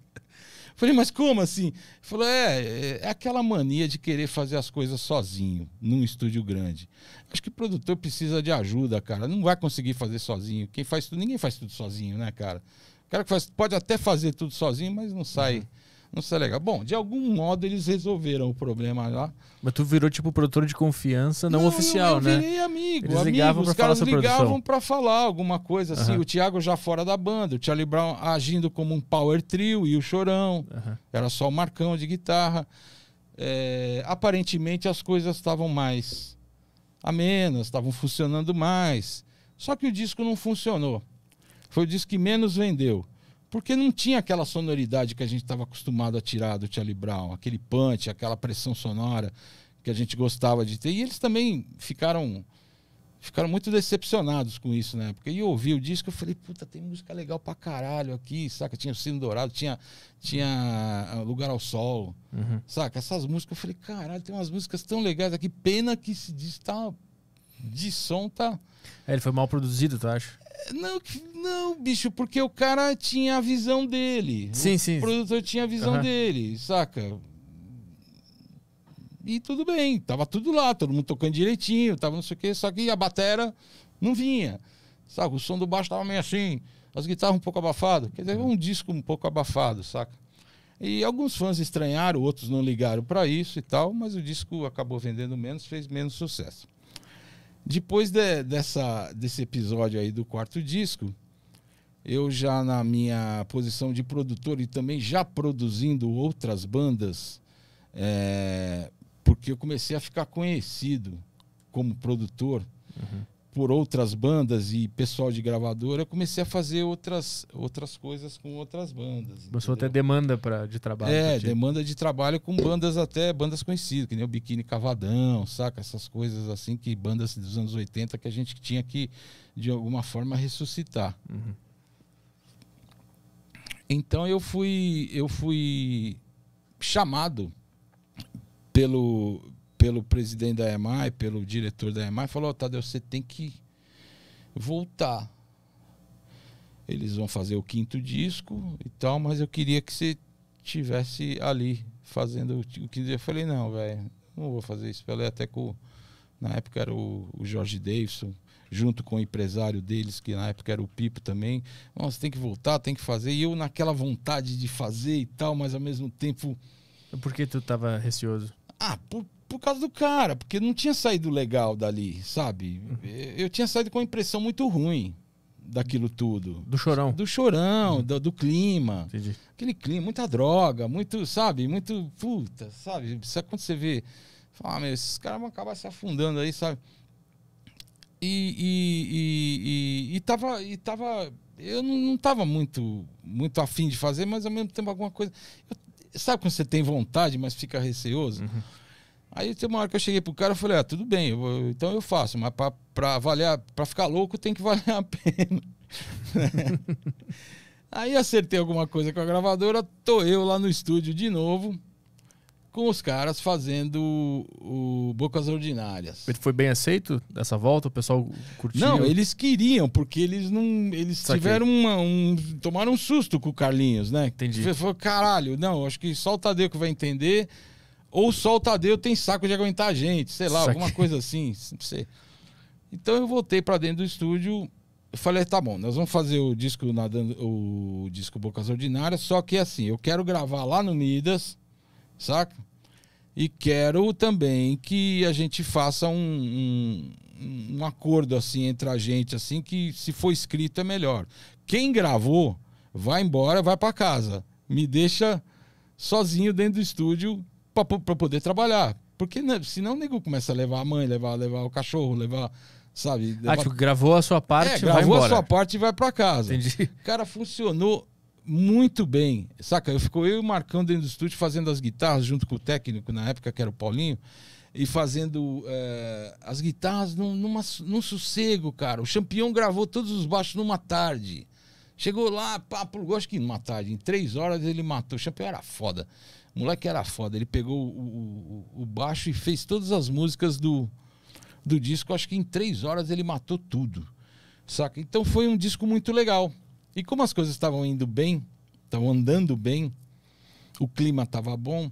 Falei, mas como assim? Ele falou, é, é aquela mania de querer fazer as coisas sozinho, num estúdio grande. Acho que o produtor precisa de ajuda, cara. Não vai conseguir fazer sozinho. Quem faz tudo, ninguém faz tudo sozinho, né, cara? cara que faz, pode até fazer tudo sozinho, mas não sai. Uhum. Não sai legal. Bom, de algum modo eles resolveram o problema lá. Mas tu virou tipo produtor de confiança não, não oficial, eu, eu né? virei amigo. Eles ligavam amigo, os caras ligavam para falar alguma coisa assim. O Thiago já fora da banda, o Charlie Brown agindo como um power trio e o Chorão. Era só o Marcão de guitarra. É, aparentemente as coisas estavam mais amenas, estavam funcionando mais. Só que o disco não funcionou. Foi o disco que menos vendeu. Porque não tinha aquela sonoridade que a gente estava acostumado a tirar do Charlie Brown, aquele punch, aquela pressão sonora que a gente gostava de ter. E eles também ficaram ficaram muito decepcionados com isso na né? época. E eu ouvi o disco, eu falei, puta, tem música legal pra caralho aqui, saca? Tinha o Sino Dourado, tinha, tinha ah, Lugar ao Sol, uhum. saca? Essas músicas, eu falei, caralho, tem umas músicas tão legais aqui, pena que esse disco tá... De som tá... É, ele foi mal produzido, tu acha? Não, não, bicho, porque o cara tinha a visão dele. Sim, o sim. O produtor tinha a visão uhum. dele, saca? E tudo bem, tava tudo lá, todo mundo tocando direitinho, tava não sei o quê, só que a batera não vinha. Saca? O som do baixo tava meio assim, as guitarras um pouco abafadas quer dizer, um uhum. disco um pouco abafado, saca? E alguns fãs estranharam, outros não ligaram para isso e tal, mas o disco acabou vendendo menos, fez menos sucesso. Depois de, dessa, desse episódio aí do quarto disco, eu já na minha posição de produtor e também já produzindo outras bandas, é, porque eu comecei a ficar conhecido como produtor. Uhum por outras bandas e pessoal de gravadora, eu comecei a fazer outras, outras coisas com outras bandas. Começou até demanda pra, de trabalho. É, demanda de trabalho com bandas até bandas conhecidas, que nem o Biquíni Cavadão, saca? Essas coisas assim, que bandas dos anos 80 que a gente tinha que, de alguma forma, ressuscitar. Uhum. Então eu fui, eu fui chamado pelo pelo presidente da EMAI, pelo diretor da EMAI, falou: oh, Tadeu, você tem que voltar. Eles vão fazer o quinto disco e tal, mas eu queria que você tivesse ali fazendo o quinto disco. Eu falei: não, velho, não vou fazer isso. Falei até com. Na época era o, o Jorge Davidson, junto com o empresário deles, que na época era o Pipo também. Nossa, tem que voltar, tem que fazer. E eu naquela vontade de fazer e tal, mas ao mesmo tempo. Por que tu estava receoso? Ah, por, por causa do cara, porque não tinha saído legal dali, sabe? Uhum. Eu tinha saído com uma impressão muito ruim daquilo tudo. Do chorão. Do chorão, uhum. do, do, clima. Entendi. Aquele clima, muita droga, muito, sabe? Muito puta, sabe? Sabe é quando você vê. Fala, ah, meu, esses caras vão acabar se afundando aí, sabe? E, e, e, e, e tava. E tava eu não, não tava muito, muito afim de fazer, mas ao mesmo tempo alguma coisa. Eu, sabe quando você tem vontade, mas fica receoso? Uhum. Aí tem uma hora que eu cheguei pro cara e falei, ah, tudo bem, eu então eu faço, mas pra, pra avaliar, pra ficar louco tem que valer a pena. Aí acertei alguma coisa com a gravadora, tô eu lá no estúdio de novo, com os caras fazendo o, o Bocas Ordinárias. Ele foi bem aceito dessa volta? O pessoal curtiu? Não, eles queriam, porque eles não. Eles Saquei. tiveram uma, um. tomaram um susto com o Carlinhos, né? Entendi. Falou, caralho, não, acho que só o Tadeu que vai entender. Ou só o Tadeu tem saco de aguentar a gente, sei lá, Saque. alguma coisa assim. Então eu voltei para dentro do estúdio, eu falei, tá bom, nós vamos fazer o disco nadando, o disco Bocas Ordinárias, só que assim, eu quero gravar lá no Midas, saca? E quero também que a gente faça um, um, um acordo assim entre a gente, assim, que se for escrito é melhor. Quem gravou, vai embora, vai para casa. Me deixa sozinho dentro do estúdio para poder trabalhar. Porque né, senão o nego começa a levar a mãe, levar, levar o cachorro, levar. Sabe? Ah, levar... Ah, tipo, gravou a sua parte é, gravou a sua parte e vai para casa. Entendi. Cara, funcionou muito bem. Saca? Eu ficou eu e o Marcão dentro do estúdio fazendo as guitarras junto com o técnico na época, que era o Paulinho, e fazendo é, as guitarras num, numa, num sossego, cara. O campeão gravou todos os baixos numa tarde. Chegou lá, papo, acho que numa tarde, em três horas ele matou. O campeão era foda. O moleque era foda. Ele pegou o, o, o, baixo e fez todas as músicas do, do disco. Acho que em três horas ele matou tudo. Saca? Então foi um disco muito legal. E como as coisas estavam indo bem, estavam andando bem, o clima estava bom.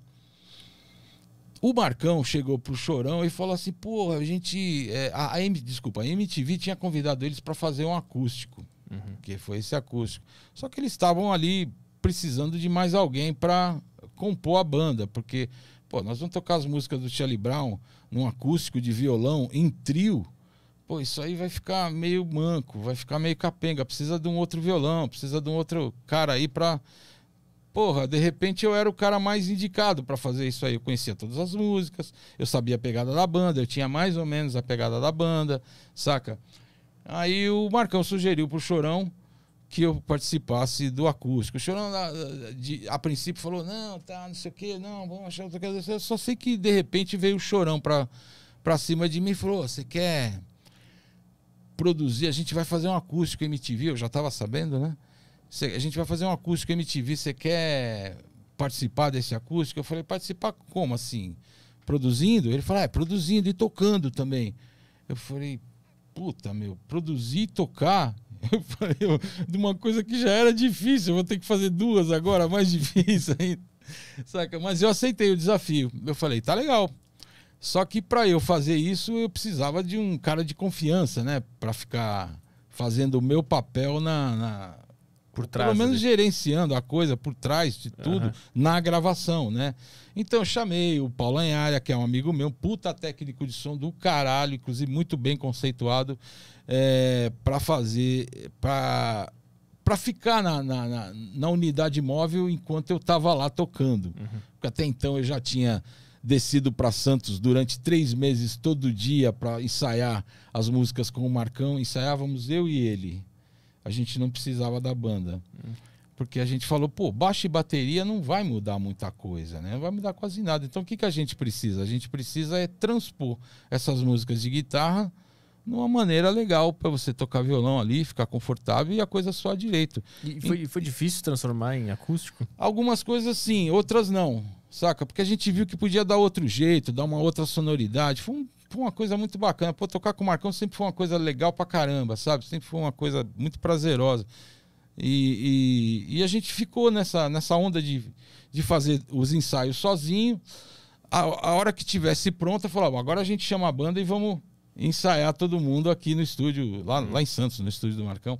O Marcão chegou pro Chorão e falou assim: porra, a gente. É, a, a, desculpa, a MTV tinha convidado eles para fazer um acústico. Uhum. Que foi esse acústico. Só que eles estavam ali precisando de mais alguém para compor a banda, porque pô, nós vamos tocar as músicas do Charlie Brown num acústico de violão em trio. Pô, isso aí vai ficar meio manco, vai ficar meio capenga, precisa de um outro violão, precisa de um outro cara aí para Porra, de repente eu era o cara mais indicado para fazer isso aí. Eu conhecia todas as músicas, eu sabia a pegada da banda, eu tinha mais ou menos a pegada da banda, saca? Aí o Marcão sugeriu pro Chorão que eu participasse do acústico. O Chorão, ah, de, a princípio, falou: não, tá, não sei o quê, não, vamos achar outra coisa. Eu só sei que, de repente, veio o Chorão pra, cima de mim e falou: você quer produzir? A gente vai fazer um acústico MTV. Eu já tava sabendo, né? Cê, a gente vai fazer um acústico MTV. Você quer participar desse acústico? Eu falei: participar como assim? Produzindo? Ele falou: ah, é, produzindo e tocando também. Eu falei: puta, meu, produzir e tocar eu, de uma coisa que já era difícil, eu vou ter que fazer duas agora, mais difícil ainda. Saca? Mas eu aceitei o desafio. Eu falei, tá legal. Só que para eu fazer isso, eu precisava de um cara de confiança, né? Para ficar fazendo o meu papel na, na por trás. Pelo menos ali. gerenciando a coisa por trás de tudo uhum. na gravação, né? Então eu chamei o Paulo Anharia, que é um amigo meu, puta técnico de som do caralho, inclusive muito bem conceituado, é, para fazer. para para ficar na, na, na, na, unidade móvel enquanto eu estava lá tocando. Uhum. Porque até então eu já tinha descido para Santos durante três meses todo dia para ensaiar as músicas com o Marcão. Ensaiávamos eu e ele a gente não precisava da banda. Hum. Porque a gente falou, pô, baixo e bateria não vai mudar muita coisa, né? Não vai mudar quase nada. Então o que, que a gente precisa? A gente precisa é transpor essas músicas de guitarra numa maneira legal para você tocar violão ali, ficar confortável e a coisa soar direito. E foi, foi difícil transformar em acústico? Algumas coisas sim, outras não, saca? Porque a gente viu que podia dar outro jeito, dar uma outra sonoridade. Foi um foi uma coisa muito bacana. Pô, tocar com o Marcão sempre foi uma coisa legal pra caramba, sabe? Sempre foi uma coisa muito prazerosa. E, e, e a gente ficou nessa, nessa onda de, de fazer os ensaios sozinho. A, a hora que tivesse pronta, falava, agora a gente chama a banda e vamos ensaiar todo mundo aqui no estúdio, lá, uhum. lá em Santos, no estúdio do Marcão.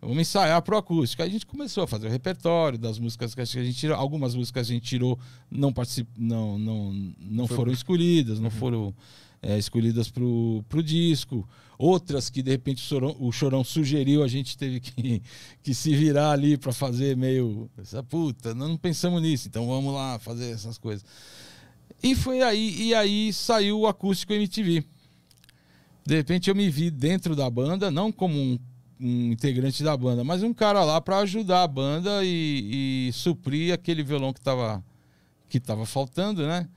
Vamos ensaiar pro acústico. Aí a gente começou a fazer o repertório das músicas que a gente tirou. Algumas músicas a gente tirou, não particip... não, não, não foram escolhidas, não uhum. foram é, escolhidas para o disco, outras que de repente o Chorão, o Chorão, sugeriu, a gente teve que, que se virar ali para fazer meio essa puta, não pensamos nisso, então vamos lá fazer essas coisas. E foi aí, e aí saiu o acústico MTV. De repente eu me vi dentro da banda, não como um, um integrante da banda, mas um cara lá para ajudar a banda e, e suprir aquele violão que estava que tava faltando, né?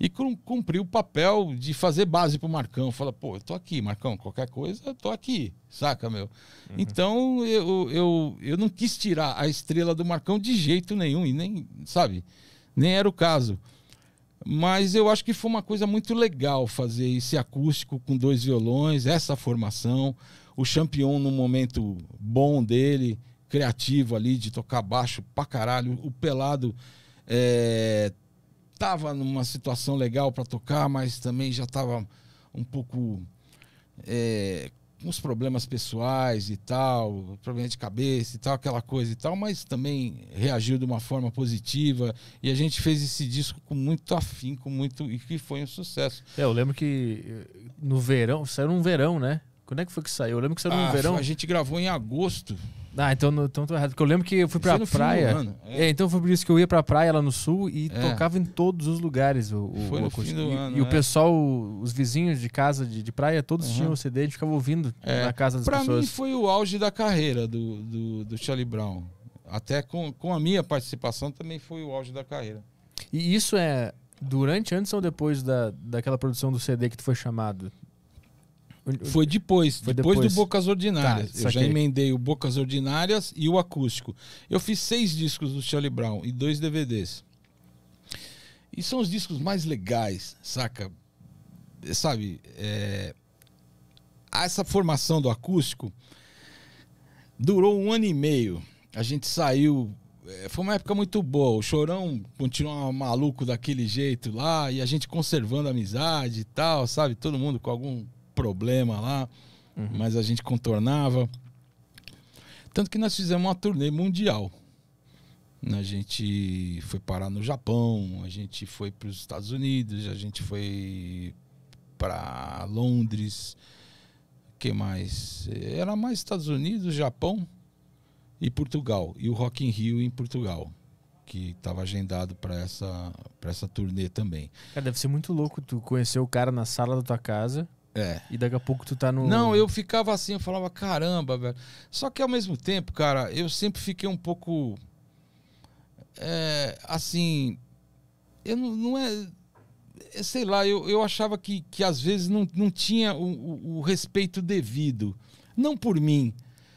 e cumpriu o papel de fazer base para o Marcão. Fala, pô, eu tô aqui, Marcão, qualquer coisa, eu tô aqui, saca, meu? Uhum. Então, eu, eu, eu não quis tirar a estrela do Marcão de jeito nenhum, e nem, sabe, nem era o caso. Mas eu acho que foi uma coisa muito legal fazer esse acústico com dois violões, essa formação, o Champion num momento bom dele, criativo ali, de tocar baixo pra caralho, o Pelado... É, estava numa situação legal para tocar, mas também já estava um pouco é, com uns problemas pessoais e tal, problemas de cabeça e tal, aquela coisa e tal, mas também reagiu de uma forma positiva e a gente fez esse disco com muito afim, com muito e que foi um sucesso. É, eu lembro que eh, no verão, saiu num verão, né? Quando é que foi que saiu? Eu lembro que saiu ah, no verão. A gente gravou em agosto. Ah, então, então tô errado. Porque eu lembro que eu fui pra a praia. é. É, então foi por isso que eu ia pra praia lá no sul e é. tocava em todos os lugares o, o foi no fim do e, ano, e o é. pessoal, os vizinhos de casa de, de praia, todos uhum. tinham o CD e ficavam ouvindo é, na casa das pra pessoas. Pra mim foi o auge da carreira do, do, do Charlie Brown. Até com, com a minha participação também foi o auge da carreira. E isso é durante, antes ou depois da, daquela produção do CD que tu foi chamado? Foi depois, foi depois, depois do Bocas Ordinárias. Tá, eu já emendei o Bocas Ordinárias e o acústico. Eu fiz seis discos do Charlie Brown e dois DVDs. E são os discos mais legais, saca? É, sabe, é... essa formação do acústico durou um ano e meio. A gente saiu é, foi uma época muito boa. O Chorão continuava maluco daquele jeito lá e a gente conservando a amizade e tal, sabe? Todo mundo com algum problema lá, uhum. mas a gente contornava. Tanto que nós fizemos uma turnê mundial. A gente foi parar no Japão, a gente foi para os Estados Unidos, a gente foi para Londres. que mais? Era mais Estados Unidos, Japão e Portugal. E o Rock in Rio em Portugal, que estava agendado para essa, essa turnê também. Cara, deve ser muito louco tu conhecer o cara na sala da tua casa é. E daqui a pouco tu tá no. Não, eu ficava assim, eu falava, caramba, velho. Só que ao mesmo tempo, cara, eu sempre fiquei um pouco. É, assim. Eu não, não é. é sei lá, eu, eu achava que, que às vezes não, não tinha o, o, o respeito devido. Não por mim,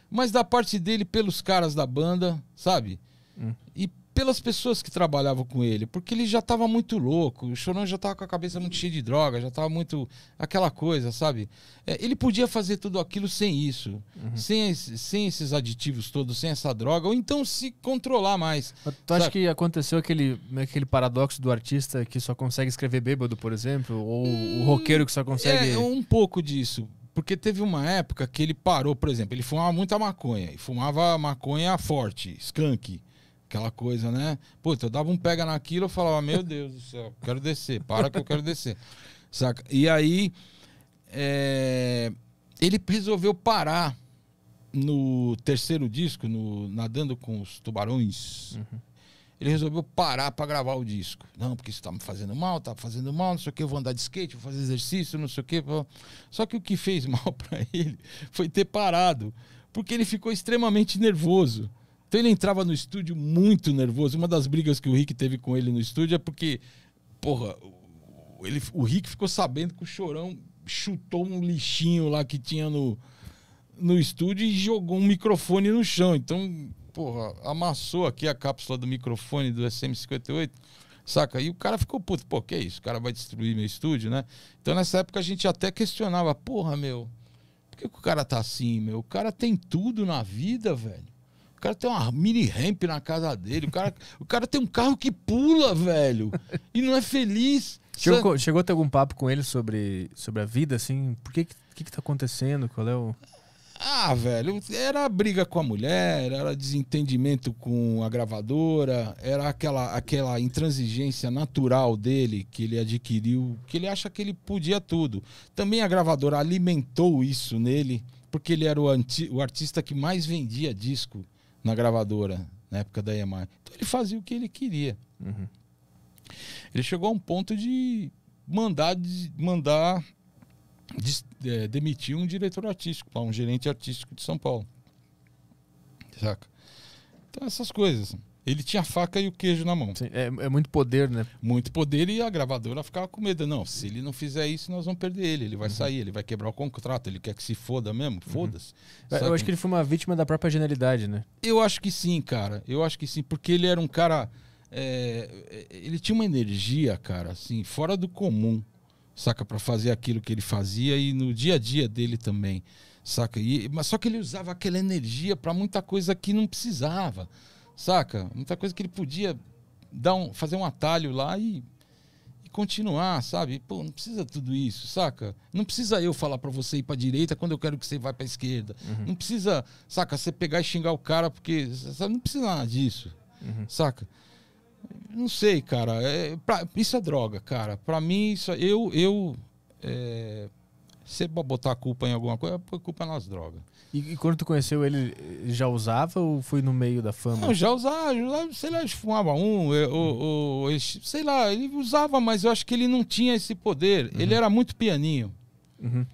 mas da parte dele pelos caras da banda, sabe? Hum. E pelas pessoas que trabalhavam com ele, porque ele já estava muito louco, o Chorão já estava com a cabeça muito cheia de droga, já estava muito aquela coisa, sabe? É, ele podia fazer tudo aquilo sem isso, uhum. sem, sem esses aditivos todos, sem essa droga, ou então se controlar mais. Mas tu sabe? acha que aconteceu aquele, aquele paradoxo do artista que só consegue escrever bêbado, por exemplo, ou hum, o roqueiro que só consegue... É, um pouco disso, porque teve uma época que ele parou, por exemplo, ele fumava muita maconha, e fumava maconha forte, skunk, aquela coisa, né? Pô, eu dava um pega naquilo, eu falava, meu Deus do céu, quero descer, para que eu quero descer. Saca? E aí, é... ele resolveu parar no terceiro disco, no Nadando com os Tubarões. Uhum. Ele resolveu parar para gravar o disco. Não, porque isso tá me fazendo mal, tá fazendo mal, não sei o que, vou andar de skate, vou fazer exercício, não sei o que. Só que o que fez mal para ele foi ter parado, porque ele ficou extremamente nervoso. Então ele entrava no estúdio muito nervoso. Uma das brigas que o Rick teve com ele no estúdio é porque, porra, ele, o Rick ficou sabendo que o Chorão chutou um lixinho lá que tinha no, no estúdio e jogou um microfone no chão. Então, porra, amassou aqui a cápsula do microfone do SM58. Saca? E o cara ficou puto, pô, que é isso? O cara vai destruir meu estúdio, né? Então nessa época a gente até questionava, porra, meu, por que, que o cara tá assim, meu? O cara tem tudo na vida, velho. O cara tem uma mini ramp na casa dele. O cara, o cara tem um carro que pula, velho. E não é feliz. Chegou, chegou a ter algum papo com ele sobre, sobre a vida, assim? Por que, que que tá acontecendo? Qual é o... Ah, velho, era briga com a mulher, era desentendimento com a gravadora, era aquela, aquela intransigência natural dele que ele adquiriu, que ele acha que ele podia tudo. Também a gravadora alimentou isso nele, porque ele era o, anti, o artista que mais vendia disco na gravadora, na época da EMI. Então ele fazia o que ele queria. Uhum. Ele chegou a um ponto de mandar, de, mandar de, é, demitir um diretor artístico, um gerente artístico de São Paulo. Saca? Então essas coisas. Ele tinha a faca e o queijo na mão. Sim, é, é, muito poder, né? Muito poder e a gravadora ficava com medo. Não, se ele não fizer isso, nós vamos perder ele. Ele vai uhum. sair, ele vai quebrar o contrato, ele quer que se foda mesmo. Uhum. Foda-se. É, eu acho que ele foi uma vítima da própria genialidade, né? Eu acho que sim, cara. Eu acho que sim, porque ele era um cara. É, é ele tinha uma energia, cara, assim, fora do comum, saca? para fazer aquilo que ele fazia e no dia a dia dele também, saca? E, mas só que ele usava aquela energia para muita coisa que não precisava Saca? Muita coisa que ele podia dar um, fazer um atalho lá e, e continuar, sabe? Pô, não precisa tudo isso, saca? Não precisa eu falar para você ir para direita quando eu quero que você vá para esquerda. Uhum. Não precisa, saca? Você pegar e xingar o cara porque sabe? não precisa nada disso, uhum. saca? Não sei, cara. É, pra, isso é droga, cara. Para mim isso é, eu eu é, se é botar a culpa em alguma coisa, é a culpa nas drogas. E, e, quando tu conheceu ele, já usava ou foi no meio da fama? Não, já usava, já usava sei lá, fumava um, é, hum. eu, sei lá, ele usava, mas eu acho que ele não tinha esse poder. Uhum. Ele era muito pianinho. Uhum.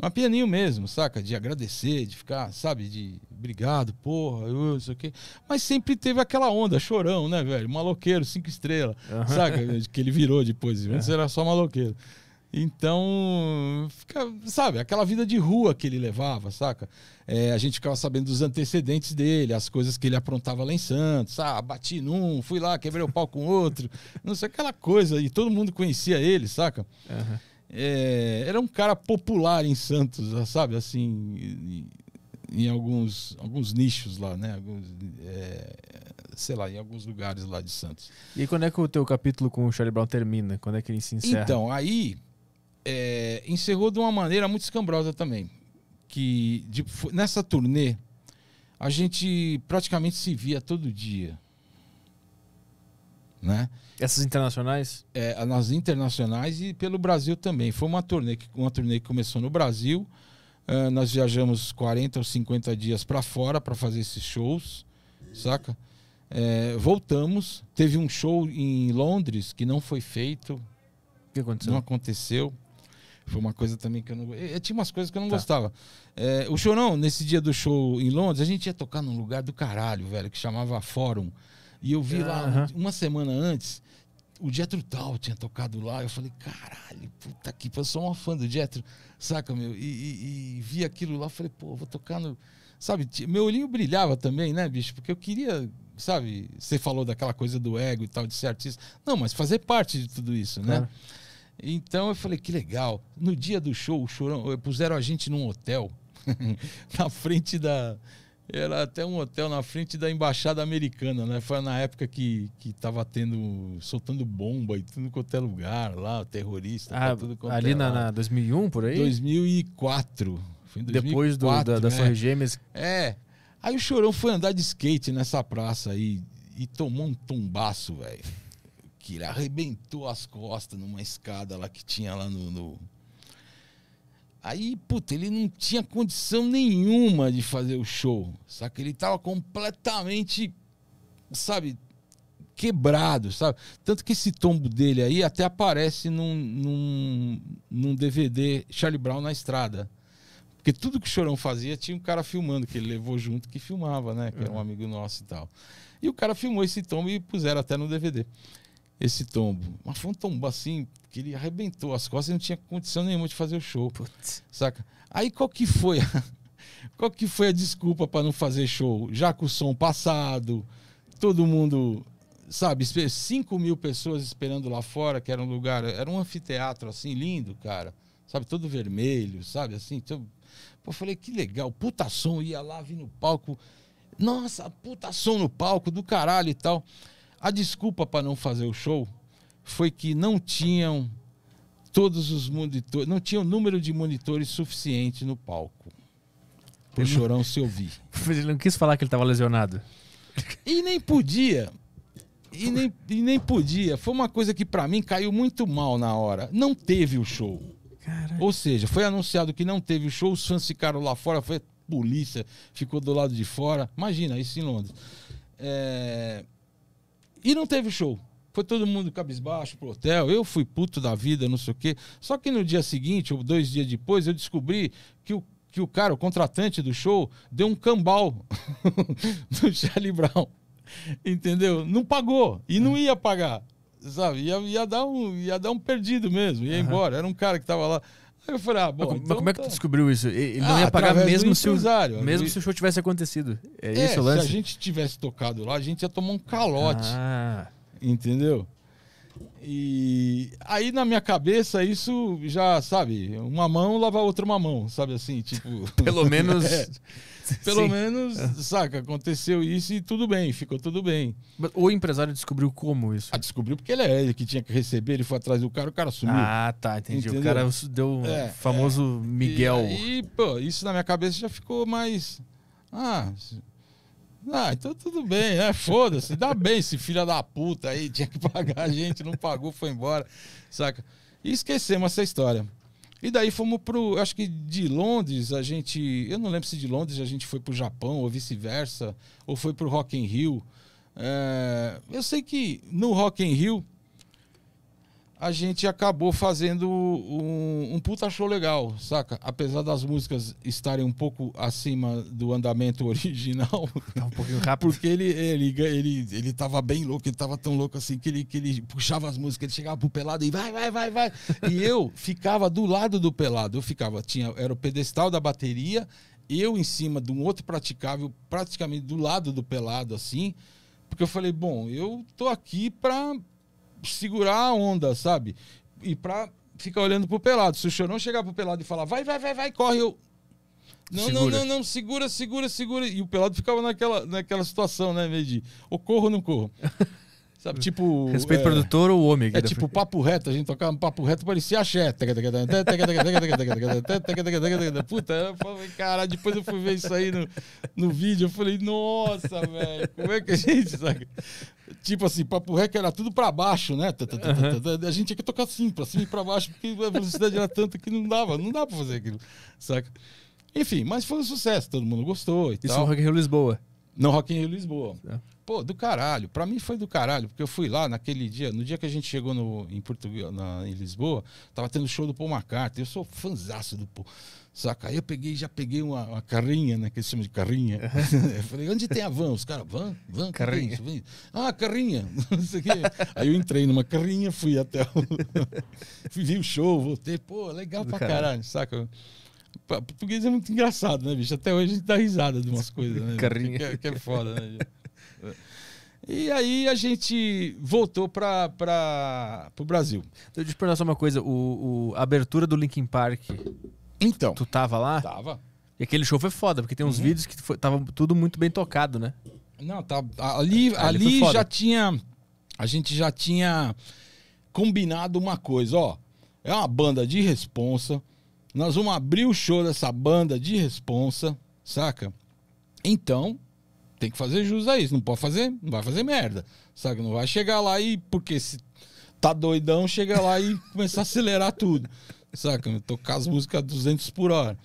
Mas pianinho mesmo, saca? De agradecer, de ficar, sabe, de obrigado, porra, eu sei o quê. Mas sempre teve aquela onda, chorão, né, velho? Maloqueiro, cinco estrelas, uhum. saca? que ele virou depois, é. antes era só maloqueiro. Então, fica, sabe, aquela vida de rua que ele levava, saca? É, a gente ficava sabendo dos antecedentes dele, as coisas que ele aprontava lá em Santos, ah, bati num, fui lá, quebrei o pau com outro, não sei, aquela coisa, e todo mundo conhecia ele, saca? Uhum. É, era um cara popular em Santos, sabe, assim, em, em alguns, alguns nichos lá, né? Alguns, é, sei lá, em alguns lugares lá de Santos. E quando é que o teu capítulo com o Charlie Brown termina? Quando é que ele se encerra? Então, aí é, encerrou de uma maneira muito escambrosa também. Que de, nessa turnê a gente praticamente se via todo dia. Né? Essas internacionais? É, nas internacionais e pelo Brasil também. Foi uma turnê que, uma turnê que começou no Brasil. Uh, nós viajamos 40 ou 50 dias para fora para fazer esses shows, saca? É, voltamos. Teve um show em Londres que não foi feito. O que aconteceu? Não aconteceu. Foi uma coisa também que eu não. Eu, eu eh, tinha umas coisas que eu não tá. gostava. É, o Chorão, nesse dia do show em Londres, a gente ia tocar num lugar do caralho, velho, que chamava Fórum. E eu vi lá, uma semana antes, o Jetro Tal tinha tocado lá. Eu falei, caralho, puta que. Eu sou uma fã do Jetro, saca, meu? E, e, e vi aquilo lá, falei, pô, vou tocar no. Sabe, meu olhinho brilhava também, né, bicho? Porque eu queria sabe? Você falou daquela coisa do ego e tal, de ser artista. Não, mas fazer parte de tudo isso, né? claro. né? Então eu falei, que legal. No dia do show, o Chorão, eh, puseram a gente num hotel, na frente da. Era até um hotel na frente da embaixada americana, né? Foi na época que, que tava tendo. soltando bomba e tudo quanto é lugar lá, terrorista. Tá ah, ali é na, na, 2001 por aí? 2004. Foi em 2004 Depois do, da, das né? Gêmeas. É. Aí o Chorão foi andar de skate nessa praça aí e tomou um tombaço, velho que ele arrebentou as costas numa escada lá que tinha lá no, no... Aí, puta, ele não tinha condição nenhuma de fazer o show. Só que Ele tava completamente, sabe, quebrado, sabe? Tanto que esse tombo dele aí até aparece num, num, num DVD Charlie Brown na estrada. Porque tudo que o Chorão fazia tinha um cara filmando, que ele levou junto, que filmava, né? Que era um é. amigo nosso e tal. E o cara filmou esse tombo e puseram até no DVD esse tombo. Mas foi um tombo assim, que ele arrebentou as costas e não tinha condição nenhuma de fazer o show. Putz. Saca? Aí qual que foi a, qual que foi a desculpa para não fazer show? Já com o som passado, todo mundo, sabe, 5 mil pessoas esperando lá fora, que era um lugar, era um anfiteatro assim, lindo, cara. Sabe, todo vermelho, sabe, assim. então, Pô, falei, que legal, puta som, ia lá, vi no palco. Nossa, puta som no palco, do caralho e tal. A desculpa para não fazer o show foi que não tinham todos os monitores, não tinham número de monitores suficiente no palco. O chorão se ouvir. Ele não quis falar que ele estava lesionado. E nem podia. E nem, e nem podia. Foi uma coisa que para mim caiu muito mal na hora. Não teve o show. Caraca. Ou seja, foi anunciado que não teve o show, os fãs ficaram lá fora, foi polícia, ficou do lado de fora. Imagina, isso em Londres. É... E não teve show. Foi todo mundo cabisbaixo pro hotel. Eu fui puto da vida, não sei o quê. Só que no dia seguinte, ou dois dias depois, eu descobri que o, que o cara, o contratante do show, deu um cambal no Charlie Brown. Entendeu? Não pagou. E não é. ia pagar. Sabe? Ia, ia, dar, um, ia dar um perdido mesmo. Ia uhum. embora. Era um cara que tava lá eu falei, ah, bom. Mas, então como é que tu tá. descobriu isso? Ele não ah, ia pagar mesmo se, o, mesmo se o show tivesse acontecido. É, é isso o lance? Se a gente tivesse tocado lá, a gente ia tomar um calote. Ah. Entendeu? E aí na minha cabeça isso já, sabe, uma mão lava a outra uma mão, sabe assim, tipo, pelo menos é, pelo Sim. menos, saca, aconteceu isso e tudo bem, ficou tudo bem. O empresário descobriu como isso? Ah, descobriu porque ele é ele que tinha que receber, ele foi atrás do cara, o cara sumiu. Ah, tá, entendi. Entendeu? O cara deu o é, famoso é, Miguel. E, aí, pô, isso na minha cabeça já ficou mais ah, ah, então tudo bem, né? Foda-se, dá bem esse filho da puta aí, tinha que pagar a gente, não pagou, foi embora, saca? E esquecemos essa história. E daí fomos pro. Acho que de Londres a gente. Eu não lembro se de Londres a gente foi pro Japão ou vice-versa, ou foi pro Rock in Rio. É, eu sei que no Rock in Rio a gente acabou fazendo um, um, puta show legal, saca? Apesar das músicas estarem um pouco acima do andamento original. Tá um pouquinho rápido. Porque ele, ele, ele, ele tava bem louco, ele tava tão louco assim que ele, que ele puxava as músicas, ele chegava pro pelado e vai, vai, vai, vai. E eu ficava do lado do pelado, eu ficava, tinha, era o pedestal da bateria, eu em cima de um outro praticável, praticamente do lado do pelado, assim. Porque eu falei, bom, eu tô aqui pra segurar a onda, sabe? E pra ficar olhando pro pelado. Se o Chorão chegar pro pelado e falar, vai, vai, vai, vai, corre, eu... Não, não, não, não, segura, segura, segura. E o pelado ficava naquela, naquela situação, né, meio de, ou corro ou não corro. Sabe, tipo. Respeito é, produtor ou homem É tipo papo reto, a gente tocava um papo reto, parecia axé. Puta, eu falei, caralho, depois eu fui ver isso aí no, no vídeo, eu falei, nossa, velho, como é que a gente, Sabe? Tipo assim, papo reto era tudo para baixo, né? A gente tinha que tocar assim, para cima e para baixo, porque a velocidade era tanta que não dava, não dá para fazer aquilo, saca? Enfim, mas foi um sucesso, todo mundo gostou e Isso tal. Isso Rock in Rio Lisboa? Não, Rock in Rio Lisboa. É. Pô, do caralho. Para mim foi do caralho, porque eu fui lá naquele dia, no dia que a gente chegou no, em Portugal, na, em Lisboa, tava tendo show do Paul McCartney. Eu sou fanzaço do Paul. Saca? Aí eu peguei, já peguei uma, uma carrinha, né? Que eles chamam de carrinha. eu falei, onde tem a van? Os caras, van, van, é carrinha. Ah, carrinha. Aí eu entrei numa carrinha, fui até o. fui ver o show, voltei. Pô, legal Do pra caralho, caralho saca? Português é muito engraçado, né, bicho? Até hoje a gente dá risada de umas coisas, né? Carrinha. Que, é, que é foda, né? E aí a gente voltou para o Brasil. Deixa eu te perguntar só uma coisa. O, o, a abertura do Linkin Park então. Tu tava lá? Tava. E aquele show foi foda, porque tem uns uhum. vídeos que foi, tava tudo muito bem tocado, né? Não, tá, ali, ali já tinha. A gente já tinha combinado uma coisa, ó. É uma banda de responsa. Nós vamos abrir o show dessa banda de responsa, saca? Então, tem que fazer jus a isso. Não pode fazer, não vai fazer merda. Saca? Não vai chegar lá e, porque se tá doidão, chega lá e começar a acelerar tudo saca? Tocar as músicas a 200 por hora.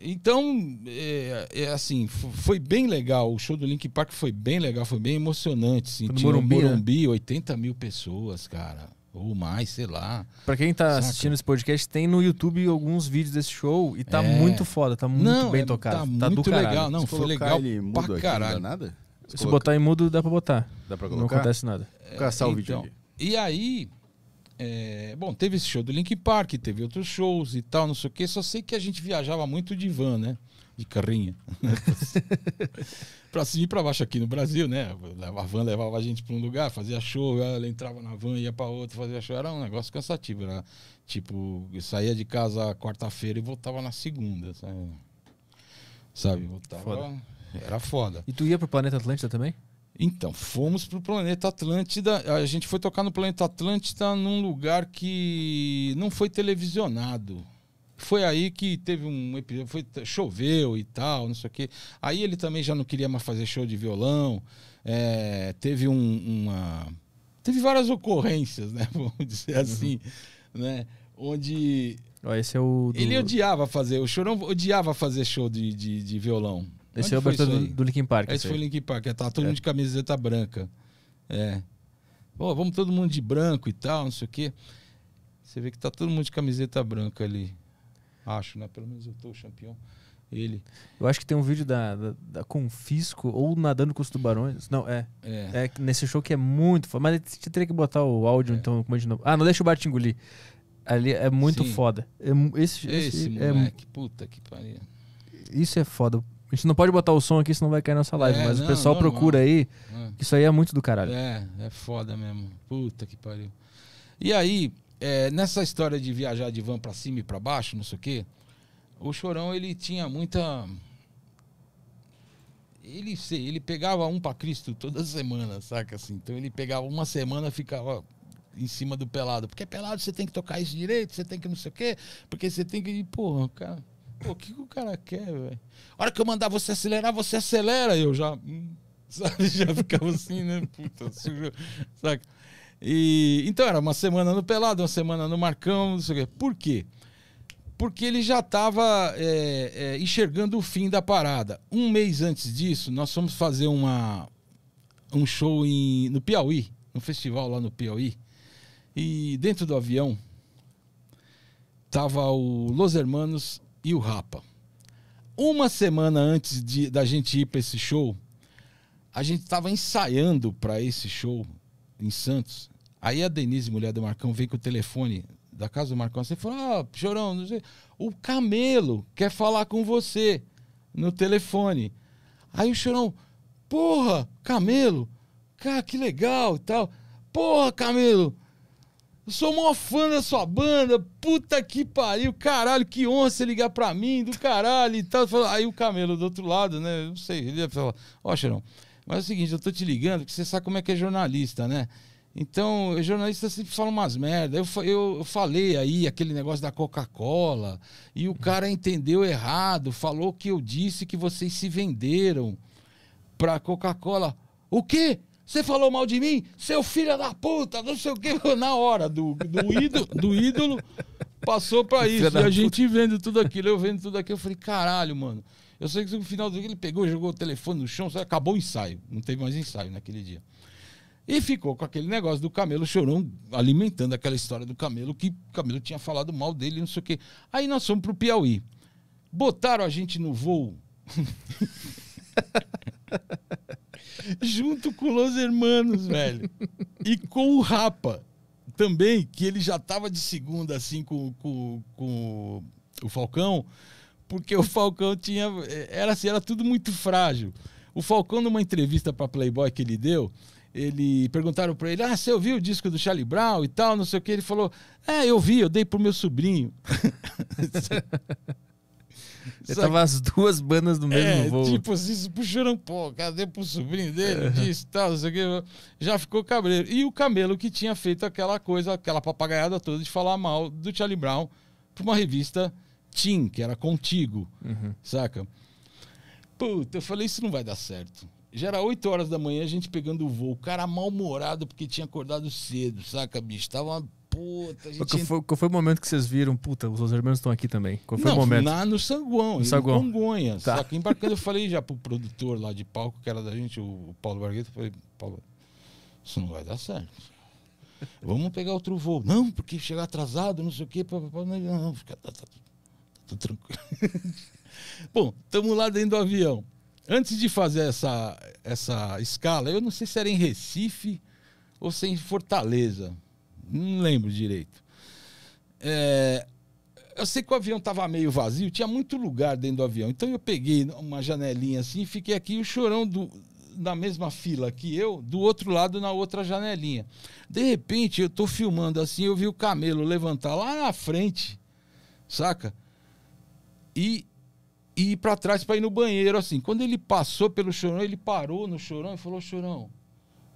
Então, é, é, assim, foi bem legal. O show do Link Park foi bem legal, foi bem emocionante. Sim. Tinha Morumbi, Morumbi né? 80 mil pessoas, cara. Ou mais, sei lá. Pra quem tá Saca? assistindo esse podcast, tem no YouTube alguns vídeos desse show e tá é... muito foda, tá muito Não, bem é, tocado. Tá, tá muito do caralho. legal. Não, foi legal ele mudo pra aqui, caralho. Não dá nada? Se, Se coloca... botar em mudo, dá pra botar. Dá pra colocar? Não acontece nada. Vou caçar o é, vídeo então, ali. E aí, é, bom, teve esse show do Link Park, teve outros shows e tal, não sei o que. Só sei que a gente viajava muito de van, né? De carrinha. pra cima e pra baixo aqui no Brasil, né? A van levava a gente pra um lugar, fazia show, ela entrava na van, ia pra outro, fazia show. Era um negócio cansativo. Era, né? tipo, eu saía de casa quarta-feira e voltava na segunda, sabe? Sabe? Voltava. Foda. Era foda. E tu ia pro Planeta Atlântida também? Então, fomos para o planeta Atlântida. A gente foi tocar no planeta Atlântida num lugar que não foi televisionado. Foi aí que teve um episódio, foi, choveu e tal, não sei o quê. Aí ele também já não queria mais fazer show de violão. É, teve um, uma. Teve várias ocorrências, né? Vamos dizer uhum. assim, uhum. né? Onde. esse é o do... Ele odiava fazer, o Chorão odiava fazer show de, de, de violão esse Onde é o abertura do, do, Linkin Park. Esse, foi o Linkin Park. É, tá todo é. mundo de é. camiseta branca. É. Pô, vamos todo mundo de branco e tal, não sei o quê. Você vê que tá todo mundo de camiseta branca ali. Acho, né? Pelo menos eu tô o campeão. Ele. Eu acho que tem um vídeo da, da, da, Confisco ou Nadando com os Tubarões. Não, é. É, é nesse show que é muito foda. Mas gente teria que botar o áudio, é. então, como é de novo. Ah, não deixa o Bart engolir. Ali é muito Sim. foda. É, esse, esse, esse moleque, é, puta que pariu. Isso é foda. A gente não pode botar o som aqui, senão vai cair nossa live. É, mas não, o pessoal procura aí. Ah. Isso aí é muito do caralho. É, é foda mesmo. Puta que pariu. E aí, é, nessa história de viajar de van pra cima e pra baixo, não sei o quê, o Chorão, ele tinha muita... Ele, sei, ele pegava um pra Cristo toda semana, saca assim? Então ele pegava uma semana, ficava em cima do pelado. Porque pelado você tem que tocar isso direito, você tem que não sei o quê, porque você tem que... Porra, cara... Pô, o que, que o cara quer, velho? A hora que eu mandar você acelerar, você acelera. E eu já. Hum, sabe, já ficava assim, né? Puta, sujou. Saca? E, então era uma semana no Pelado, uma semana no Marcão, não sei o quê. Por quê? Porque ele já estava é, é, enxergando o fim da parada. Um mês antes disso, nós fomos fazer uma, um show em, no Piauí, um festival lá no Piauí. E dentro do avião tava o Los Hermanos e o Rapa. Uma semana antes de, da gente ir para esse show, a gente estava ensaiando para esse show em Santos. Aí a Denise, mulher do Marcão, veio com o telefone da casa do Marcão. Você assim, falou: Ah, chorão, não sei. O Camelo quer falar com você no telefone. Aí o chorão, porra, Camelo, cara, que legal e tal. Porra, Camelo, eu sou mó fã da sua banda. Puta que pariu, caralho, que honra você ligar pra mim do caralho e tal. Aí o Camelo do outro lado, né? Eu não sei, ele ia falar: Ó, Xerão, mas é o seguinte, eu tô te ligando porque você sabe como é que é jornalista, né? Então, jornalista sempre fala umas merda. Eu, eu, eu falei aí aquele negócio da Coca-Cola e o cara entendeu errado, falou que eu disse que vocês se venderam pra Coca-Cola. O quê? Você falou mal de mim? Seu filho da puta, não sei o quê. Na hora do, do, ídolo, do ídolo, passou pra isso. E a gente vendo tudo aquilo, eu vendo tudo aquilo. Eu falei, caralho, mano. Eu sei que no final do dia ele pegou, jogou o telefone no chão, acabou o ensaio. Não teve mais ensaio naquele dia. E ficou com aquele negócio do Camelo Chorão, alimentando aquela história do Camelo, que o Camelo tinha falado mal dele, não sei o quê. Aí nós fomos pro Piauí. Botaram a gente no voo. junto com os Hermanos, velho. E com o Rapa também, que ele já tava de segunda, assim, com, com, com o Falcão, porque o Falcão tinha. Era assim, era tudo muito frágil. O Falcão, numa entrevista para Playboy que ele deu, ele perguntaram para ele: Ah, você ouviu o disco do Charlie Brown e tal, não sei o que. Ele falou: É, eu vi, eu dei pro meu sobrinho. Eu tava as duas bandas no mesmo é, voo. Tipo assim, se puxaram, pô, cadê pro sobrinho dele? Disso, tal, não sei o que. Já ficou cabreiro. E o Camelo que tinha feito aquela coisa, aquela papagaiada toda de falar mal do Charlie Brown pra uma revista Tim, que era contigo, uhum. saca? Puta, eu falei, isso não vai dar certo. Já era 8 horas da manhã, a gente pegando o voo. O cara mal-humorado porque tinha acordado cedo, saca, bicho? Tava puta, a gente... Qual foi, qual foi o momento que vocês viram, puta, os Los estão aqui também? Qual foi não, o momento? Lá no Sanguão, no Sanguão. em Congonhas. Tá. Só que embarcando eu falei já pro produtor lá de palco, que era da gente, o Paulo Bargueta, eu falei, Paulo, isso não vai dar certo. Vamos pegar outro voo. Não, porque chegar atrasado, não sei o quê. não, não, fica, tá, tá, tá, tá tranquilo. Bom, estamos lá dentro do avião. Antes de fazer essa, essa escala, eu não sei se era em Recife ou se é em Fortaleza. Não lembro direito. É, eu sei que o avião estava meio vazio, tinha muito lugar dentro do avião. Então eu peguei uma janelinha assim, fiquei aqui o chorão do, na mesma fila que eu, do outro lado na outra janelinha. De repente, eu estou filmando assim, eu vi o camelo levantar lá na frente, saca? E, e ir para trás para ir no banheiro assim. Quando ele passou pelo chorão, ele parou no chorão e falou: "Chorão,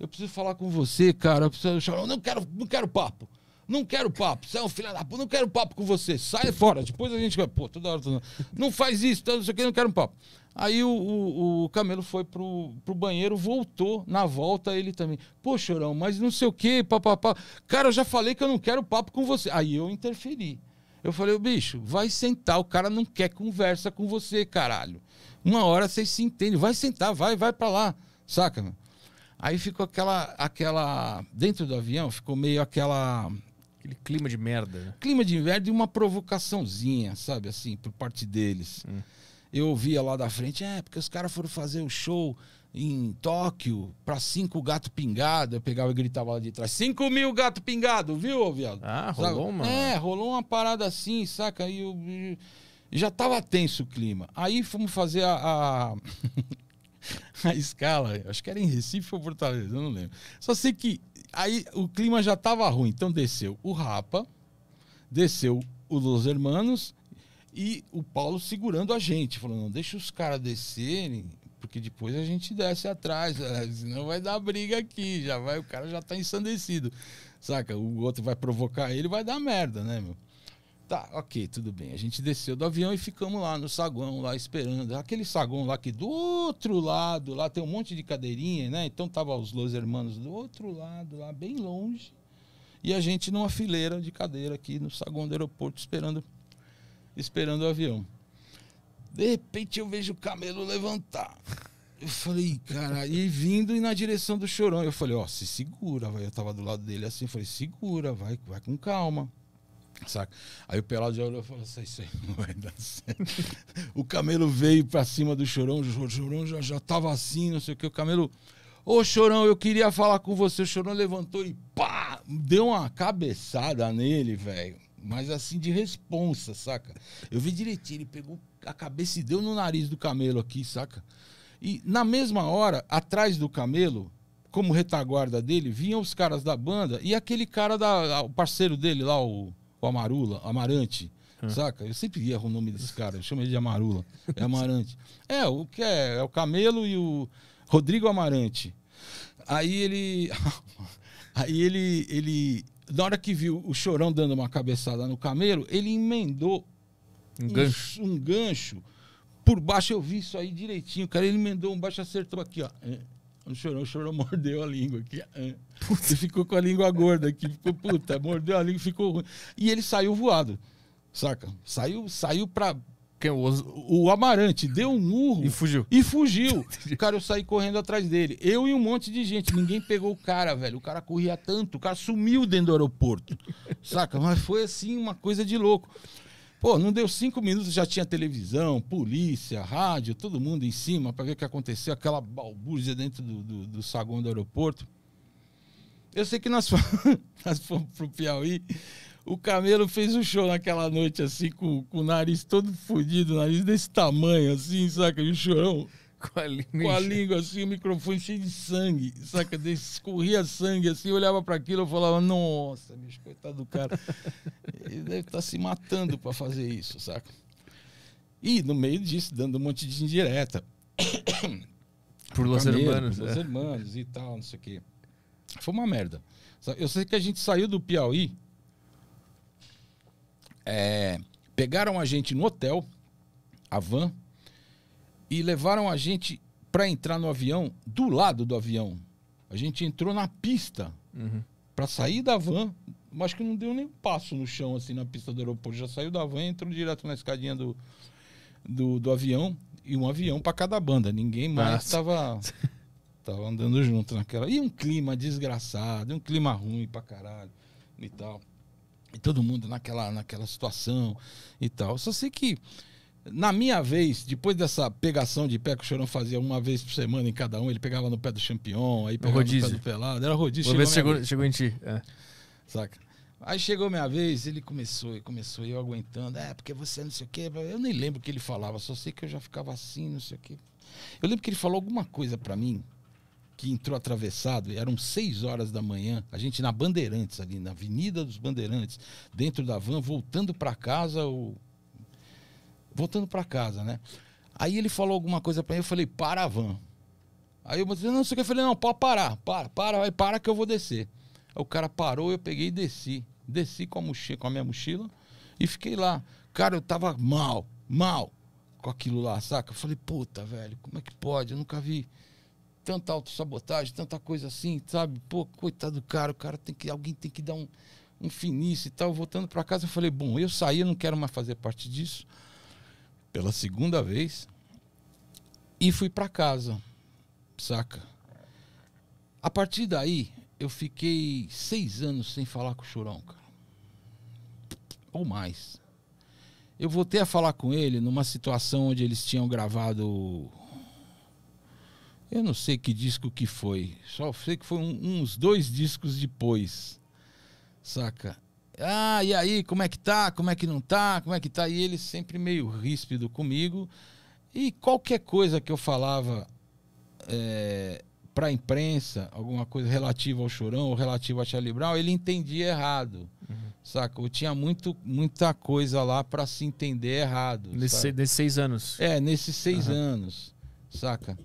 eu preciso falar com você, cara. Eu preciso chorar. Não quero, não quero papo. Não quero papo. Você é um filho da puta. Não quero papo com você. Sai fora. Depois a gente vai. Pô, toda hora. Toda Não faz isso, não sei o que. Não quero um papo. Aí o, o, o, Camelo foi pro, pro banheiro, voltou. Na volta ele também. Pô, chorão, mas não sei o que, papapá. Cara, eu já falei que eu não quero papo com você. Aí eu interferi. Eu falei, bicho, vai sentar. O cara não quer conversa com você, caralho. Uma hora vocês se entendem. Vai sentar, vai, vai pra lá. Saca, meu? Aí ficou aquela, aquela. Dentro do avião ficou meio aquela. Aquele clima de merda. Né? Clima de merda e uma provocaçãozinha, sabe, assim, por parte deles. Hum. Eu ouvia lá da frente, é, porque os caras foram fazer o um show em Tóquio para cinco gato pingado. Eu pegava e gritava lá de trás: cinco mil gato pingado, viu, viado? Ah, rolou uma. É, rolou uma parada assim, saca? E eu, eu já tava tenso o clima. Aí fomos fazer a, a a escala, acho que era em Recife ou Fortaleza, eu não lembro. Só sei que aí o clima já estava ruim, então desceu o Rapa, desceu o Los Hermanos e o Paulo segurando a gente, falando: não, deixa os caras descerem, porque depois a gente desce atrás, é, senão vai dar briga aqui, já vai, o cara já tá ensandecido. Saca? O outro vai provocar ele, vai dar merda, né, meu? Tá, ok, tudo bem. A gente desceu do avião e ficamos lá no saguão, lá esperando. Aquele saguão lá que do outro lado, lá tem um monte de cadeirinha, né? Então tava os dois irmãos do outro lado, lá bem longe. E a gente numa fileira de cadeira aqui no saguão do aeroporto esperando esperando o avião. De repente eu vejo o camelo levantar. Eu falei, cara, e vindo e na direção do chorão. Eu falei, ó, oh, se segura, vai. Eu tava do lado dele assim, falei, segura, vai, vai com calma. Saca? Aí o Pelado já olhou e falou assim, isso aí não vai dar certo. o Camelo veio pra cima do Chorão, o Chorão já, já tava assim, não sei o que, o Camelo... Ô Chorão, eu queria falar com você. O Chorão levantou e pá! Deu uma cabeçada nele, velho. Mas assim, de responsa, saca? Eu vi direitinho, ele pegou a cabeça e deu no nariz do camelo aqui, saca? E na mesma hora, atrás do camelo, como retaguarda dele, vinham os caras da banda e aquele cara da. O parceiro dele lá, o o Amarula, Amarante. Hum. Saca? Eu sempre erro o nome desse cara, eu chamo ele de Amarula. É Amarante. é, o que é? É o Camelo e o Rodrigo Amarante. Aí ele. aí ele, ele. Na hora que viu o chorão dando uma cabeçada no Camelo, ele emendou um gancho. Um, um gancho. Por baixo eu vi isso aí direitinho, cara. Ele emendou um baixo, acertou aqui, ó. É, o chorão, o chorão mordeu a língua aqui. É. Puta, ficou com a língua gorda aqui. Ficou, puta, mordeu a língua, ficou ruim. E ele saiu voado, saca? Saiu, saiu pra. É o, o Amarante deu um murro E fugiu. E fugiu. O cara, eu saí correndo atrás dele. Eu e um monte de gente. Ninguém pegou o cara, velho. O cara corria tanto. O cara sumiu dentro do aeroporto. Saca? Mas foi assim, uma coisa de louco. Pô, não deu cinco minutos, já tinha televisão, polícia, rádio, todo mundo em cima para ver o que aconteceu, aquela balbúrdia dentro do, do, do saguão do aeroporto. Eu sei que nós fomos, nós fomos pro Piauí, o Camelo fez um show naquela noite, assim, com, com o nariz todo fodido, nariz desse tamanho, assim, saca? De o chorão. Com a, língua, com a língua, assim, o microfone cheio de sangue, saca? Desse, escorria sangue, assim, eu olhava para aquilo e falava, nossa, bicho, coitado do cara. Ele deve estar tá se matando para fazer isso, saca? E no meio disso, dando um monte de indireta. Por Los Hermanos. Por né? Los é. Hermanos e tal, não sei o quê. Foi uma merda. Eu sei que a gente saiu do Piauí. É, pegaram a gente no hotel, a van, e levaram a gente para entrar no avião, do lado do avião. A gente entrou na pista uhum. para sair da van, mas que não deu nem um passo no chão, assim, na pista do aeroporto. Já saiu da van, entrou direto na escadinha do, do, do avião, e um avião para cada banda. Ninguém mais estava. Tava andando junto naquela. E um clima desgraçado, um clima ruim pra caralho e tal. E todo mundo naquela, naquela situação e tal. Só sei que, na minha vez, depois dessa pegação de pé que o Chorão fazia uma vez por semana em cada um, ele pegava no pé do campeão, aí pegava rodízio. no pé do pelado, era rodízio. Uma vez chegou, vez. chegou em ti. É. Saca? Aí chegou minha vez, ele começou, e começou, eu aguentando, é, porque você é não sei o quê. Eu nem lembro o que ele falava, só sei que eu já ficava assim, não sei o quê. Eu lembro que ele falou alguma coisa para mim, que entrou atravessado, eram seis horas da manhã, a gente na Bandeirantes, ali na Avenida dos Bandeirantes, dentro da van, voltando para casa, o... voltando para casa, né? Aí ele falou alguma coisa para mim, eu falei, para a van. Aí eu disse, não sei o que, eu falei, não, pode parar, para, para, vai, para que eu vou descer. Aí o cara parou, eu peguei e desci. Desci com a, mochila, com a minha mochila e fiquei lá. Cara, eu tava mal, mal com aquilo lá, saca? Eu falei, puta, velho, como é que pode? Eu nunca vi tanta autossabotagem, tanta coisa assim, sabe? Pô, coitado do cara, o cara tem que. Alguém tem que dar um, um finício e tal. Voltando para casa, eu falei, bom, eu saí, eu não quero mais fazer parte disso. Pela segunda vez. E fui para casa, saca? A partir daí, eu fiquei seis anos sem falar com o Churão, cara. Ou mais. Eu voltei a falar com ele numa situação onde eles tinham gravado eu não sei que disco que foi. Só sei que foi um, uns dois discos depois. Saca? Ah, e aí, como é que tá? Como é que não tá? Como é que tá? E ele sempre meio ríspido comigo. E qualquer coisa que eu falava é, para a imprensa, alguma coisa relativa ao Chorão ou relativa a Charlie Brown, ele entendia errado. Uhum. Saca? Eu tinha muito, muita coisa lá para se entender errado. Nesse, nesses seis anos. É, nesses seis uhum. anos. Saca?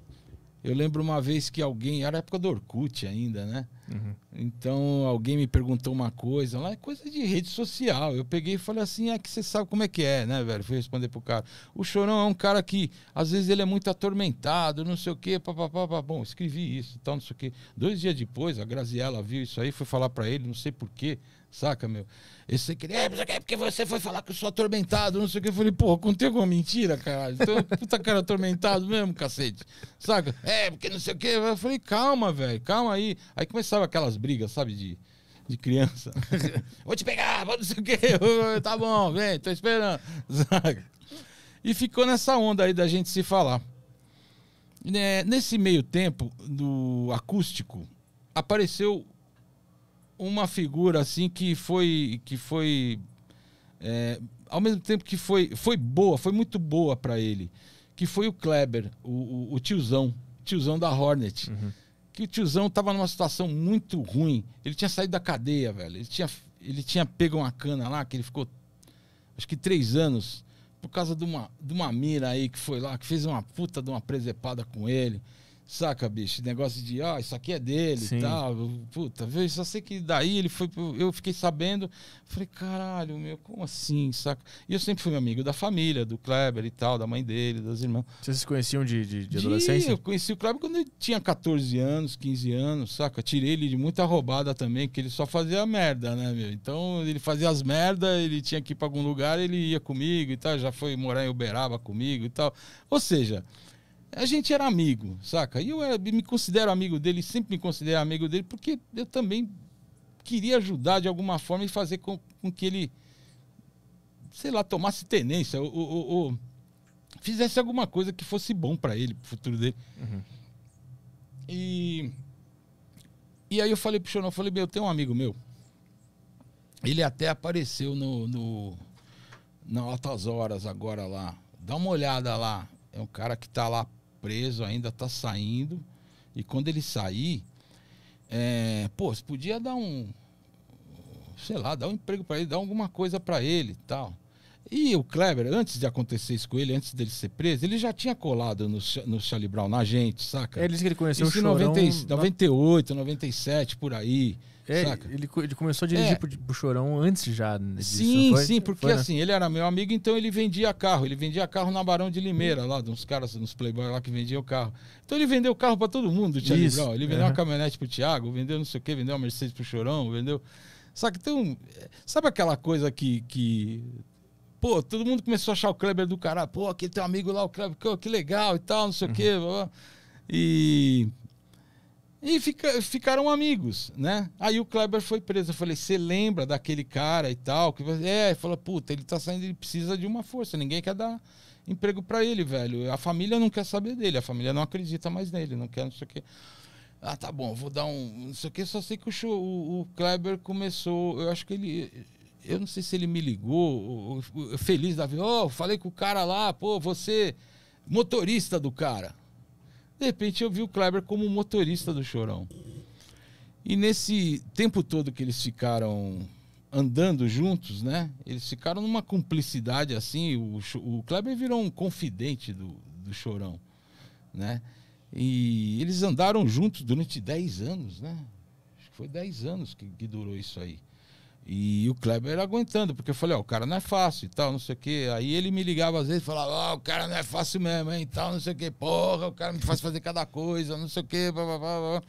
Eu lembro uma vez que alguém, era época do Orkut ainda, né? Uhum. Então alguém me perguntou uma coisa lá, é coisa de rede social. Eu peguei e falei assim: é que você sabe como é que é, né, velho? Fui responder pro cara. O chorão é um cara que às vezes ele é muito atormentado, não sei o quê, papapá. Bom, escrevi isso e tal, não sei o quê. Dois dias depois, a Graziella viu isso aí, foi falar para ele, não sei porquê, saca, meu? Esse que é, é porque você foi falar que eu sou atormentado, não sei o que. Eu falei, porra, contei alguma mentira, caralho. Então, puta cara atormentado mesmo, cacete. Saca? É, porque não sei o que. Eu falei, calma, velho, calma aí. Aí começaram sabe aquelas brigas, sabe, de, de criança. vou te pegar, vou não sei o quê. tá bom, vem, tô esperando. E ficou nessa onda aí da gente se falar. Né, nesse meio tempo do acústico, apareceu uma figura assim que foi que foi é, ao mesmo tempo que foi foi boa foi muito boa para ele que foi o Kleber o, o, o tiozão tiozão da Hornet uhum que o tiozão tava numa situação muito ruim. Ele tinha saído da cadeia, velho. Ele tinha, ele tinha pego uma cana lá, que ele ficou acho que três anos, por causa de uma, de uma mira aí que foi lá, que fez uma puta de uma presepada com ele. Saca, bicho? Negócio de, ah, isso aqui é dele e tal. Puta, eu só sei que daí ele foi. Eu fiquei sabendo. Falei, caralho, meu, como assim, saca? E eu sempre fui amigo da família, do Kleber e tal, da mãe dele, das irmãs. Vocês se conheciam de, de, de adolescência? De, eu conheci o Kleber quando ele tinha 14 anos, 15 anos, saca? Tirei ele de muita roubada também, que ele só fazia merda, né, meu? Então ele fazia as merda, ele tinha que ir pra algum lugar, ele ia comigo e tal. Já foi morar em Uberaba comigo e tal. Ou seja a gente era amigo, saca? E eu eh, me considero amigo dele, sempre me considero amigo dele, porque eu também queria ajudar de alguma forma e fazer com, com que ele, sei lá, tomasse tenência ou, ou, ou fizesse alguma coisa que fosse bom para ele, pro futuro dele. Uhum. E, e aí eu falei pro Chorão, eu falei, meu, tem um amigo meu, ele até apareceu no, no, no Altas Horas agora lá, dá uma olhada lá, é um cara que tá lá preso ainda, tá saindo. E quando ele sair, é, pô, você podia dar um, sei lá, dar um emprego para ele, dar alguma coisa para ele tal. E o Kleber, antes de acontecer isso com ele, antes dele ser preso, ele já tinha colado no, no Charlie Brown, na gente, saca? É, ele disse que ele conheceu isso o Chorão... Em 98, 97, por aí. É, ele, ele, começou a dirigir é. pro, pro Chorão antes já disso, Sim, sim, porque foi, né? assim, ele era meu amigo, então ele vendia carro. Ele vendia carro na Barão de Limeira, lá, uns caras, nos playboy lá que vendiam carro. Então ele vendeu carro para todo mundo, Thiago Isso. Ele vendeu uhum. uma caminhonete pro Thiago, vendeu não sei o que, vendeu uma Mercedes pro Chorão, vendeu... Saca, então, é, sabe aquela coisa que, que pô, todo mundo começou a achar o Kleber do caralho. Pô, aquele teu amigo lá, o Kleber, que legal e tal, não sei o que uhum. E e fica, ficaram amigos, né? Aí o Kleber foi preso. Eu falei, você lembra daquele cara e tal? Que, é, falou, puta, ele tá saindo, ele precisa de uma força, ninguém quer dar emprego para ele, velho. A família não quer saber dele, a família não acredita mais nele, não quer não sei o quê. Ah, tá bom, vou dar um. Não sei o quê, só sei que o, show, o, o Kleber começou. Eu acho que ele eu não sei se ele me ligou, feliz da vida, oh, falei com o cara lá, pô, você motorista do cara. De repente eu vi o Kleber como motorista do Chorão. E nesse tempo todo que eles ficaram andando juntos, né? Eles ficaram numa cumplicidade assim. O, o Kleber virou um confidente do, do Chorão, né? E eles andaram juntos durante 10 anos, né? Acho que foi 10 anos que, que durou isso aí. E o Kleber aguentando, porque eu falei, ó, oh, o cara não é fácil e tal, não sei o quê. Aí ele me ligava às vezes e falava, ó, oh, o cara não é fácil mesmo, hein, tal, não sei o quê. Porra, o cara me faz fazer cada coisa, não sei o quê, blá, blá, blá, blá.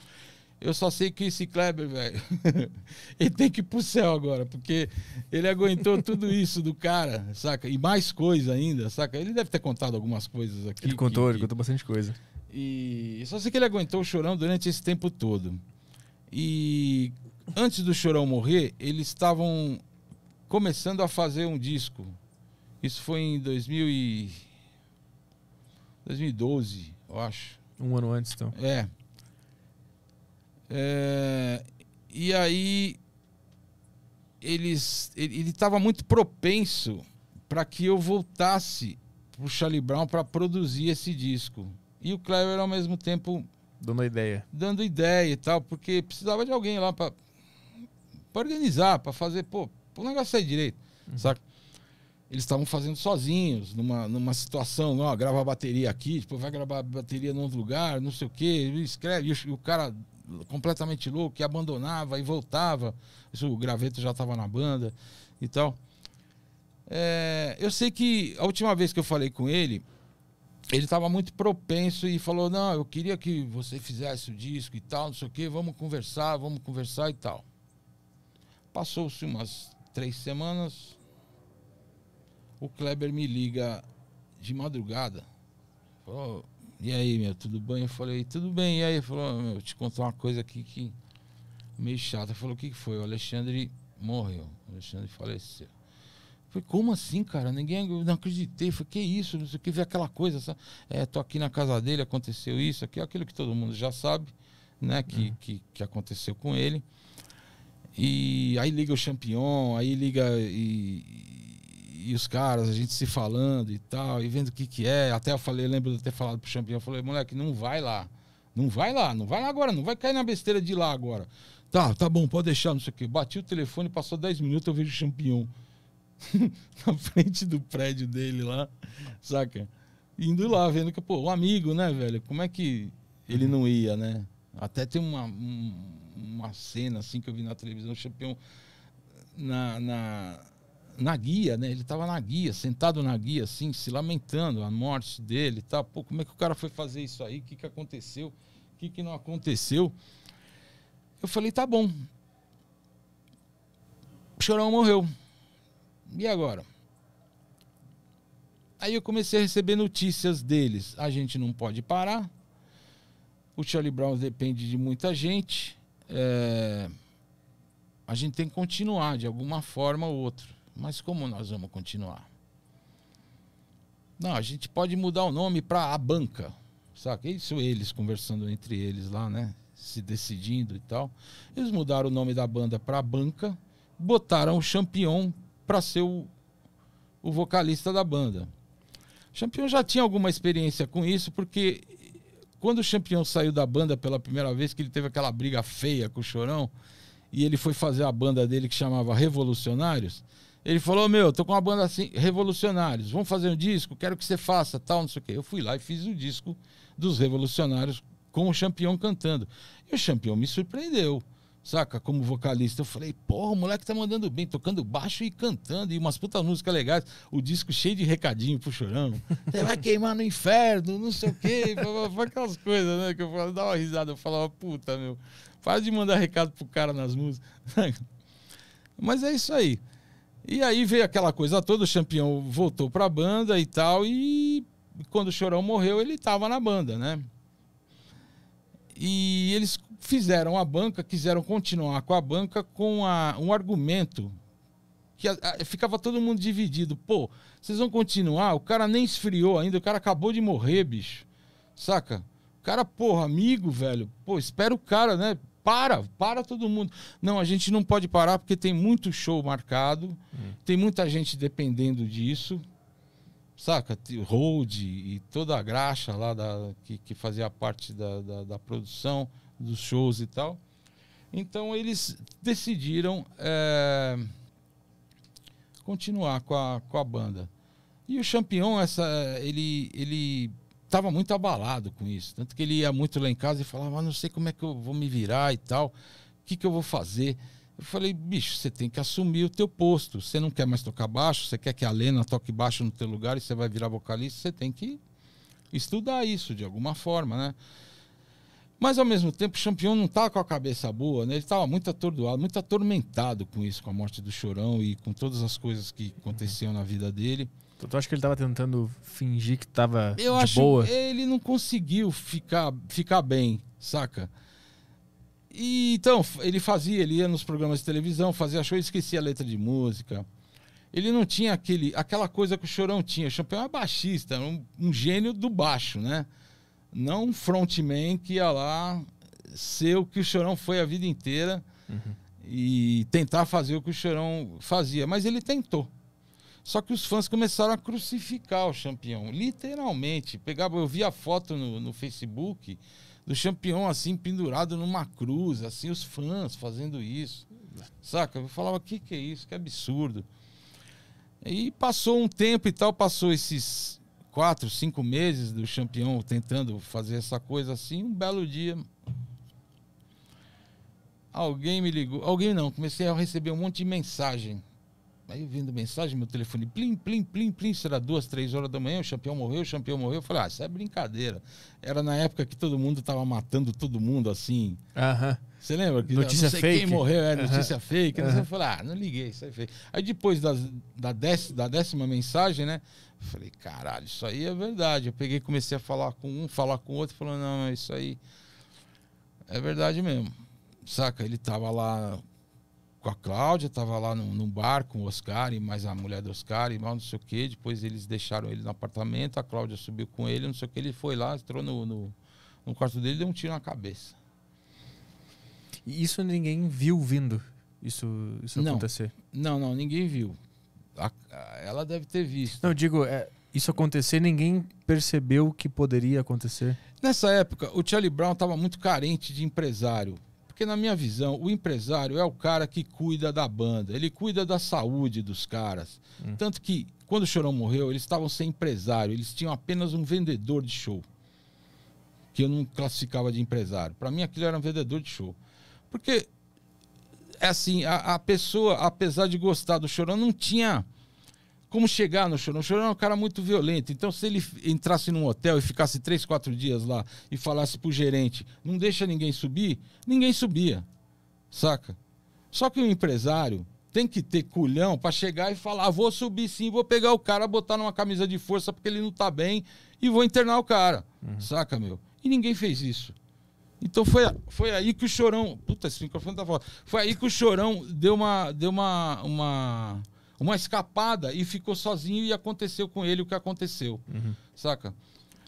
Eu só sei que esse Kleber, velho, ele tem que ir pro céu agora, porque ele aguentou tudo isso do cara, saca? E mais coisa ainda, saca? Ele deve ter contado algumas coisas aqui. Ele contou, que, ele contou bastante coisa. E só sei que ele aguentou o chorão durante esse tempo todo. E antes do Chorão morrer, eles estavam começando a fazer um disco. Isso foi em 2000 e... 2012, eu acho. Um ano antes, então. É. é... E aí eles ele estava muito propenso para que eu voltasse pro Charlie Brown para produzir esse disco. E o Clever ao mesmo tempo dando ideia. Dando ideia e tal, porque precisava de alguém lá para para organizar, para fazer, pô, o negócio sair direito, uhum. saca? Eles estavam fazendo sozinhos, numa, numa situação, ó, grava a bateria aqui, tipo vai gravar a bateria em outro lugar, não sei o quê, escreve, e o, o cara completamente louco, que abandonava e voltava. Isso, o graveto já estava na banda e tal. É, eu sei que a última vez que eu falei com ele, ele estava muito propenso e falou: Não, eu queria que você fizesse o disco e tal, não sei o que, vamos conversar, vamos conversar e tal. Passou-se umas três semanas. O Kleber me liga de madrugada. Falou, e aí, meu, tudo bem? Eu falei, tudo bem. E aí, falou, meu, te contar uma coisa aqui que meio chata. Falou, o que foi? O Alexandre morreu. O Alexandre faleceu. falei, como assim, cara? Ninguém, não acreditei. falei, que isso? Não sei o que, vi aquela coisa. Sabe? É, tô aqui na casa dele, aconteceu isso, aqui, aquilo que todo mundo já sabe, né? Que, uhum. que, que aconteceu com ele. E aí liga o campeão, aí liga e, e, os caras, a gente se falando e tal, e vendo o que que é. Até eu falei, lembro de ter falado pro campeão, falei, moleque, não vai lá. Não vai lá, não vai lá agora, não vai cair na besteira de ir lá agora. Tá, tá bom, pode deixar, não sei o quê. Bati o telefone, passou 10 minutos, eu vejo o campeão na frente do prédio dele lá, saca? Indo lá, vendo que, pô, o um amigo, né, velho? Como é que ele não ia, né? Até tem uma, um uma cena assim que eu vi na televisão, o campeão na, na, na guia, né? Ele estava na guia, sentado na guia, assim, se lamentando a morte dele e tá? tal. Pô, como é que o cara foi fazer isso aí? O que, que aconteceu? O que, que não aconteceu? Eu falei, tá bom. O Chorão morreu. E agora? Aí eu comecei a receber notícias deles. A gente não pode parar. O Charlie Brown depende de muita gente é, a gente tem que continuar de alguma forma ou outra. Mas como nós vamos continuar? Não, a gente pode mudar o nome para a banca, sabe Isso eles conversando entre eles lá, né? Se decidindo e tal. Eles mudaram o nome da banda para a banca, botaram o Champion para ser o, o vocalista da banda. Champion já tinha alguma experiência com isso, porque quando o Champion saiu da banda pela primeira vez, que ele teve aquela briga feia com o Chorão, e ele foi fazer a banda dele que chamava Revolucionários, ele falou: Meu, tô com uma banda assim, Revolucionários, vamos fazer um disco? Quero que você faça, tal, não sei o quê. Eu fui lá e fiz o um disco dos Revolucionários com o Champion cantando. E o Champion me surpreendeu saca? Como vocalista. Eu falei, porra, o moleque tá mandando bem, tocando baixo e cantando, e umas putas músicas legais. O disco cheio de recadinho pro chorão. Você vai queimar no inferno, não sei o quê, aquelas coisas, né? Que eu falava, dá uma risada, eu falava, puta, meu, para de mandar recado pro cara nas músicas. Mas é isso aí. E aí veio aquela coisa toda, o campeão voltou pra banda e tal, e quando o Chorão morreu, ele tava na banda, né? E eles fizeram a banca, quiseram continuar com a banca com a, um argumento que a, a, ficava todo mundo dividido. Pô, vocês vão continuar? O cara nem esfriou ainda, o cara acabou de morrer, bicho. Saca? O cara, porra, amigo, velho. Pô, espera o cara, né? Para, para todo mundo. Não, a gente não pode parar porque tem muito show marcado, hum. tem muita gente dependendo disso. Saca? road e toda a graxa lá da, que, que fazia parte da, da, da produção dos shows e tal. Então eles decidiram é, continuar com a, com a banda. E o Champion, essa, ele, ele estava muito abalado com isso. Tanto que ele ia muito lá em casa e falava, ah, não sei como é que eu vou me virar e tal, o que, que eu vou fazer. Eu falei, bicho, você tem que assumir o teu posto. Você não quer mais tocar baixo, você quer que a Lena toque baixo no teu lugar e você vai virar vocalista, você tem que estudar isso de alguma forma, né? Mas, ao mesmo tempo, o Champion não estava tá com a cabeça boa, né? Ele estava muito atordoado, muito atormentado com isso, com a morte do Chorão e com todas as coisas que aconteciam na vida dele. Então, tu acha que ele estava tentando fingir que estava de acho boa? ele não conseguiu ficar, ficar bem, saca? E, então, ele fazia, ele ia nos programas de televisão, fazia show e esquecia a letra de música. Ele não tinha aquele, aquela coisa que o Chorão tinha. O Champion é baixista, é um, um gênio do baixo, né? não um frontman que ia lá ser o que o Chorão foi a vida inteira uhum. e tentar fazer o que o Chorão fazia. Mas ele tentou. Só que os fãs começaram a crucificar o campeão, literalmente. Pegava, eu vi a foto no, no Facebook do campeão assim pendurado numa cruz, assim os fãs fazendo isso. Saca? Eu falava, que que é isso? Que absurdo. E passou um tempo e tal, passou esses quatro, cinco meses do campeão tentando fazer essa coisa assim, um belo dia. Alguém me ligou. Alguém não, comecei a receber um monte de mensagem. Aí vindo mensagem, meu telefone, plim, plim, plim, plim, será duas, três horas da manhã, o campeão morreu, o campeão morreu. Eu falei, ah, isso é brincadeira. Era na época que todo mundo estava matando todo mundo assim. Aham. Uh-huh. Você lembra? Que, notícia não sei fake. quem morreu, é notícia uhum. fake. Uhum. Eu falei, ah, não liguei, isso é fake. Aí depois das, da, décima, da décima mensagem, né? Falei, caralho, isso aí é verdade. Eu peguei, comecei a falar com um, falar com o outro, falando, não, isso aí é verdade mesmo. Saca? Ele tava lá com a Cláudia, tava lá num, num bar com o Oscar e mais a mulher do Oscar e mal não sei o que. Depois eles deixaram ele no apartamento, a Cláudia subiu com ele, não sei o que. Ele foi lá, entrou no, no, no quarto dele e deu um tiro na cabeça. E isso ninguém viu vindo, isso, isso não, acontecer? Não, não, ninguém viu a, ela deve ter visto. Não, eu digo, é, isso acontecer, ninguém percebeu o que poderia acontecer. Nessa época, o Charlie Brown estava muito carente de empresário. Porque, na minha visão, o empresário é o cara que cuida da banda, ele cuida da saúde dos caras. Hum. Tanto que, quando o Chorão morreu, eles estavam sem empresário, eles tinham apenas um vendedor de show. Que eu não classificava de empresário. Para mim, aquilo era um vendedor de show. Porque é assim, a, a, pessoa, apesar de gostar do Chorão, não tinha como chegar no Chorão. O Chorão é um cara muito violento. Então, se ele entrasse num hotel e ficasse três, quatro dias lá e falasse pro gerente, não deixa ninguém subir, ninguém subia. Saca? Só que o empresário tem que ter culhão para chegar e falar: ah, vou subir sim, vou pegar o cara, botar numa camisa de força porque ele não tá bem e vou internar o cara. Uhum. Saca, meu? E ninguém fez isso. Então foi, foi aí que o Chorão. Puta, esse microfone tá foda. Foi aí que o Chorão deu uma. Deu uma, uma uma escapada e ficou sozinho e aconteceu com ele o que aconteceu. Uhum. Saca?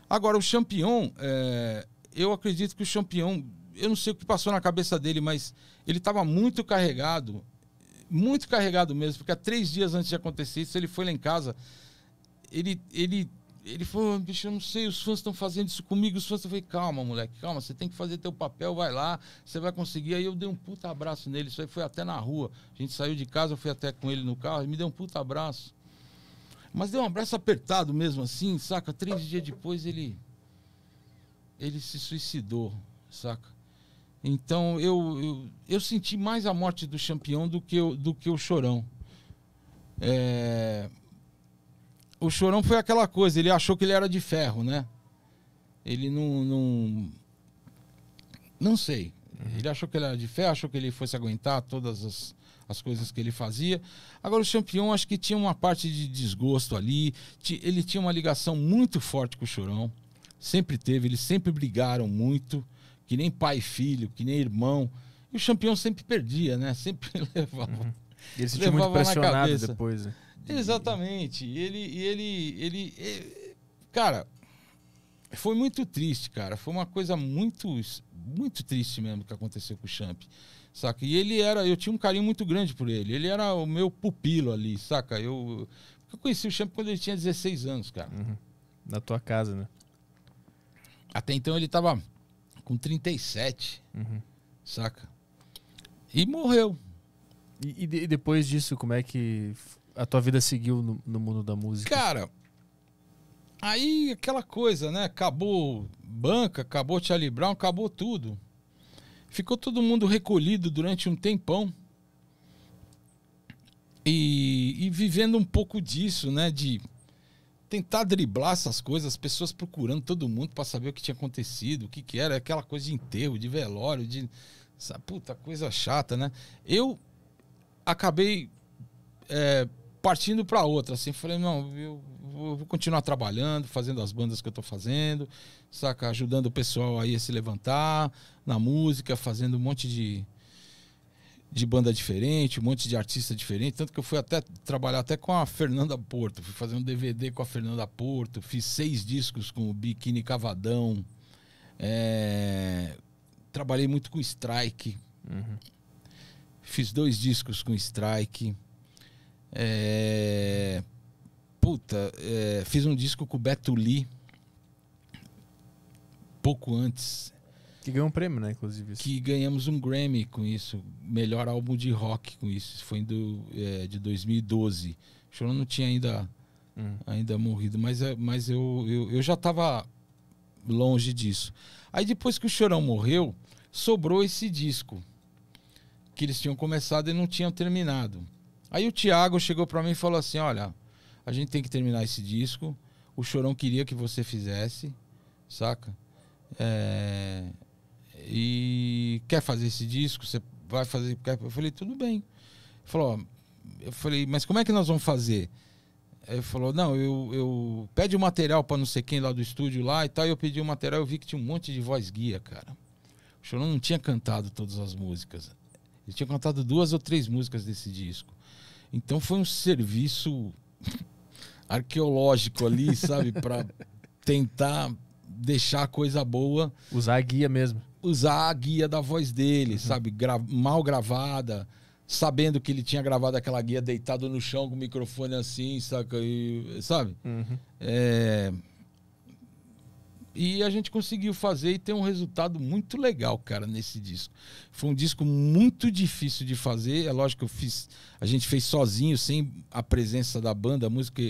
Agora, o campeão, é... eu acredito que o campeão, eu não sei o que passou na cabeça dele, mas ele estava muito carregado, muito carregado mesmo, porque há três dias antes de acontecer isso, ele foi lá em casa, ele, ele ele falou, bicho, eu não sei, os fãs estão fazendo isso comigo, os fãs. Eu falei, calma, moleque, calma, você tem que fazer teu papel, vai lá, você vai conseguir. Aí eu dei um puta abraço nele, isso aí foi até na rua. A gente saiu de casa, eu fui até com ele no carro, ele me deu um puta abraço. Mas deu um abraço apertado mesmo, assim, saca? Três dias depois ele. Ele se suicidou, saca? Então eu, eu, eu senti mais a morte do campeão do que, eu, do que o chorão. É, o Chorão foi aquela coisa, ele achou que ele era de ferro, né? Ele não. Não, não sei. Uhum. Ele achou que ele era de ferro, achou que ele fosse aguentar todas as, as coisas que ele fazia. Agora, o Champion, acho que tinha uma parte de desgosto ali. Ele tinha uma ligação muito forte com o Chorão. Sempre teve, eles sempre brigaram muito, que nem pai e filho, que nem irmão. E o Champion sempre perdia, né? Sempre levava. Uhum. Ele se sentiu muito pressionado depois. Né? Exatamente. E ele, ele, ele, ele, Cara, foi muito triste, cara. Foi uma coisa muito, muito triste mesmo que aconteceu com o Champ. Saca? E ele era. Eu tinha um carinho muito grande por ele. Ele era o meu pupilo ali, saca? Eu, eu conheci o Champ quando ele tinha 16 anos, cara. Uhum. Na tua casa, né? Até então ele tava com 37, uhum. saca? E morreu. E, e, depois disso, como é que a tua vida seguiu no, no mundo da música? Cara, aí aquela coisa, né? Acabou banca, acabou Charlie Brown, acabou tudo. Ficou todo mundo recolhido durante um tempão. E, e, vivendo um pouco disso, né? De tentar driblar essas coisas, as pessoas procurando todo mundo para saber o que tinha acontecido, o que, que era, aquela coisa de enterro, de velório, de. Essa puta coisa chata, né? Eu acabei é, partindo para outra, assim, falei, não, eu vou continuar trabalhando, fazendo as bandas que eu tô fazendo, saca, ajudando o pessoal aí a se levantar na música, fazendo um monte de de banda diferente, um monte de artista diferente, tanto que eu fui até trabalhar até com a Fernanda Porto, fui fazer um DVD com a Fernanda Porto, fiz seis discos com o Biquíni Cavadão, é... trabalhei muito com Strike, uhum. fiz dois discos com Strike, é... Puta, é... fiz um disco com o Beto Lee pouco antes. Que ganhou um prêmio, né, inclusive? Isso. Que ganhamos um Grammy com isso. Melhor álbum de rock com isso. Foi do, é, de 2012. O Chorão não tinha ainda, hum. ainda morrido, mas, é, mas eu, eu, eu já estava longe disso. Aí depois que o Chorão morreu, sobrou esse disco. Que eles tinham começado e não tinham terminado. Aí o Thiago chegou para mim e falou assim: olha, a gente tem que terminar esse disco. O Chorão queria que você fizesse, saca? É... E quer fazer esse disco? Você vai fazer? Eu falei, tudo bem. Ele falou, eu falei, mas como é que nós vamos fazer? Ele falou, não, eu, eu pede o um material para não sei quem lá do estúdio lá e tal. E eu pedi o um material, eu vi que tinha um monte de voz guia, cara. O Chorão não tinha cantado todas as músicas. Ele tinha cantado duas ou três músicas desse disco. Então foi um serviço arqueológico ali, sabe, para tentar deixar a coisa boa. Usar a guia mesmo. Usar a guia da voz dele, uhum. sabe, Gra mal gravada, sabendo que ele tinha gravado aquela guia deitado no chão com o microfone assim, saca? E, sabe? Uhum. É e a gente conseguiu fazer e ter um resultado muito legal, cara, nesse disco. Foi um disco muito difícil de fazer. É lógico que eu fiz. A gente fez sozinho, sem a presença da banda, a música,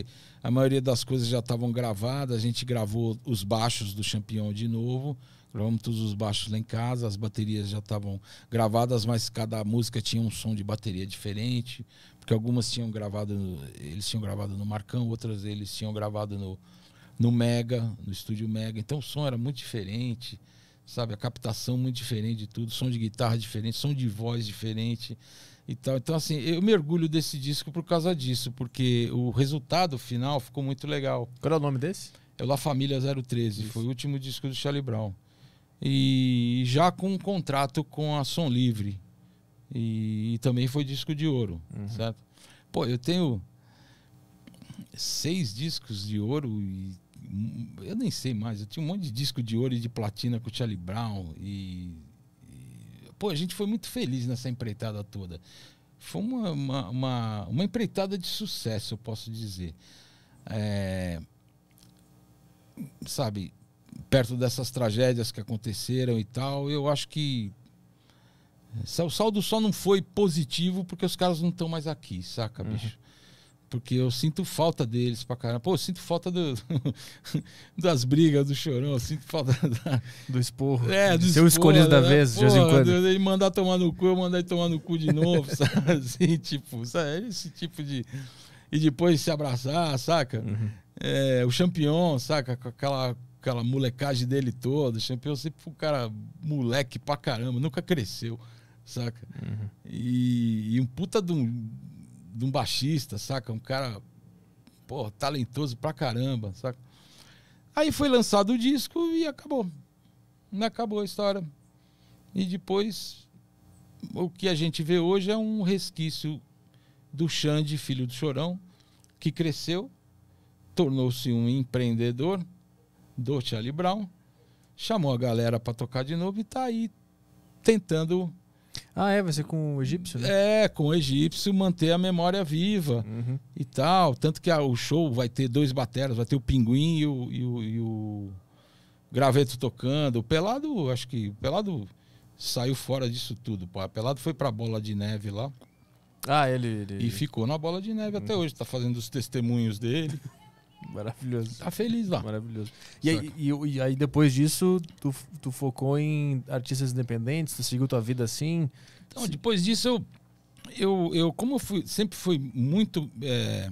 a maioria das coisas já estavam gravadas. A gente gravou os baixos do Champion de novo. Gravamos todos os baixos lá em casa, as baterias já estavam gravadas, mas cada música tinha um som de bateria diferente, porque algumas tinham gravado, eles tinham gravado no Marcão, outras eles tinham gravado no, no Mega, no estúdio Mega. Então o som era muito diferente, sabe? A captação muito diferente de tudo, som de guitarra diferente, som de voz diferente e tal. Então, assim, eu mergulho desse disco por causa disso, porque o resultado final ficou muito legal. Qual é o nome desse? É o La Família 013, Isso. foi o último disco do Charlie Brown. E já com um contrato com a Som Livre. E, e também foi disco de ouro, uhum. certo? Pô, eu tenho seis discos de ouro e eu nem sei mais, eu tinha um monte de disco de ouro e de platina com o Charlie Brown. E, e pô, a gente foi muito feliz nessa empreitada toda. Foi uma, uma, uma, uma empreitada de sucesso, eu posso dizer. É, sabe, perto dessas tragédias que aconteceram e tal, eu acho que é, o saldo só não foi positivo porque os caras não estão mais aqui, saca, uhum. bicho? Uhum. Porque eu sinto falta deles pra caramba. Pô, eu sinto falta do, das brigas do chorão, eu sinto falta da... do esporro. É, do Seu escolhido da né? vez, de vez em quando. Ele mandar tomar no cu, eu mandar ele tomar no cu de novo, sabe? Assim, tipo, sabe? É esse tipo de. E depois se abraçar, saca? Uhum. É, o campeão, saca? Com aquela aquela molecagem dele toda. campeão sempre foi um cara moleque pra caramba, nunca cresceu, saca? Uhum. E, e, um puta de um, de um baixista, saca? Um cara, talentoso pra caramba, saca? Aí foi lançado o disco e acabou. Acabou a história. E depois, o que a gente vê hoje é um resquício do Xande, filho do Chorão, que cresceu, tornou-se um empreendedor do Charlie Brown, chamou a galera para tocar de novo e está aí tentando ah, é? Vai ser com o egípcio, né? É, com o egípcio manter a memória viva uhum. e tal. Tanto que o show vai ter dois bateras, vai ter o Pinguim e o, e o, e o Graveto tocando. O Pelado, acho que o Pelado saiu fora disso tudo. Pô. O Pelado foi pra Bola de Neve lá. Ah, ele, ele... E ficou na Bola de Neve uhum. até hoje. Tá fazendo os testemunhos dele. Maravilhoso. Tá feliz lá. Maravilhoso. E aí, e, e aí, depois disso, tu, tu focou em artistas independentes? Tu seguiu tua vida assim? Então, depois disso, eu, eu, eu como eu fui, sempre fui muito é,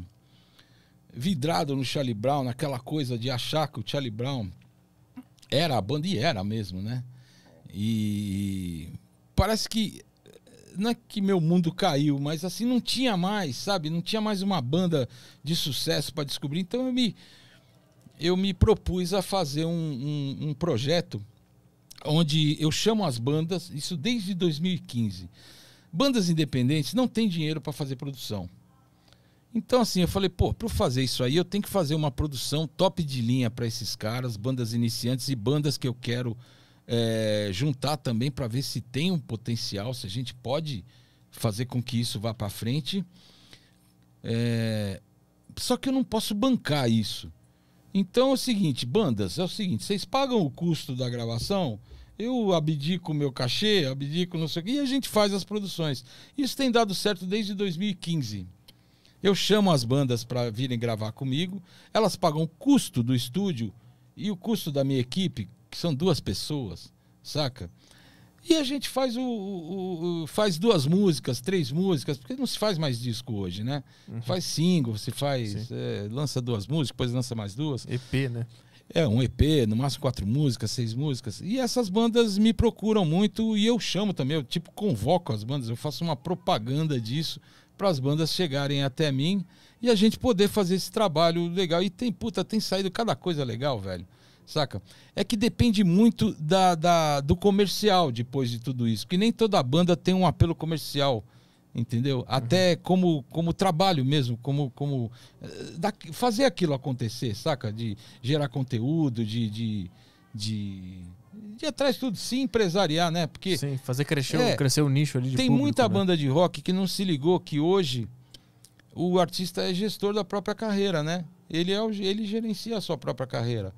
vidrado no Charlie Brown, naquela coisa de achar que o Charlie Brown era a banda, e era mesmo, né? E parece que não é que meu mundo caiu, mas assim, não tinha mais, sabe? Não tinha mais uma banda de sucesso para descobrir. Então eu me, eu me propus a fazer um, um, um projeto onde eu chamo as bandas, isso desde 2015. Bandas independentes não têm dinheiro para fazer produção. Então, assim, eu falei, pô, para fazer isso aí, eu tenho que fazer uma produção top de linha para esses caras, bandas iniciantes e bandas que eu quero é, juntar também para ver se tem um potencial, se a gente pode fazer com que isso vá para frente. É, só que eu não posso bancar isso. Então é o seguinte, bandas, é o seguinte, vocês pagam o custo da gravação, eu abdico meu cachê, abdico não sei o quê, e a gente faz as produções. Isso tem dado certo desde 2015. Eu chamo as bandas para virem gravar comigo, elas pagam o custo do estúdio e o custo da minha equipe, que são duas pessoas, saca? E a gente faz o, o, o, faz duas músicas, três músicas, porque não se faz mais disco hoje, né? Uhum. Faz single, você faz, é, lança duas músicas, depois lança mais duas. EP, né? É, um EP, no máximo quatro músicas, seis músicas. E essas bandas me procuram muito e eu chamo também, eu tipo convoco as bandas, eu faço uma propaganda disso para as bandas chegarem até mim e a gente poder fazer esse trabalho legal. E tem, puta, tem saído cada coisa legal, velho saca? É que depende muito da, da, do comercial depois de tudo isso, que nem toda banda tem um apelo comercial, entendeu? Até uhum. como, como trabalho mesmo, como, como eh, da, fazer aquilo acontecer, saca? De gerar conteúdo, de, de, de de atrás tudo, sim empresariar, né? Porque sim, fazer crescer, é, crescer o nicho ali de Tem público, muita né? banda de rock que não se ligou que hoje o artista é gestor da própria carreira, né? Ele é o, ele gerencia a sua própria carreira.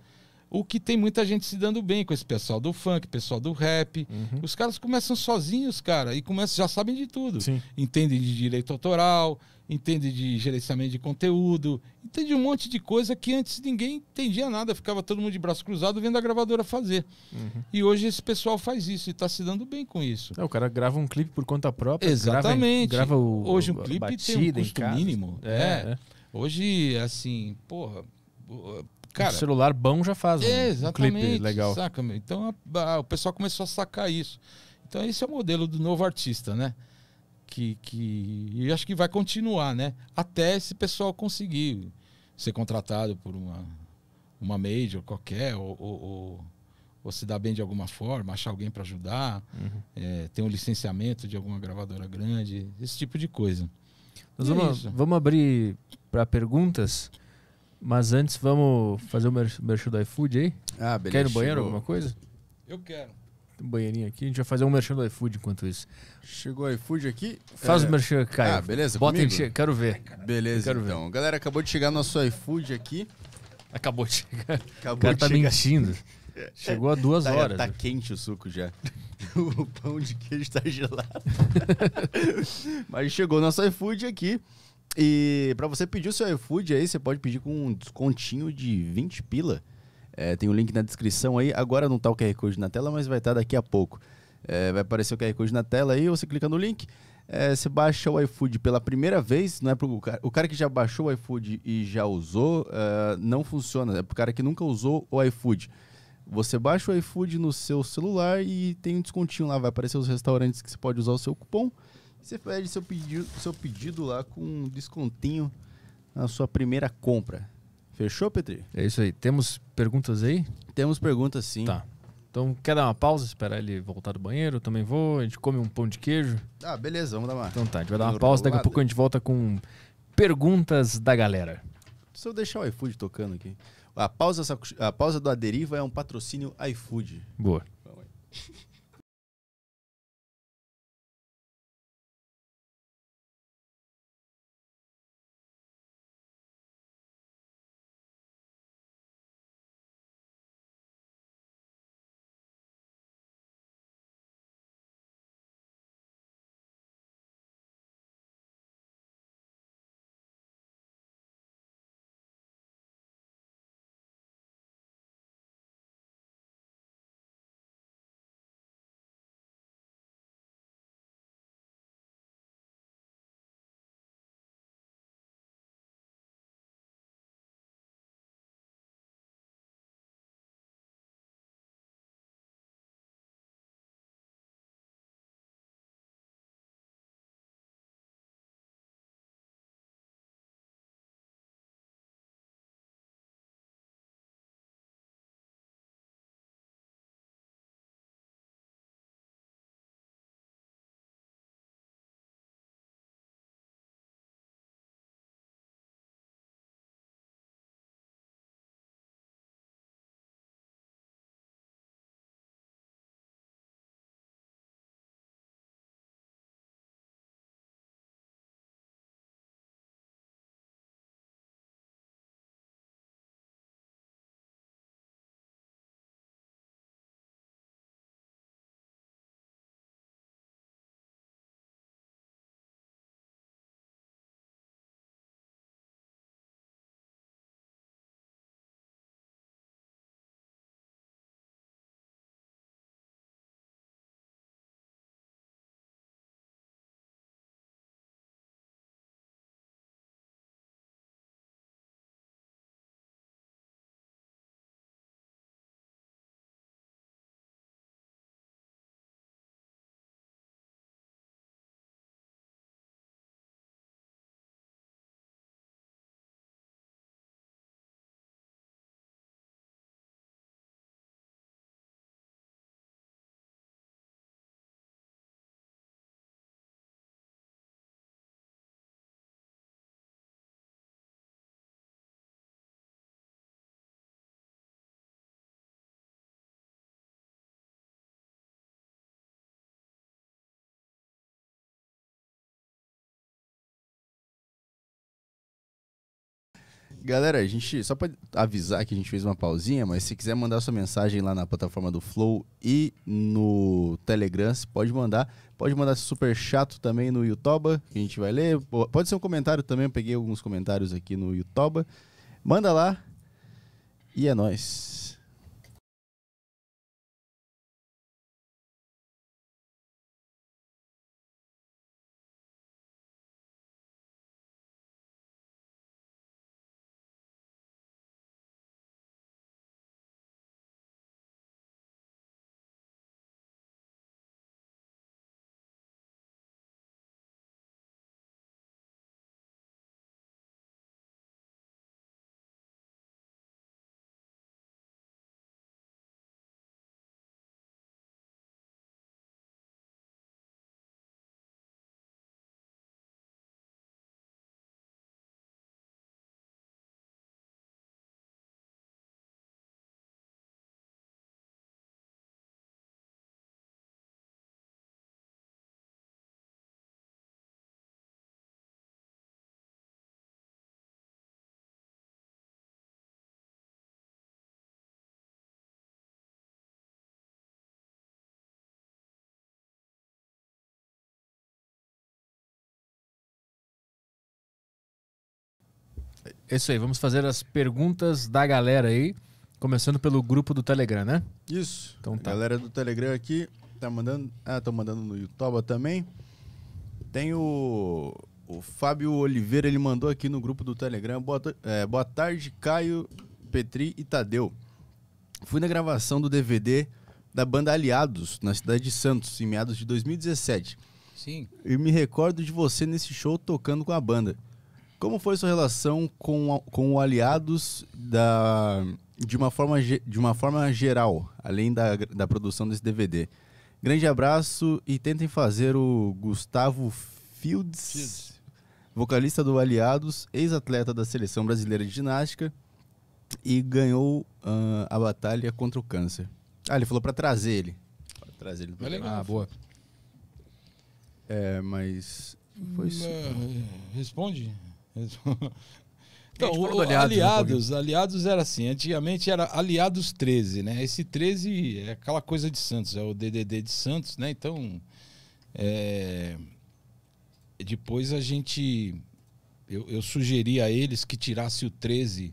O que tem muita gente se dando bem com esse pessoal do funk, pessoal do rap. Uhum. Os caras começam sozinhos, cara, e começam, já sabem de tudo. Sim. Entendem de direito autoral, entendem de gerenciamento de conteúdo, entendem um monte de coisa que antes ninguém entendia nada, ficava todo mundo de braço cruzado vendo a gravadora fazer. Uhum. E hoje esse pessoal faz isso e está se dando bem com isso. É, o cara grava um clipe por conta própria. Exatamente. Grava, grava o, hoje um clipe batida, tem um custo mínimo. É, é. é. Hoje, assim, porra Cara, um celular bom já faz um clipe legal. Saca? Então a, a, o pessoal começou a sacar isso. Então esse é o modelo do novo artista, né? Que, que e acho que vai continuar, né? Até esse pessoal conseguir ser contratado por uma, uma major qualquer ou, ou, ou, ou se dar bem de alguma forma, achar alguém para ajudar, uhum. é, ter um licenciamento de alguma gravadora grande, esse tipo de coisa. Nós vamos, é vamos abrir para perguntas. Mas antes, vamos fazer o merchan do iFood aí? Ah, beleza. Quer ir no banheiro alguma coisa? Eu quero. Tem um banheirinho aqui, a gente vai fazer um merchan do iFood enquanto isso. Chegou o iFood aqui. Faz é... o merchan, Caio. Ah, beleza, Bota comigo? em quero ver. Ai, beleza, quero então. Ver. Galera, acabou de chegar nosso iFood aqui. Acabou de chegar. Acabou o cara de tá chegar. mentindo. Chegou a duas tá, horas. Tá quente o suco já. o pão de queijo tá gelado. Mas chegou nosso iFood aqui. E para você pedir o seu iFood aí, você pode pedir com um descontinho de 20 pila. É, tem o um link na descrição aí. Agora não tá o QR Code na tela, mas vai estar tá daqui a pouco. É, vai aparecer o QR Code na tela aí, você clica no link. É, você baixa o iFood pela primeira vez, não é pro cara, o cara que já baixou o iFood e já usou, uh, não funciona. É pro cara que nunca usou o iFood. Você baixa o iFood no seu celular e tem um descontinho lá, vai aparecer os restaurantes que você pode usar o seu cupom. Você pede seu pedido, seu pedido lá com um descontinho na sua primeira compra. Fechou, Petri? É isso aí. Temos perguntas aí? Temos perguntas sim. Tá. Então, quer dar uma pausa, esperar ele voltar do banheiro? Eu também vou. A gente come um pão de queijo. Ah, beleza, vamos dar uma. Então tá, a gente vai dar uma pausa. Daqui a pouco a gente volta com perguntas da galera. Se eu deixar o iFood tocando aqui. A pausa, a pausa do Aderiva é um patrocínio iFood. Boa. Vamos aí. Galera, a gente só para avisar que a gente fez uma pausinha, mas se quiser mandar sua mensagem lá na plataforma do Flow e no Telegram, pode mandar. Pode mandar super chato também no Youtuba, que a gente vai ler. Pode ser um comentário também, eu peguei alguns comentários aqui no Youtuba. Manda lá. E é nós. Isso aí, vamos fazer as perguntas da galera aí, começando pelo grupo do Telegram, né? Isso. Então tá. A galera do Telegram aqui tá mandando, ah, tá mandando no YouTube também. Tem o o Fábio Oliveira, ele mandou aqui no grupo do Telegram. Boa, é, boa tarde, Caio, Petri e Tadeu. Fui na gravação do DVD da banda Aliados, na cidade de Santos, em meados de 2017. Sim. E me recordo de você nesse show tocando com a banda. Como foi sua relação com, com o Aliados da, de, uma forma, de uma forma geral, além da, da produção desse DVD? Grande abraço e tentem fazer o Gustavo Fields, Fields. vocalista do Aliados, ex-atleta da seleção brasileira de ginástica e ganhou uh, a batalha contra o câncer. Ah, ele falou para trazer ele. Pra trazer ele. Ah, boa. É, mas foi isso. Hum, é, responde. Então, o, aliados, né, aliados, um aliados era assim, antigamente era Aliados 13, né? Esse 13 é aquela coisa de Santos, é o DDD de Santos, né? Então, é... depois a gente, eu, eu, sugeri a eles que tirasse o 13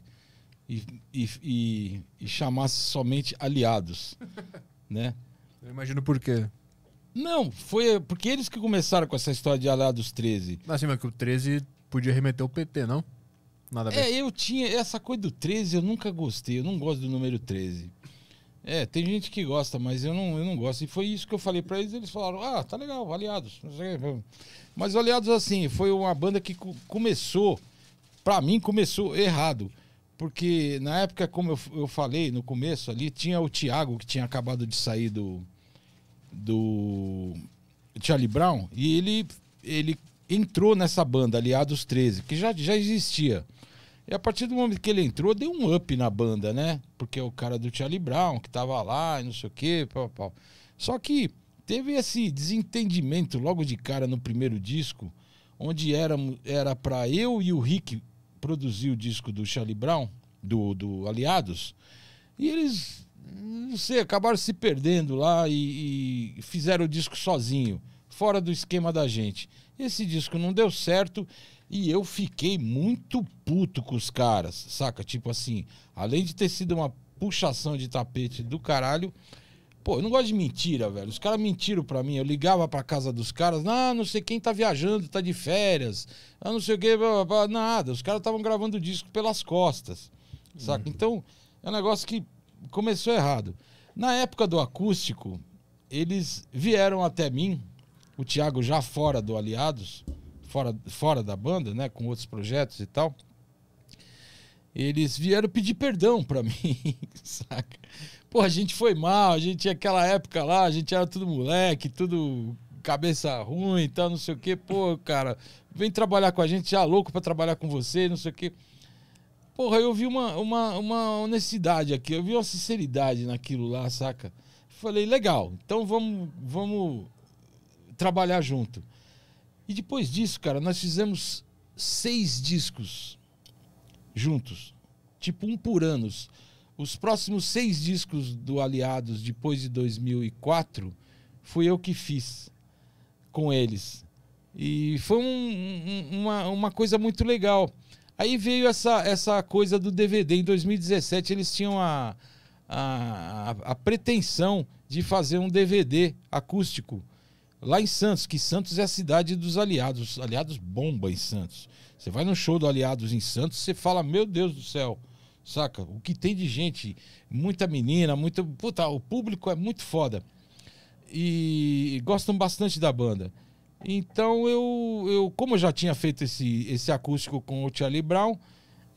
e, e, e, e chamasse somente Aliados, né? Eu imagino por quê. Não, foi porque eles que começaram com essa história de Aliados 13. Ah, sim, mas que o 13 podia remeter o PT, não? Nada É, eu tinha essa coisa do 13, eu nunca gostei, eu não gosto do número 13. É, tem gente que gosta, mas eu não, eu não gosto. E foi isso que eu falei para eles, eles falaram: "Ah, tá legal, Aliados". Mas Aliados assim, foi uma banda que começou para mim começou errado. Porque na época, como eu, eu falei no começo ali, tinha o Thiago que tinha acabado de sair do do Charlie Brown e ele ele entrou nessa banda, Aliados 13, que já, já existia. E a partir do momento que ele entrou, deu um up na banda, né? Porque é o cara do Charlie Brown, que tava lá e não sei o quê, pau, pau. Só que teve esse desentendimento logo de cara no primeiro disco, onde era era para eu e o Rick produzir o disco do Charlie Brown, do, do Aliados, e eles, não sei, acabaram se perdendo lá e, e fizeram o disco sozinho, fora do esquema da gente. Esse disco não deu certo e eu fiquei muito puto com os caras, saca? Tipo assim, além de ter sido uma puxação de tapete do caralho, pô, eu não gosto de mentira, velho. Os caras mentiram pra mim. Eu ligava pra casa dos caras, ah, não sei quem tá viajando, tá de férias, ah, não sei o que, nada. Os caras estavam gravando o disco pelas costas, saca? Uhum. Então, é um negócio que começou errado. Na época do acústico, eles vieram até mim o Thiago já fora do Aliados, fora, fora da banda, né, com outros projetos e tal, eles vieram pedir perdão para mim, saca? Pô, a gente foi mal, a gente aquela época lá, a gente era tudo moleque, tudo cabeça ruim e tal, não sei o quê. Pô, cara, vem trabalhar com a gente, já louco para trabalhar com você, não sei o quê. Porra, eu vi uma, uma, uma honestidade aqui, eu vi uma sinceridade naquilo lá, saca? Falei, legal, então vamos, vamos trabalhar junto. E depois disso, cara, nós fizemos seis discos juntos. Tipo um por ano. Os próximos seis discos do Aliados, depois de 2004, fui eu que fiz com eles. E foi um, um, uma, uma coisa muito legal. Aí veio essa, essa coisa do DVD. Em 2017, eles tinham a, a, a pretensão de fazer um DVD acústico Lá em Santos, que Santos é a cidade dos aliados. Aliados bomba em Santos. Você vai no show do Aliados em Santos, você fala, meu Deus do céu, saca? O que tem de gente, muita menina, muita. Puta, o público é muito foda. E gostam bastante da banda. Então eu, eu como eu já tinha feito esse, esse acústico com o Charlie Brown,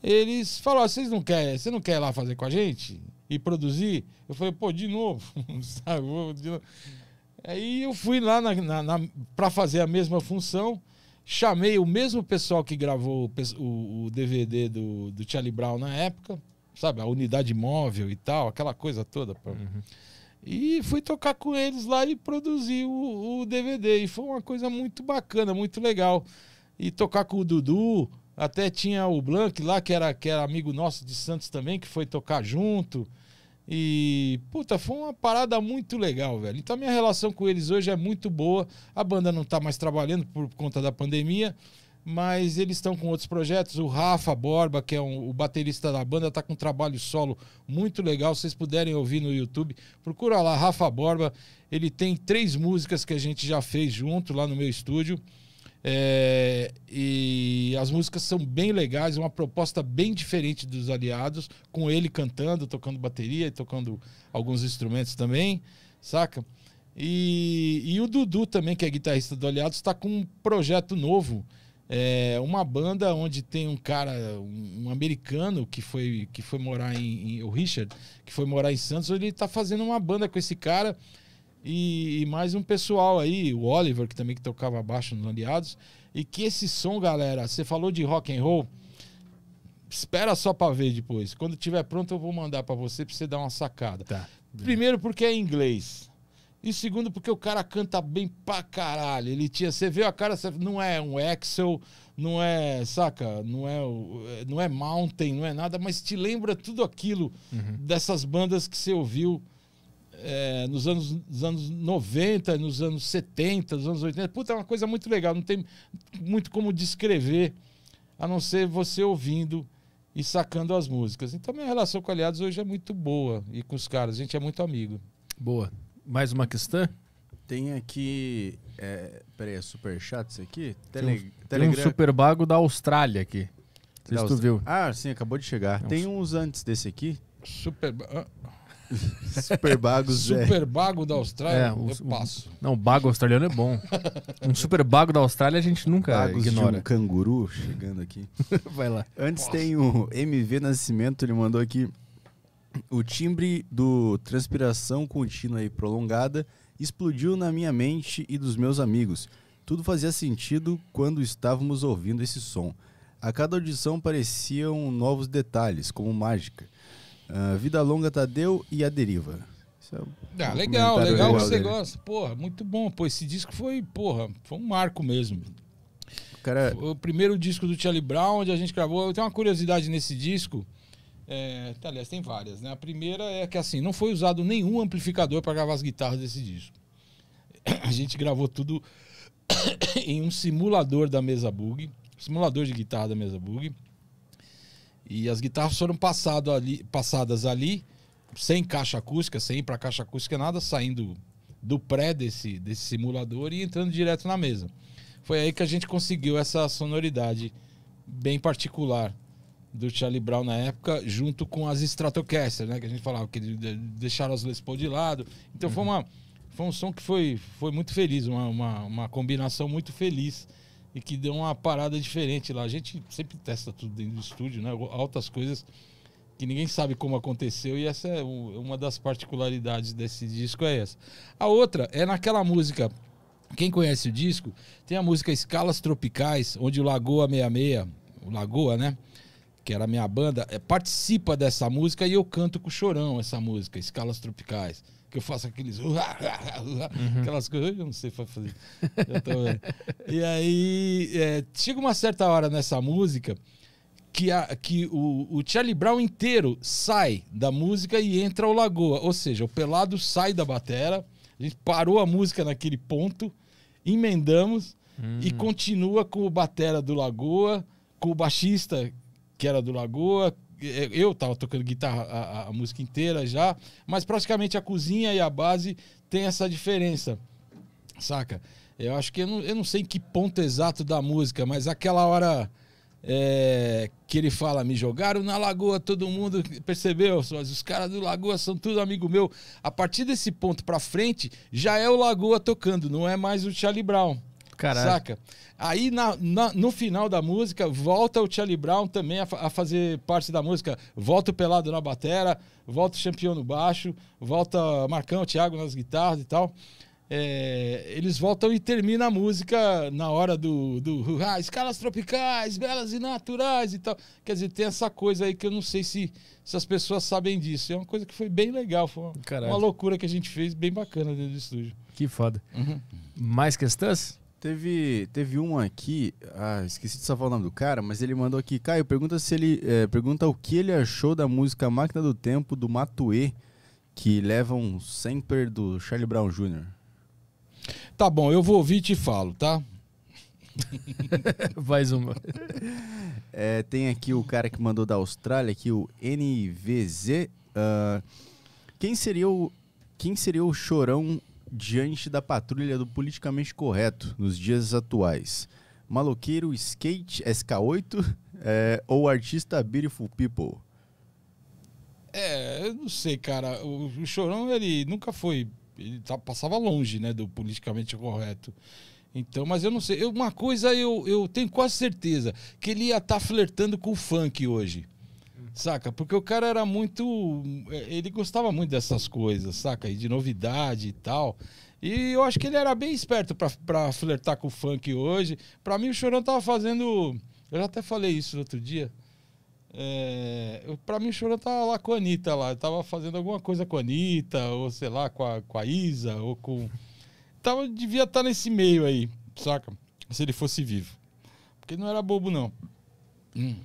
eles falaram: ah, vocês não querem, você não quer ir lá fazer com a gente? E produzir? Eu falei, pô, de novo, sabe? De novo. Aí eu fui lá na, na, na para fazer a mesma função, chamei o mesmo pessoal que gravou o, o, o DVD do, do Charlie Brown na época, sabe? A unidade móvel e tal, aquela coisa toda. Pra... Uhum. E fui tocar com eles lá e produzi o, o, DVD. E foi uma coisa muito bacana, muito legal. E tocar com o Dudu, até tinha o Blank lá, que era, que era amigo nosso de Santos também, que foi tocar junto. E, puta, foi uma parada muito legal, velho. Então, minha relação com eles hoje é muito boa. A banda não tá mais trabalhando por conta da pandemia, mas eles estão com outros projetos. O Rafa Borba, que é um, o baterista da banda, tá com um trabalho solo muito legal. Se vocês puderem ouvir no YouTube, procura lá, Rafa Borba. Ele tem três músicas que a gente já fez junto lá no meu estúdio. É, e as músicas são bem legais, uma proposta bem diferente dos Aliados, com ele cantando, tocando bateria e tocando alguns instrumentos também, saca? E, e o Dudu também, que é guitarrista do Aliados, está com um projeto novo. É uma banda onde tem um cara, um, americano que foi, que foi morar em, em, O Richard, que foi morar em Santos, ele está fazendo uma banda com esse cara e, e, mais um pessoal aí, o Oliver, que também que tocava baixo nos Aliados. E que esse som, galera, você falou de rock and roll, espera só para ver depois. Quando tiver pronto, eu vou mandar para você para você dar uma sacada. Tá. Primeiro porque é inglês. E segundo porque o cara canta bem pra caralho. Ele tinha, você vê a cara, você, não é um Axel, não é, saca, não é, não é Mountain, não é nada, mas te lembra tudo aquilo uhum. dessas bandas que você ouviu é, nos, anos, nos anos 90, nos anos 70, nos anos 80. Puta, é uma coisa muito legal, não tem muito como descrever, a não ser você ouvindo e sacando as músicas. Então minha relação com aliados hoje é muito boa e com os caras, a gente é muito amigo. Boa. Mais uma questão? Tem aqui. É, peraí, é super chat isso aqui? Tele, tem um, Telegram. Tem um super bago da Austrália aqui. Não tu viu. Ah, sim, acabou de chegar. Tem, uns antes desse aqui. Super. Ah. Super bagos, é. Super bago da Austrália, é, um, eu passo. não, bago australiano é bom. Um super bago da Austrália a gente nunca Bagos ignora. De um canguru chegando aqui. Vai lá. Antes Nossa. tem o MV Nascimento, ele mandou aqui o timbre do transpiração contínua e prolongada explodiu na minha mente e dos meus amigos. Tudo fazia sentido quando estávamos ouvindo esse som. A cada audição pareciam novos detalhes, como mágica. Uh, Vida Longa Tadeu e A Deriva. É um ah, legal, legal que você dele. gosta. Porra, muito bom. Pô, esse disco foi, porra, foi um marco mesmo. Cara... Foi o primeiro disco do Charlie Brown, onde a gente gravou. Eu tenho uma curiosidade nesse disco. É, tá, aliás, tem várias, né? A primeira é que assim, não foi usado nenhum amplificador para gravar as guitarras desse disco. A gente gravou tudo em um simulador da mesa Bug, simulador de guitarra da mesa Bug. E as guitarras foram passado ali, passadas ali, sem caixa acústica, sem ir para caixa acústica, nada, saindo do pré desse, desse simulador e entrando direto na mesa. Foi aí que a gente conseguiu essa sonoridade bem particular do Charlie Brown na época, junto com as Stratocaster, né? Que a gente falava que deixaram as Les Paul de lado. Então uhum. foi, uma, foi um som que foi, foi muito feliz, uma, uma, uma combinação muito feliz e que deu uma parada diferente lá. A gente sempre testa tudo dentro do estúdio, né? Altas coisas que ninguém sabe como aconteceu e essa é uma das particularidades desse disco é essa. A outra é naquela música. Quem conhece o disco, tem a música Escalas Tropicais, onde o Lagoa 66, o Lagoa, né? que era a minha banda, é, participa dessa música e eu canto com o Chorão essa música, Escalas Tropicais que eu faço aqueles. Uh, uh, uh, aquelas coisas. Eu não sei fazer. e aí, é, chega uma certa hora nessa música que, a, que o, o Charlie Brown inteiro sai da música e entra o Lagoa. Ou seja, o Pelado sai da batera. A gente parou a música naquele ponto, emendamos e hum. continua com o batera do Lagoa, com o baixista que era do Lagoa, eu tava tocando guitarra a, a música inteira já, mas praticamente a cozinha e a base tem essa diferença, saca? Eu acho que eu não, eu não sei em que ponto exato da música, mas aquela hora é, que ele fala, me jogaram na lagoa, todo mundo percebeu, os caras do Lagoa são tudo amigo meu. A partir desse ponto pra frente, já é o Lagoa tocando, não é mais o Charlie Brown. Caralho. Saca? Aí na, na, no final da música, volta o Charlie Brown também a, a, fazer parte da música. Volta o Pelado na batera, volta o Champion no baixo, volta Marcão, Thiago nas guitarras e tal. É, eles voltam e termina a música na hora do, do ah, escalas tropicais, belas e naturais e tal. Quer dizer, tem essa coisa aí que eu não sei se, se as pessoas sabem disso. É uma coisa que foi bem legal, foi uma, uma loucura que a gente fez, bem bacana dentro do estúdio. Que foda. Uhum. Mais questões? Teve, teve um aqui, ah, esqueci de salvar o nome do cara, mas ele mandou aqui, Caio, pergunta se ele é, pergunta o que ele achou da música Máquina do Tempo do Matuê, que leva um sampler do Charlie Brown Jr. Tá bom, eu vou ouvir e te falo, tá? Mais uma. É, tem aqui o cara que mandou da Austrália, aqui o NVZ. Uh, ah, quem seria o quem seria o chorão diante da patrulha do politicamente correto nos dias atuais? Maloqueiro Skate SK8 é, ou artista Beautiful People? É, eu não sei, cara. O, o Chorão, ele nunca foi. Ele tá, passava longe, né, do politicamente correto. Então, mas eu não sei. Eu, uma coisa eu, eu tenho quase certeza: que ele ia estar tá flertando com o funk hoje. Saca? Porque o cara era muito. É, ele gostava muito dessas coisas, saca? E de novidade e tal. E eu acho que ele era bem esperto para flertar com o funk hoje. Para mim, o Chorão tava fazendo. Eu já até falei isso outro dia. É, para mim, o Chorão tava lá com a Anitta lá. Eu tava fazendo alguma coisa com a Anitta, ou sei lá, com a, com a Isa, ou com. Tava, então, devia estar tá nesse meio aí, saca? Se ele fosse vivo. Porque ele não era bobo, não. Hum.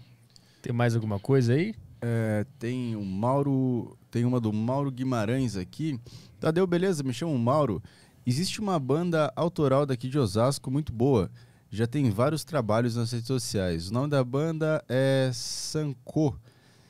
Tem mais alguma coisa aí? É, tem o Mauro. Tem uma do Mauro Guimarães aqui. Tadeu, beleza? Me chamo Mauro. Existe uma banda autoral daqui de Osasco muito boa. Já tem vários trabalhos nas redes sociais. O nome da banda é Sanko.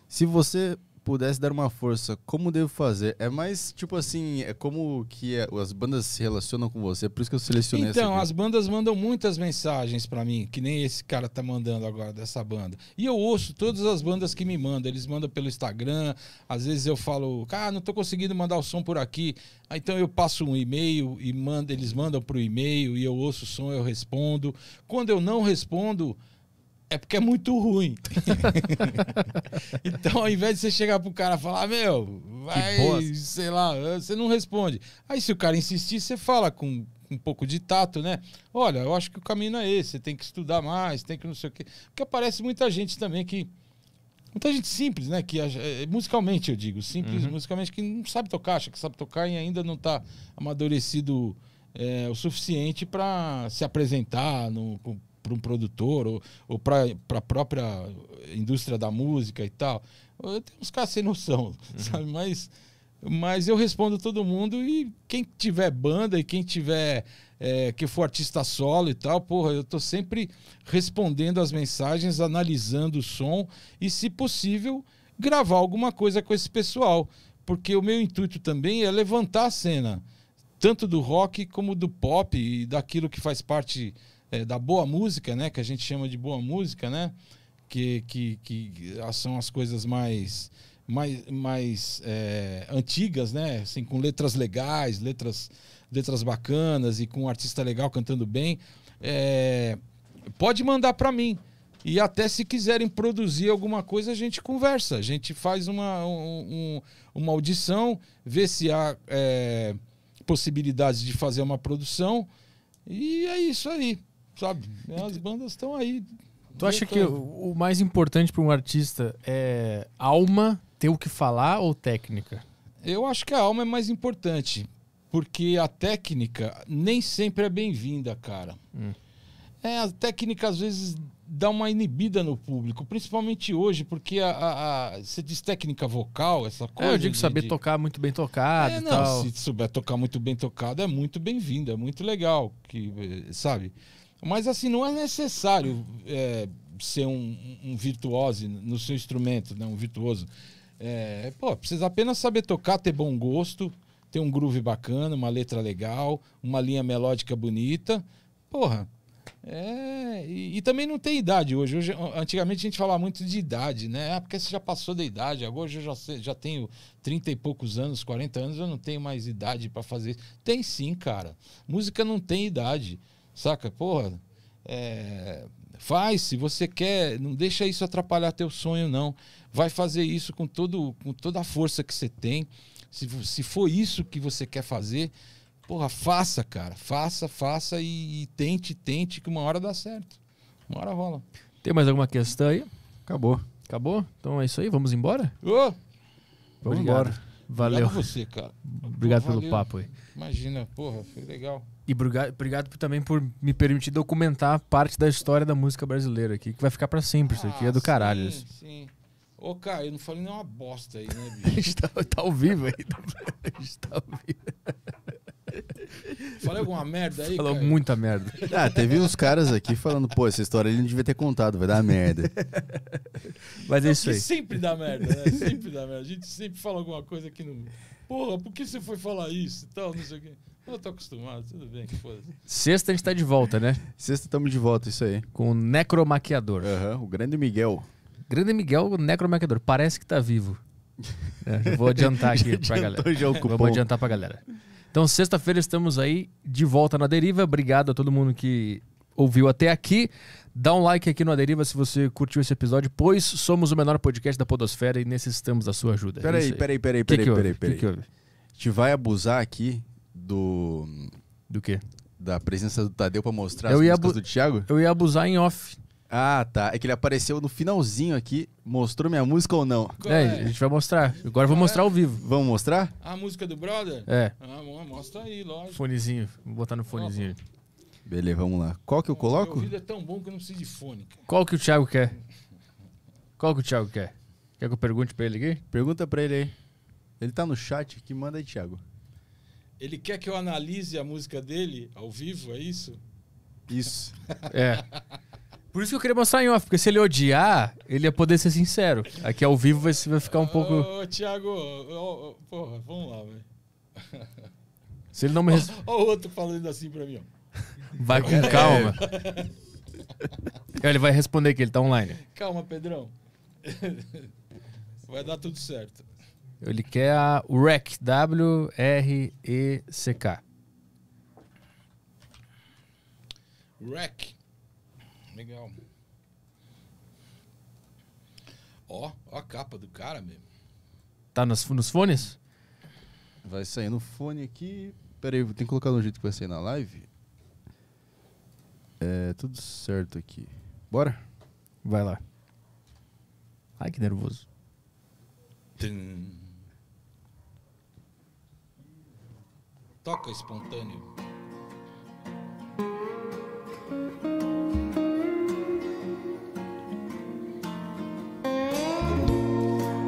Se você pudesse dar uma força, como devo fazer? É mais tipo assim, é como que é, as bandas se relacionam com você, é por isso que eu selecionei Então, as bandas mandam muitas mensagens para mim, que nem esse cara tá mandando agora dessa banda. E eu ouço todas as bandas que me mandam, eles mandam pelo Instagram, às vezes eu falo, cara, ah, não tô conseguindo mandar o som por aqui. Ah, então eu passo um e-mail e manda, eles mandam pro e-mail e eu ouço o som, eu respondo. Quando eu não respondo, é porque é muito ruim. então, ao invés de você chegar pro cara e falar, ah, meu, vai, sei lá, ah, você não responde. Aí, se o cara insistir, você fala com um pouco de tato, né? Olha, eu acho que o caminho é esse, você tem que estudar mais, tem que não sei o quê. Porque aparece muita gente também que. Muita gente simples, né? Que eh, musicalmente eu digo, simples uhum. musicalmente, que não sabe tocar, acha que sabe tocar e ainda não está amadurecido é, o suficiente para se apresentar no, para um produtor ou, ou para a própria indústria da música e tal. Eu tenho uns caras sem noção, uhum. sabe? Mas, mas eu respondo todo mundo e quem tiver banda e quem tiver é, que for artista solo e tal, porra, eu tô sempre respondendo as mensagens, analisando o som e, se possível, gravar alguma coisa com esse pessoal. Porque o meu intuito também é levantar a cena, tanto do rock como do pop e daquilo que faz parte é, da boa música, né? Que a gente chama de boa música, né? Que, que, que são as coisas mais mais, mais é, antigas, né? Assim, com letras legais, letras, letras bacanas e com um artista legal cantando bem, é, pode mandar para mim. E até se quiserem produzir alguma coisa, a gente conversa. A gente faz uma, um, uma audição, vê se há é, possibilidades de fazer uma produção. E é isso aí. Sabe? É, as bandas estão aí. Tu acha que o mais importante para um artista é alma, ter o que falar ou técnica? Eu acho que a alma é mais importante, porque a técnica nem sempre é bem-vinda, cara. Hum. É, a técnica às vezes dá uma inibida no público, principalmente hoje, porque a, a, a você diz técnica vocal, essa coisa. É, eu digo de, saber de... tocar muito bem tocado. É, não, tal. se souber tocar muito bem tocado, é muito bem-vindo, é muito legal, que eh, sabe. Mas assim, não é necessário é, ser um, um virtuose no seu instrumento, né? um virtuoso. É, pô, precisa apenas saber tocar, ter bom gosto, ter um groove bacana, uma letra legal, uma linha melódica bonita. Porra. É, e, e, também não tem idade hoje. hoje. Antigamente a gente falava muito de idade, né? Ah, porque você já passou da idade. Agora eu já, já tenho 30 e poucos anos, 40 anos, eu não tenho mais idade para fazer. Tem sim, cara. Música não tem idade. Saca? Porra, é, faz se você quer, não deixa isso atrapalhar teu sonho, não. Vai fazer isso com, todo, com toda a força que você tem. Se, se for isso que você quer fazer, porra, faça, cara. Faça, faça e, e tente, tente, que uma hora dá certo. Uma hora rola. Tem mais alguma questão aí? Acabou. Acabou? Então é isso aí, vamos embora? Ô! Vamos Obrigado. embora. Valeu. Obrigado você, cara. Obrigado Pô, pelo papo aí. Imagina, porra, foi legal. E obrigado também por me permitir documentar parte da história da música brasileira aqui, que vai ficar para sempre ah, isso aqui, é do ah, sim, caralho. Sim, sim. Ô, cara, eu não falei nenhuma bosta aí, né, bicho? a gente tá, tá ao vivo aí. Tá a gente tá ao vivo. Falei alguma merda aí? Falou muita merda. Ah, teve uns caras aqui falando, pô, essa história ele não devia ter contado, vai dar merda. Mas é isso aí. Sempre dá merda, né? Sempre dá merda. A gente sempre fala alguma coisa que não. Porra, por que você foi falar isso e tal, não sei o quê. Eu tô acostumado, tudo bem, que foda Sexta a gente tá de volta, né? Sexta estamos de volta, isso aí. Com o necromaquiador. Aham, o grande Miguel. Grande Miguel, o necromaquiador. Parece que tá vivo. É, vou adiantar aqui pra galera. Já é ocupou. Vou adiantar pra galera. Então, sexta-feira estamos aí de volta na Deriva. Obrigado a todo mundo que ouviu até aqui. Dá um like aqui no Aderiva se você curtiu esse episódio, pois somos o menor podcast da Podosfera e necessitamos da sua ajuda. Peraí, é peraí, peraí, peraí, peraí, peraí. A gente vai abusar aqui do. Do quê? Da presença do Tadeu pra mostrar eu as músicas do Thiago? Eu ia abusar em off. Ah, tá. É que ele apareceu no finalzinho aqui. Mostrou minha música ou não? é, é? a gente vai mostrar. Agora Qual vou mostrar é? ao vivo. Vamos mostrar? A música do brother? É. Ah, mostra aí, lógico. Fonezinho. Vou botar no fonezinho. Opa. Beleza, vamos lá. Qual que eu coloco? Meu ouvido é tão bom que eu não preciso de fone. Cara. Qual que o Thiago quer? Qual que o Thiago quer? Quer que eu pergunte pra ele aqui? Pergunta pra ele aí. Ele tá no chat aqui. Manda aí, Thiago. Ele quer que eu analise a música dele ao vivo, é isso? Isso. É. Por isso que eu queria mostrar em off, porque se ele odiar, ele ia poder ser sincero. Aqui ao vivo vai, vai ficar um pouco. Ô, Thiago, ô, ô, porra, vamos lá, velho. Se ele não me. Olha o outro falando assim pra mim, ó. Vai com calma. ele vai responder que ele tá online. Calma, Pedrão. Vai dar tudo certo. Ele quer a WREC, W-R-E-C-K. WREC. Legal. Ó, ó a capa do cara mesmo. Tá nos, nos fones? Vai sair no fone aqui. Pera aí, tem que colocar no jeito que vai sair na live. É, tudo certo aqui. Bora? Vai lá. Ai, que nervoso. Tum. Toca espontâneo.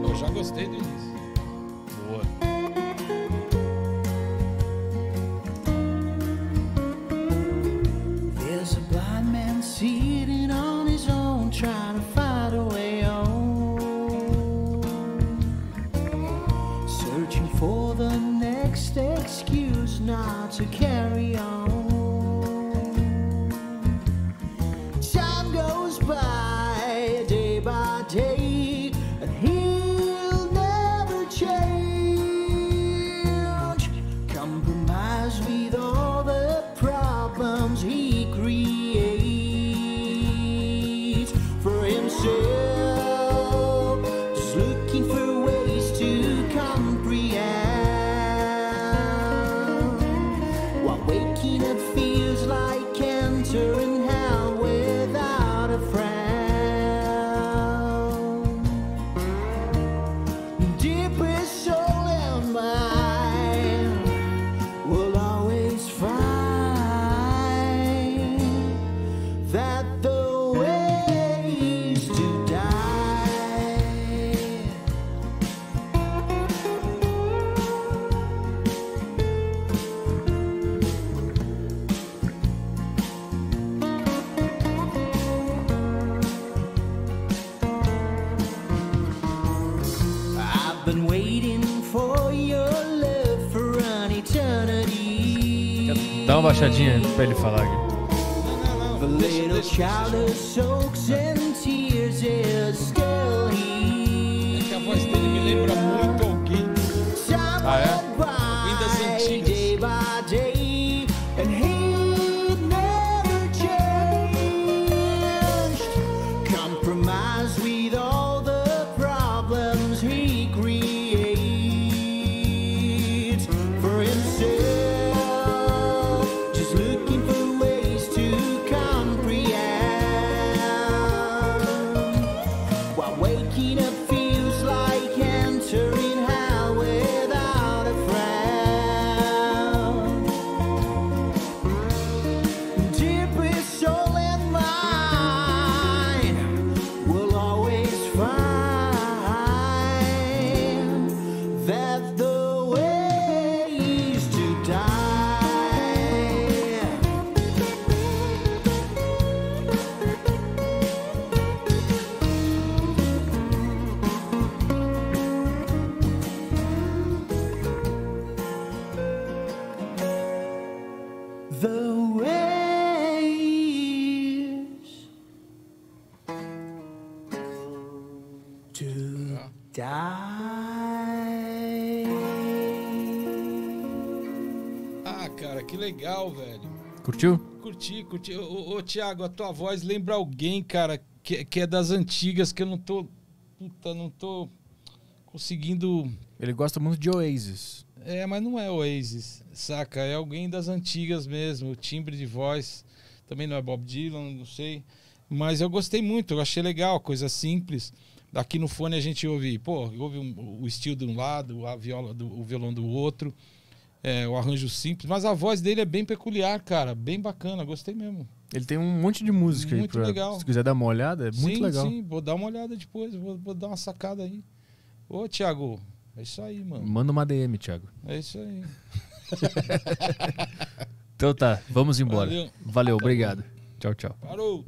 Eu já gostei do início. to carry. baixadinha pra ele falar aqui. É que a voz dele me lembra muito alguém. Ah, é? Ainda antigas. Tico, ô, ô, Tiago, a tua voz lembra alguém, cara, que, que é das antigas, que eu não tô. Puta, não tô conseguindo. Ele gosta muito de Oasis. É, mas não é Oasis, saca? É alguém das antigas mesmo, o timbre de voz. Também não é Bob Dylan, não sei. Mas eu gostei muito, eu achei legal, coisa simples. Aqui no fone a gente ouve, pô, ouve um, o estilo de um lado, a viola, do, o violão do outro. É, o arranjo simples, mas a voz dele é bem peculiar, cara, bem bacana, gostei mesmo. Ele tem um monte de música muito aí. Pra, legal. Se quiser dar uma olhada, é sim, muito legal. Sim, vou dar uma olhada depois, vou, vou dar uma sacada aí. Ô, Thiago, é isso aí, mano. Manda uma DM, Thiago. É isso aí. então tá, vamos embora. Valeu, Valeu obrigado. Tchau, tchau. Parou!